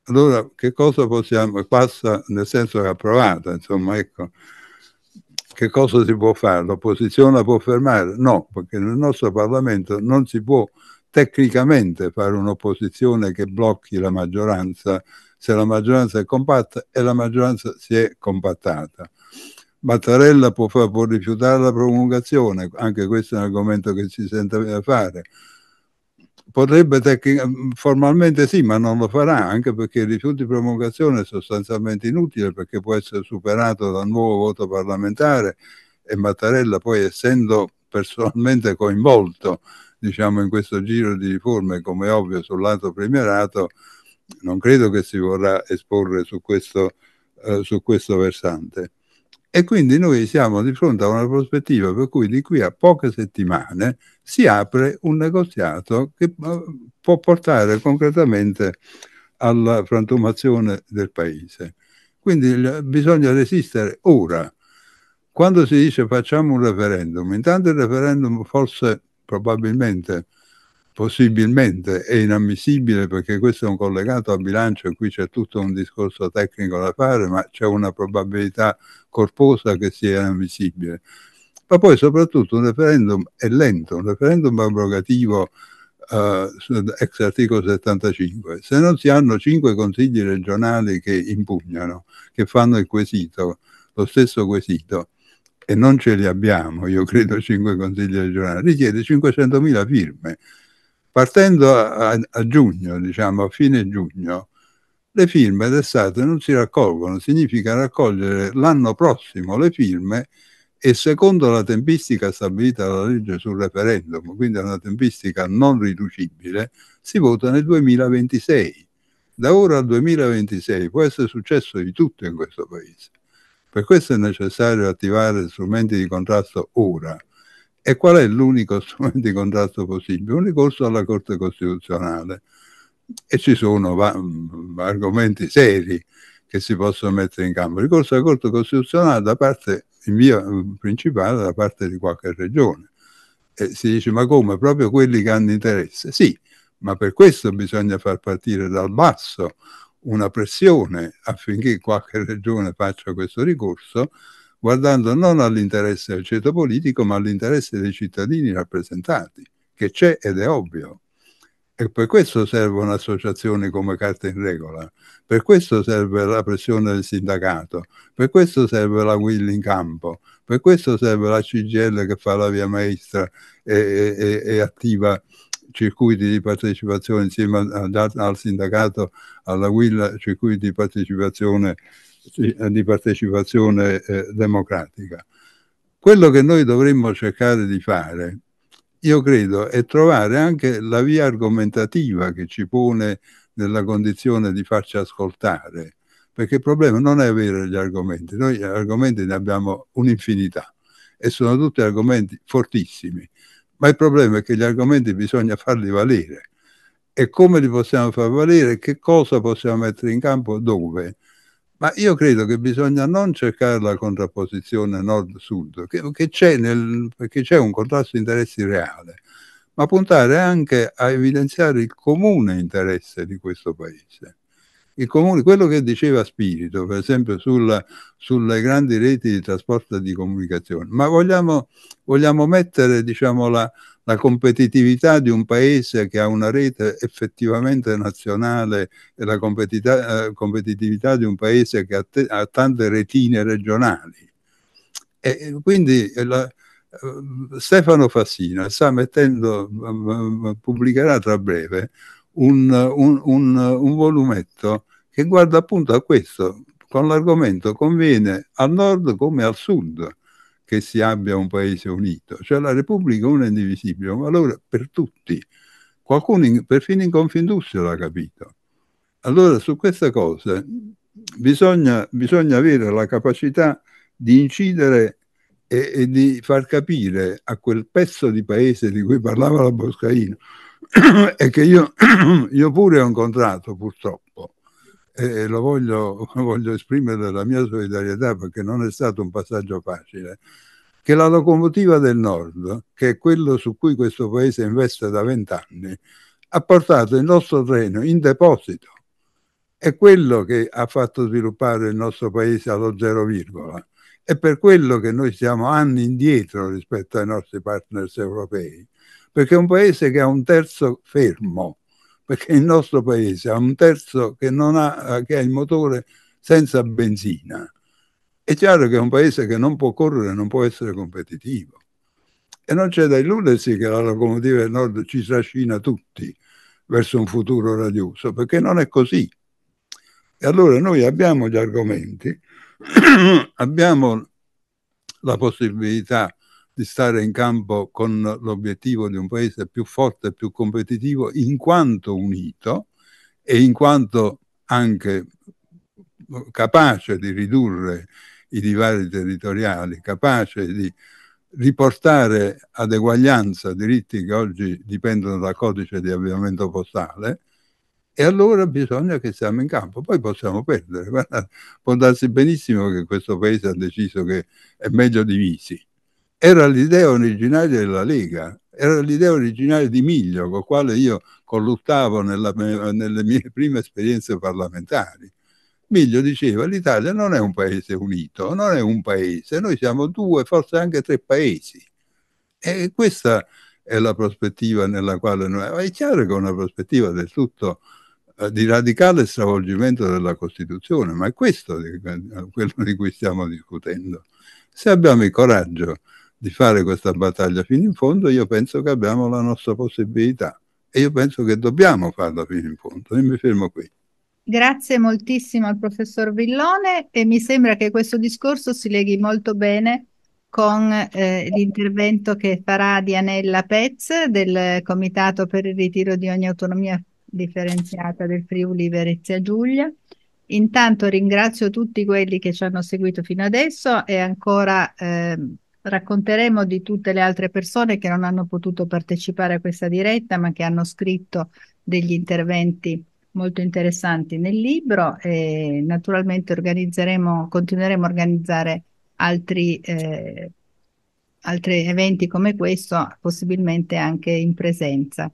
Allora, che cosa possiamo? Passa nel senso che è approvata, insomma, ecco che cosa si può fare? L'opposizione la può fermare? No, perché nel nostro Parlamento non si può tecnicamente fare un'opposizione che blocchi la maggioranza se la maggioranza è compatta e la maggioranza si è compattata. Mattarella può, può rifiutare la promulgazione, anche questo è un argomento che si sente fare potrebbe mm, formalmente sì, ma non lo farà, anche perché il rifiuto di promulgazione è sostanzialmente inutile perché può essere superato dal nuovo voto parlamentare e Mattarella poi essendo personalmente coinvolto diciamo, in questo giro di riforme, come è ovvio sul lato premierato, non credo che si vorrà esporre su questo, eh, su questo versante. E quindi noi siamo di fronte a una prospettiva per cui di qui a poche settimane si apre un negoziato che eh, può portare concretamente alla frantumazione del paese. Quindi bisogna resistere ora. Quando si dice facciamo un referendum, intanto il referendum forse probabilmente possibilmente è inammissibile perché questo è un collegato a bilancio e qui c'è tutto un discorso tecnico da fare, ma c'è una probabilità corposa che sia inammissibile. Ma poi soprattutto un referendum è lento, un referendum abrogativo eh, ex articolo 75. Se non si hanno cinque consigli regionali che impugnano, che fanno il quesito, lo stesso quesito, e non ce li abbiamo, io credo, cinque consigli regionali, richiede 500.000 firme partendo a, a giugno, diciamo a fine giugno, le firme d'estate non si raccolgono, significa raccogliere l'anno prossimo le firme e secondo la tempistica stabilita dalla legge sul referendum, quindi è una tempistica non riducibile, si vota nel 2026. Da ora al 2026 può essere successo di tutto in questo paese. Per questo è necessario attivare strumenti di contrasto ora. E qual è l'unico strumento di contrasto possibile? Un ricorso alla Corte Costituzionale. E ci sono va- mm, argomenti seri che si possono mettere in campo. Il ricorso alla Corte Costituzionale da parte, in via mm, principale, da parte di qualche regione. E si dice, ma come? Proprio quelli che hanno interesse? Sì, ma per questo bisogna far partire dal basso una pressione affinché qualche regione faccia questo ricorso guardando non all'interesse del ceto politico, ma all'interesse dei cittadini rappresentati, che c'è ed è ovvio. E per questo servono associazioni come Carta in Regola, per questo serve la pressione del sindacato, per questo serve la Will in campo, per questo serve la CGL che fa la via maestra e, e, e attiva circuiti di partecipazione insieme al, al sindacato, alla Will circuiti di partecipazione di partecipazione eh, democratica. Quello che noi dovremmo cercare di fare, io credo, è trovare anche la via argomentativa che ci pone nella condizione di farci ascoltare, perché il problema non è avere gli argomenti, noi gli argomenti ne abbiamo un'infinità e sono tutti argomenti fortissimi, ma il problema è che gli argomenti bisogna farli valere e come li possiamo far valere, che cosa possiamo mettere in campo, dove. Ma io credo che bisogna non cercare la contrapposizione nord-sud, che, che, c'è nel, perché c'è un contrasto di interessi reale, ma puntare anche a evidenziare il comune interesse di questo paese. Il Comune, quello che diceva Spirito, per esempio, sulla, sulle grandi reti di trasporto e di comunicazione, ma vogliamo, vogliamo mettere diciamo, la, la competitività di un paese che ha una rete effettivamente nazionale e la competita- eh, competitività di un paese che ha, ha tante retine regionali. E quindi eh, la, eh, Stefano Fassina sta mettendo, mm, mm, mm, pubblicherà tra breve un, un, un, un volumetto che guarda appunto a questo, con l'argomento conviene al nord come al sud che si abbia un paese unito. Cioè la Repubblica una è indivisibile, ma allora per tutti. Qualcuno, in, perfino in Confindustria l'ha capito. Allora su questa cosa bisogna, bisogna avere la capacità di incidere e, e, di far capire a quel pezzo di paese di cui parlava la Boscaino e che io, io pure ho incontrato purtroppo e lo voglio, voglio esprimere la mia solidarietà perché non è stato un passaggio facile, che la locomotiva del nord, che è quello su cui questo paese investe da vent'anni, ha portato il nostro treno in deposito. È quello che ha fatto sviluppare il nostro paese allo zero virgola. È per quello che noi siamo anni indietro rispetto ai nostri partners europei, perché è un paese che ha un terzo fermo perché il nostro paese ha un terzo che, ha, che ha il motore senza benzina. È chiaro che è un paese che non può correre, non può essere competitivo. E non c'è da illudersi che la locomotiva del nord ci trascina tutti verso un futuro radioso, perché non è così. E allora noi abbiamo gli argomenti, abbiamo la possibilità di stare in campo con l'obiettivo di un paese più forte, più competitivo, in quanto unito e in quanto anche capace di ridurre i divari territoriali, capace di riportare ad eguaglianza diritti che oggi dipendono dal codice di avviamento postale, e allora bisogna che siamo in campo. Poi possiamo perdere. Guarda, può darsi benissimo che questo paese ha deciso che è meglio divisi era l'idea originaria della Lega, era l'idea originaria di Miglio, con quale io colluttavo nella, nelle mie prime esperienze parlamentari. Miglio diceva l'Italia non è un paese unito, non è un paese, noi siamo due, forse anche tre paesi. E questa è la prospettiva nella quale noi... È chiaro che è una prospettiva del tutto eh, di radicale stravolgimento della Costituzione, ma è questo di, eh, quello di cui stiamo discutendo. Se abbiamo il coraggio di fare questa battaglia fino in fondo, io penso che abbiamo la nostra possibilità e io penso che dobbiamo farla fino in fondo e mi fermo qui. Grazie moltissimo al professor Villone e mi sembra che questo discorso si leghi molto bene con eh, l'intervento che farà Dianella Pez del Comitato per il ritiro di ogni autonomia differenziata del Friuli Verezia Giulia. Intanto ringrazio tutti quelli che ci hanno seguito fino adesso e ancora eh, racconteremo di tutte le altre persone che non hanno potuto partecipare a questa diretta, ma che hanno scritto degli interventi molto interessanti nel libro e naturalmente organizzeremo, continueremo a organizzare altri, eh, altri eventi come questo, possibilmente anche in presenza.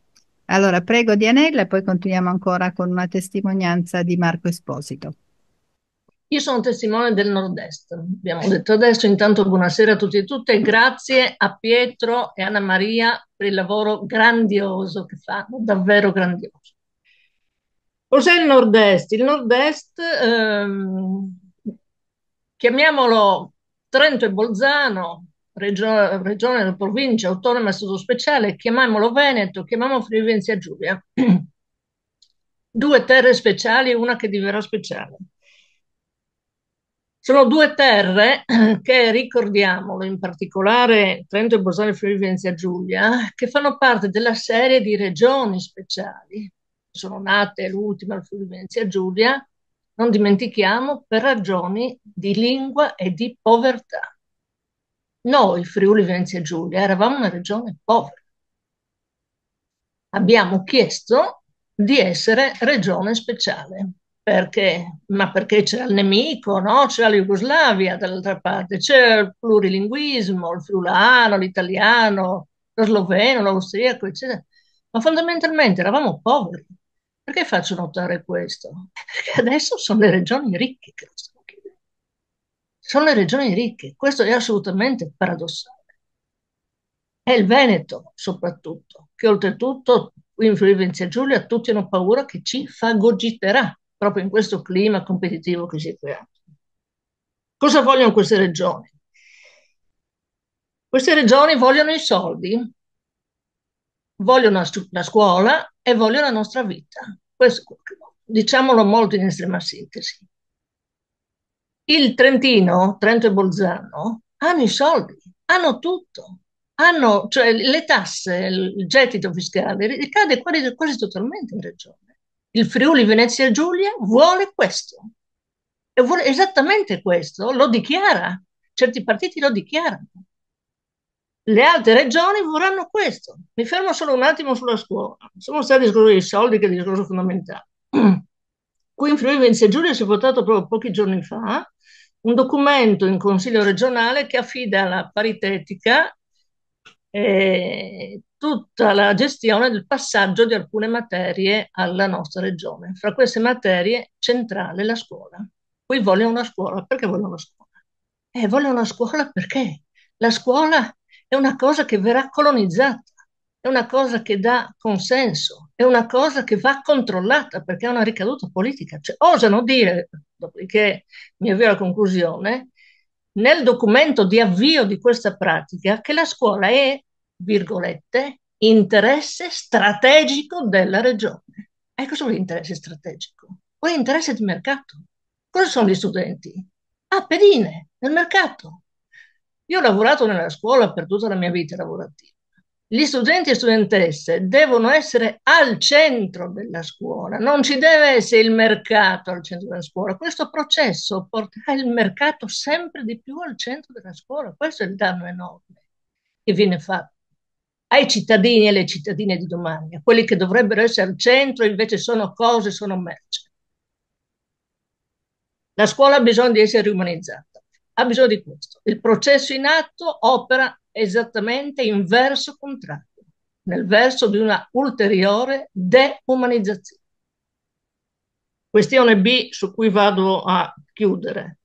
Allora, prego Dianella e poi continuiamo ancora con una testimonianza di Marco Esposito. Io sono testimone del Nord-Est, abbiamo detto adesso. Intanto buonasera a tutti e tutte grazie a Pietro e Anna Maria per il lavoro grandioso che fanno, davvero grandioso. Cos'è il Nord-Est? Il Nord-Est, ehm, chiamiamolo Trento e Bolzano, regione, regione provincia autonoma e stato speciale, chiamiamolo Veneto, chiamiamolo Friuli Venezia Giulia. Due terre speciali una che diverrà speciale sono due terre che ricordiamolo, in particolare Trento e Bosale Friuli Venezia Giulia, che fanno parte della serie di regioni speciali. Sono nate l'ultima al Friuli Venezia Giulia, non dimentichiamo, per ragioni di lingua e di povertà. Noi, Friuli Venezia Giulia, eravamo una regione povera. Abbiamo chiesto di essere regione speciale perché, ma perché c'era il nemico, no? c'era la Jugoslavia dall'altra parte, c'era il plurilinguismo, il friulano, l'italiano, lo sloveno, l'austriaco, eccetera. Ma fondamentalmente eravamo poveri. Perché faccio notare questo? Perché adesso sono le regioni ricche che lo stanno chiedendo. Sono le regioni ricche, questo è assolutamente paradossale. È il Veneto soprattutto, che oltretutto in Friuli Venezia Giulia tutti hanno paura che ci fagogiterà proprio in questo clima competitivo che si è creato. Cosa vogliono queste regioni? Queste regioni vogliono i soldi, vogliono la scuola e vogliono la nostra vita. Questo, diciamolo molto in estrema sintesi. Il Trentino, Trento e Bolzano, hanno i soldi, hanno tutto, hanno, cioè le tasse, il gettito fiscale ricade quasi, quasi totalmente in regione il Friuli Venezia Giulia vuole questo e vuole esattamente questo, lo dichiara, certi partiti lo dichiarano. Le altre regioni vorranno questo. Mi fermo solo un attimo sulla scuola. Sono stati discorso dei soldi, che è il discorso fondamentale. Qui in Friuli Venezia Giulia si è votato proprio pochi giorni fa un documento in consiglio regionale che affida alla paritetica tutta la gestione del passaggio di alcune materie alla nostra regione. Fra queste materie centrale la scuola. Qui vogliono una scuola. Perché vogliono una scuola? Eh, vogliono una scuola perché la scuola è una cosa che verrà colonizzata, è una cosa che dà consenso, è una cosa che va controllata perché ha una ricaduta politica. Cioè, osano dire, dopodiché mi avvio alla conclusione, nel documento di avvio di questa pratica che la scuola è, virgolette, interesse strategico della regione. Ecco solo l'interesse strategico. Poi interesse di mercato. Cosa sono gli studenti? Ah, pedine nel mercato. Io ho lavorato nella scuola per tutta la mia vita lavorativa gli studenti e studentesse devono essere al centro della scuola, non ci deve essere il mercato al centro della scuola. Questo processo porterà il mercato sempre di più al centro della scuola, questo è il danno enorme che viene fatto ai cittadini e alle cittadine di domani, a quelli che dovrebbero essere al centro invece sono cose, sono merce. La scuola ha bisogno di essere riumanizzata, ha bisogno di questo. Il processo in atto opera esattamente in verso contrario, nel verso di una ulteriore deumanizzazione. Questione B su cui vado a chiudere.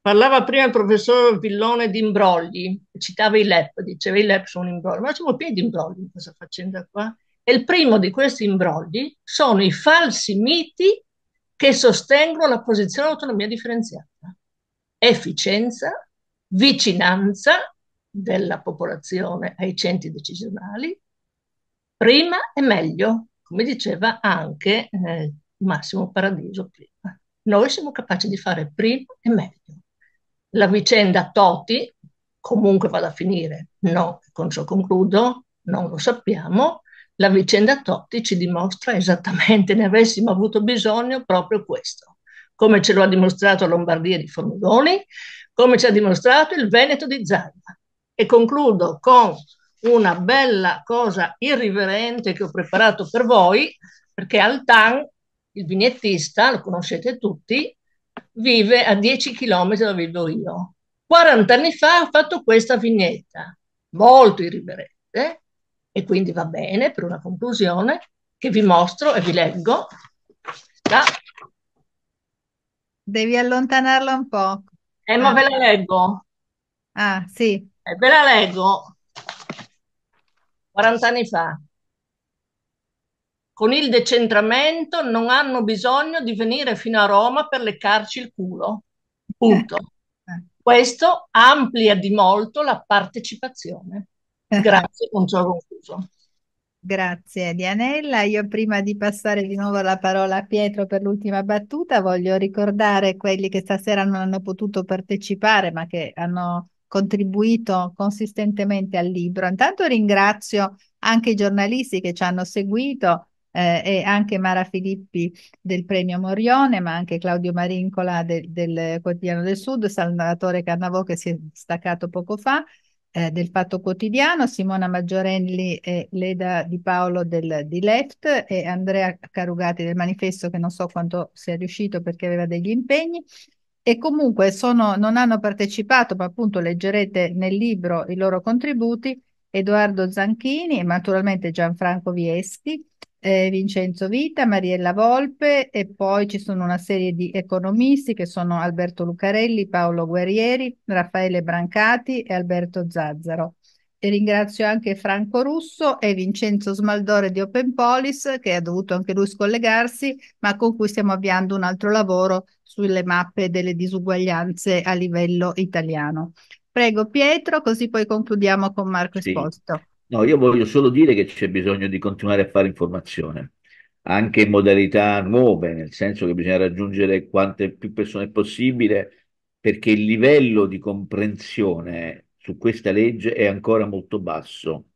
Parlava prima il professor Villone di imbrogli, citava i LEP, diceva i LEP sono imbrogli, ma siamo pieni di imbrogli in questa faccenda qua. E il primo di questi imbrogli sono i falsi miti che sostengono la posizione autonomia differenziata. Efficienza, vicinanza, della popolazione ai centri decisionali, prima e meglio, come diceva anche eh, Massimo Paradiso prima. Noi siamo capaci di fare prima e meglio. La vicenda Toti, comunque vada a finire, no, con ciò concludo, non lo sappiamo, la vicenda Totti ci dimostra esattamente, ne avessimo avuto bisogno, proprio questo. Come ce lo ha dimostrato Lombardia di Formigoni, come ci ha dimostrato il Veneto di Zaglia. E concludo con una bella cosa irriverente che ho preparato per voi, perché Altan, il vignettista, lo conoscete tutti, vive a 10 km da dove vivo io. 40 anni fa ho fatto questa vignetta, molto irriverente, e quindi va bene per una conclusione che vi mostro e vi leggo. Da... Devi allontanarla un po'. Eh, ma ah. ve la eh. leggo. Ah, sì. E ve la leggo 40 anni fa. Con il decentramento non hanno bisogno di venire fino a Roma per leccarci il culo. Punto. Eh. Eh. Questo amplia di molto la partecipazione. Eh. Grazie, un ciò concluso. Grazie Dianella. Io prima di passare di nuovo la parola a Pietro per l'ultima battuta, voglio ricordare quelli che stasera non hanno potuto partecipare ma che hanno contribuito consistentemente al libro. Intanto ringrazio anche i giornalisti che ci hanno seguito eh, e anche Mara Filippi del Premio Morione, ma anche Claudio Marincola de del Quotidiano del Sud, Salvatore Carnavò che si è staccato poco fa eh, del Fatto Quotidiano, Simona Maggiorelli e Leda Di Paolo del, di Left e Andrea Carugati del Manifesto che non so quanto sia riuscito perché aveva degli impegni e comunque sono, non hanno partecipato, ma appunto leggerete nel libro i loro contributi, Edoardo Zanchini e naturalmente Gianfranco Viesti, eh, Vincenzo Vita, Mariella Volpe e poi ci sono una serie di economisti che sono Alberto Lucarelli, Paolo Guerrieri, Raffaele Brancati e Alberto Zazzaro. E ringrazio anche Franco Russo e Vincenzo Smaldore di Open Polis che ha dovuto anche lui scollegarsi, ma con cui stiamo avviando un altro lavoro sulle mappe delle disuguaglianze a livello italiano. Prego Pietro, così poi concludiamo con Marco Esposto. Sì. No, io voglio solo dire che c'è bisogno di continuare a fare informazione, anche in modalità nuove, nel senso che bisogna raggiungere quante più persone possibile, perché il livello di comprensione su questa legge è ancora molto basso.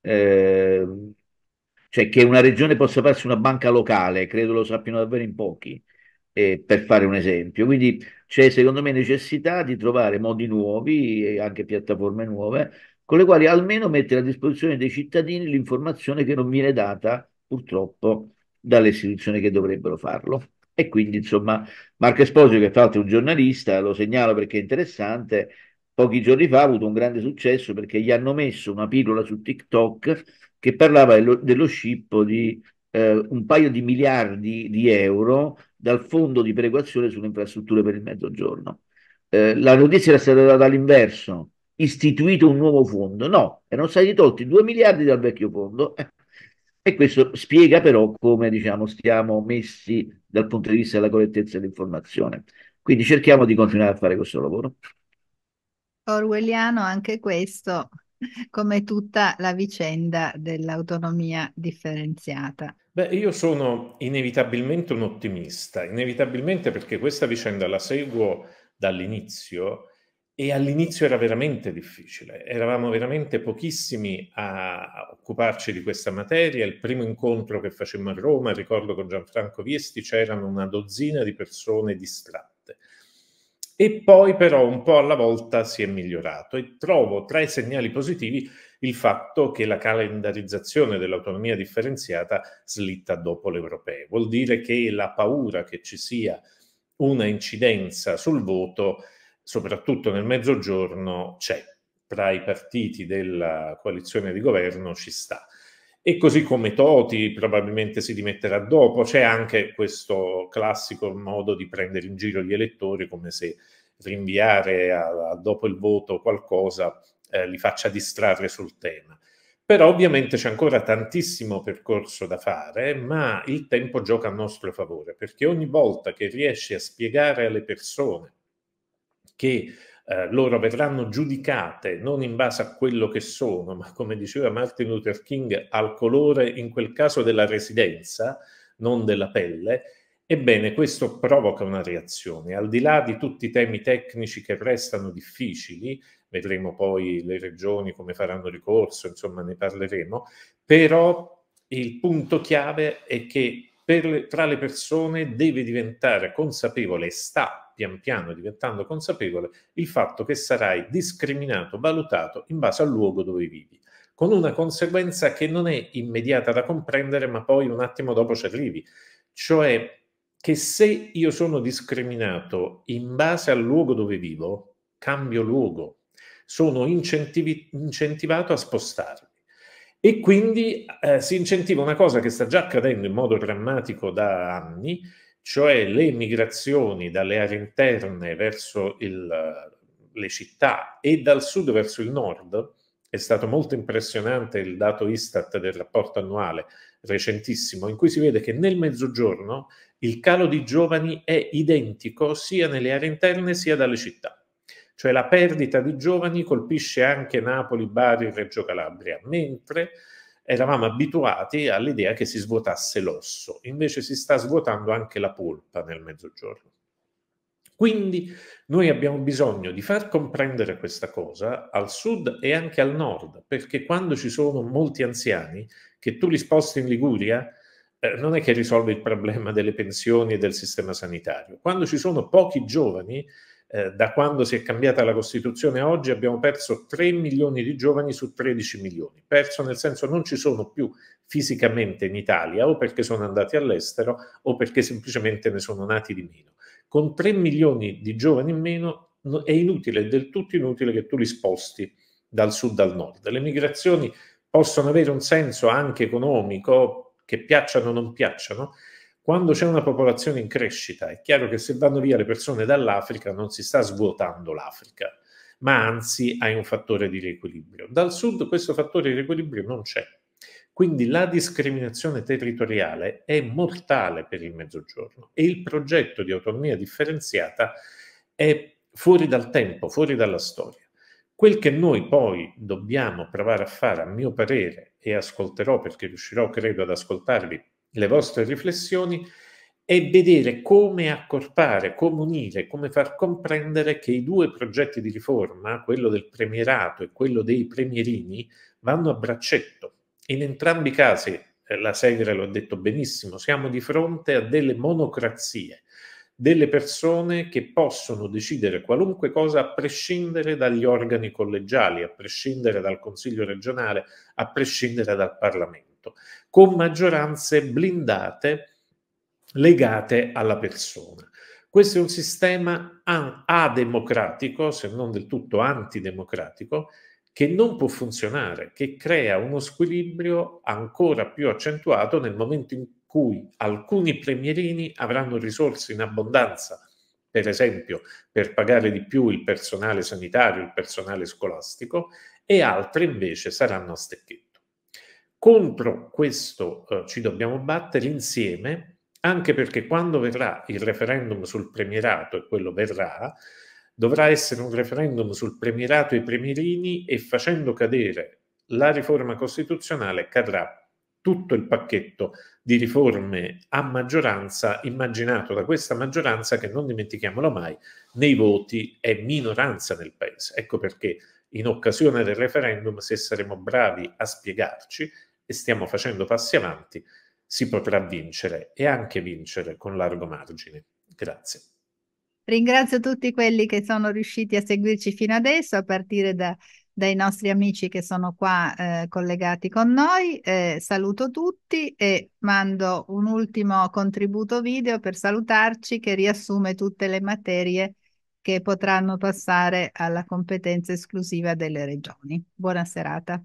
Eh, cioè che una regione possa farsi una banca locale, credo lo sappiano davvero in pochi, eh, per fare un esempio. Quindi c'è secondo me necessità di trovare modi nuovi e anche piattaforme nuove con le quali almeno mettere a disposizione dei cittadini l'informazione che non viene data purtroppo dalle istituzioni che dovrebbero farlo. E quindi, insomma, Marco Esposito, che tra l'altro è un giornalista, lo segnalo perché è interessante, pochi giorni fa ha avuto un grande successo perché gli hanno messo una pillola su TikTok che parlava dello, dello scippo di eh, un paio di miliardi di euro dal fondo di perequazione sulle infrastrutture per il mezzogiorno. Eh, la notizia era stata data all'inverso, istituito un nuovo fondo, no, erano stati tolti 2 miliardi dal vecchio fondo. E questo spiega però come diciamo, stiamo messi dal punto di vista della correttezza dell'informazione. Quindi cerchiamo di continuare a fare questo lavoro. Orwelliano anche questo, come tutta la vicenda dell'autonomia differenziata. Beh, io sono inevitabilmente un ottimista, inevitabilmente perché questa vicenda la seguo dall'inizio e all'inizio era veramente difficile, eravamo veramente pochissimi a occuparci di questa materia, il primo incontro che facemmo a Roma, ricordo con Gianfranco Viesti, c'erano una dozzina di persone distratte e poi però un po' alla volta si è migliorato e trovo tra i segnali positivi il fatto che la calendarizzazione dell'autonomia differenziata slitta dopo l'europeo. Vuol dire che la paura che ci sia una incidenza sul voto, soprattutto nel mezzogiorno, c'è. Tra i partiti della coalizione di governo ci sta. E così come Toti probabilmente si dimetterà dopo, c'è anche questo classico modo di prendere in giro gli elettori come se rinviare a, a dopo il voto qualcosa eh, li faccia distrarre sul tema. Però ovviamente c'è ancora tantissimo percorso da fare, ma il tempo gioca a nostro favore, perché ogni volta che riesci a spiegare alle persone che eh, loro verranno giudicate non in base a quello che sono, ma come diceva Martin Luther King, al colore in quel caso della residenza, non della pelle, Ebbene, questo provoca una reazione. Al di là di tutti i temi tecnici che restano difficili, vedremo poi le regioni come faranno ricorso, insomma ne parleremo, però il punto chiave è che per, tra le persone deve diventare consapevole sta pian piano diventando consapevole il fatto che sarai discriminato, valutato in base al luogo dove vivi, con una conseguenza che non è immediata da comprendere, ma poi un attimo dopo ci arrivi, cioè che se io sono discriminato in base al luogo dove vivo, cambio luogo, sono incentivi- incentivato a spostarmi. E quindi eh, si incentiva una cosa che sta già accadendo in modo drammatico da anni, cioè le migrazioni dalle aree interne verso il, le città e dal sud verso il nord, è stato molto impressionante il dato Istat del rapporto annuale recentissimo, in cui si vede che nel mezzogiorno il calo di giovani è identico sia nelle aree interne sia dalle città. Cioè la perdita di giovani colpisce anche Napoli, Bari e Reggio Calabria, mentre eravamo abituati all'idea che si svuotasse l'osso, invece si sta svuotando anche la polpa nel mezzogiorno. Quindi noi abbiamo bisogno di far comprendere questa cosa al sud e anche al nord, perché quando ci sono molti anziani, che tu li sposti in Liguria, eh, non è che risolvi il problema delle pensioni e del sistema sanitario. Quando ci sono pochi giovani, eh, da quando si è cambiata la Costituzione a oggi abbiamo perso 3 milioni di giovani su 13 milioni. Perso nel senso non ci sono più fisicamente in Italia o perché sono andati all'estero o perché semplicemente ne sono nati di meno. Con 3 milioni di giovani in meno è inutile, è del tutto inutile che tu li sposti dal sud al nord. Le migrazioni possono avere un senso anche economico, che piacciono o non piacciono, quando c'è una popolazione in crescita, è chiaro che se vanno via le persone dall'Africa non si sta svuotando l'Africa, ma anzi hai un fattore di riequilibrio. Dal sud questo fattore di riequilibrio non c'è. Quindi la discriminazione territoriale è mortale per il mezzogiorno e il progetto di autonomia differenziata è fuori dal tempo, fuori dalla storia. Quel che noi poi dobbiamo provare a fare, a mio parere, e ascolterò perché riuscirò, credo, ad ascoltarvi le vostre riflessioni e vedere come accorpare, come unire, come far comprendere che i due progetti di riforma, quello del premierato e quello dei premierini, vanno a braccetto. In entrambi i casi, eh, la Segre lo ha detto benissimo, siamo di fronte a delle monocrazie, delle persone che possono decidere qualunque cosa a prescindere dagli organi collegiali, a prescindere dal Consiglio regionale, a prescindere dal Parlamento con maggioranze blindate legate alla persona. Questo è un sistema ademocratico, se non del tutto antidemocratico, che non può funzionare, che crea uno squilibrio ancora più accentuato nel momento in cui alcuni premierini avranno risorse in abbondanza, per esempio per pagare di più il personale sanitario, il personale scolastico, e altri invece saranno a stecchetto. Contro questo eh, ci dobbiamo battere insieme, anche perché quando verrà il referendum sul premierato, e quello verrà, dovrà essere un referendum sul premierato e i premierini e facendo cadere la riforma costituzionale cadrà tutto il pacchetto di riforme a maggioranza immaginato da questa maggioranza che non dimentichiamolo mai nei voti è minoranza nel paese. Ecco perché in occasione del referendum se saremo bravi a spiegarci e stiamo facendo passi avanti, si potrà vincere e anche vincere con largo margine. Grazie. Ringrazio tutti quelli che sono riusciti a seguirci fino adesso, a partire da, dai nostri amici che sono qua eh, collegati con noi. Eh, saluto tutti e mando un ultimo contributo video per salutarci che riassume tutte le materie che potranno passare alla competenza esclusiva delle regioni. Buona serata.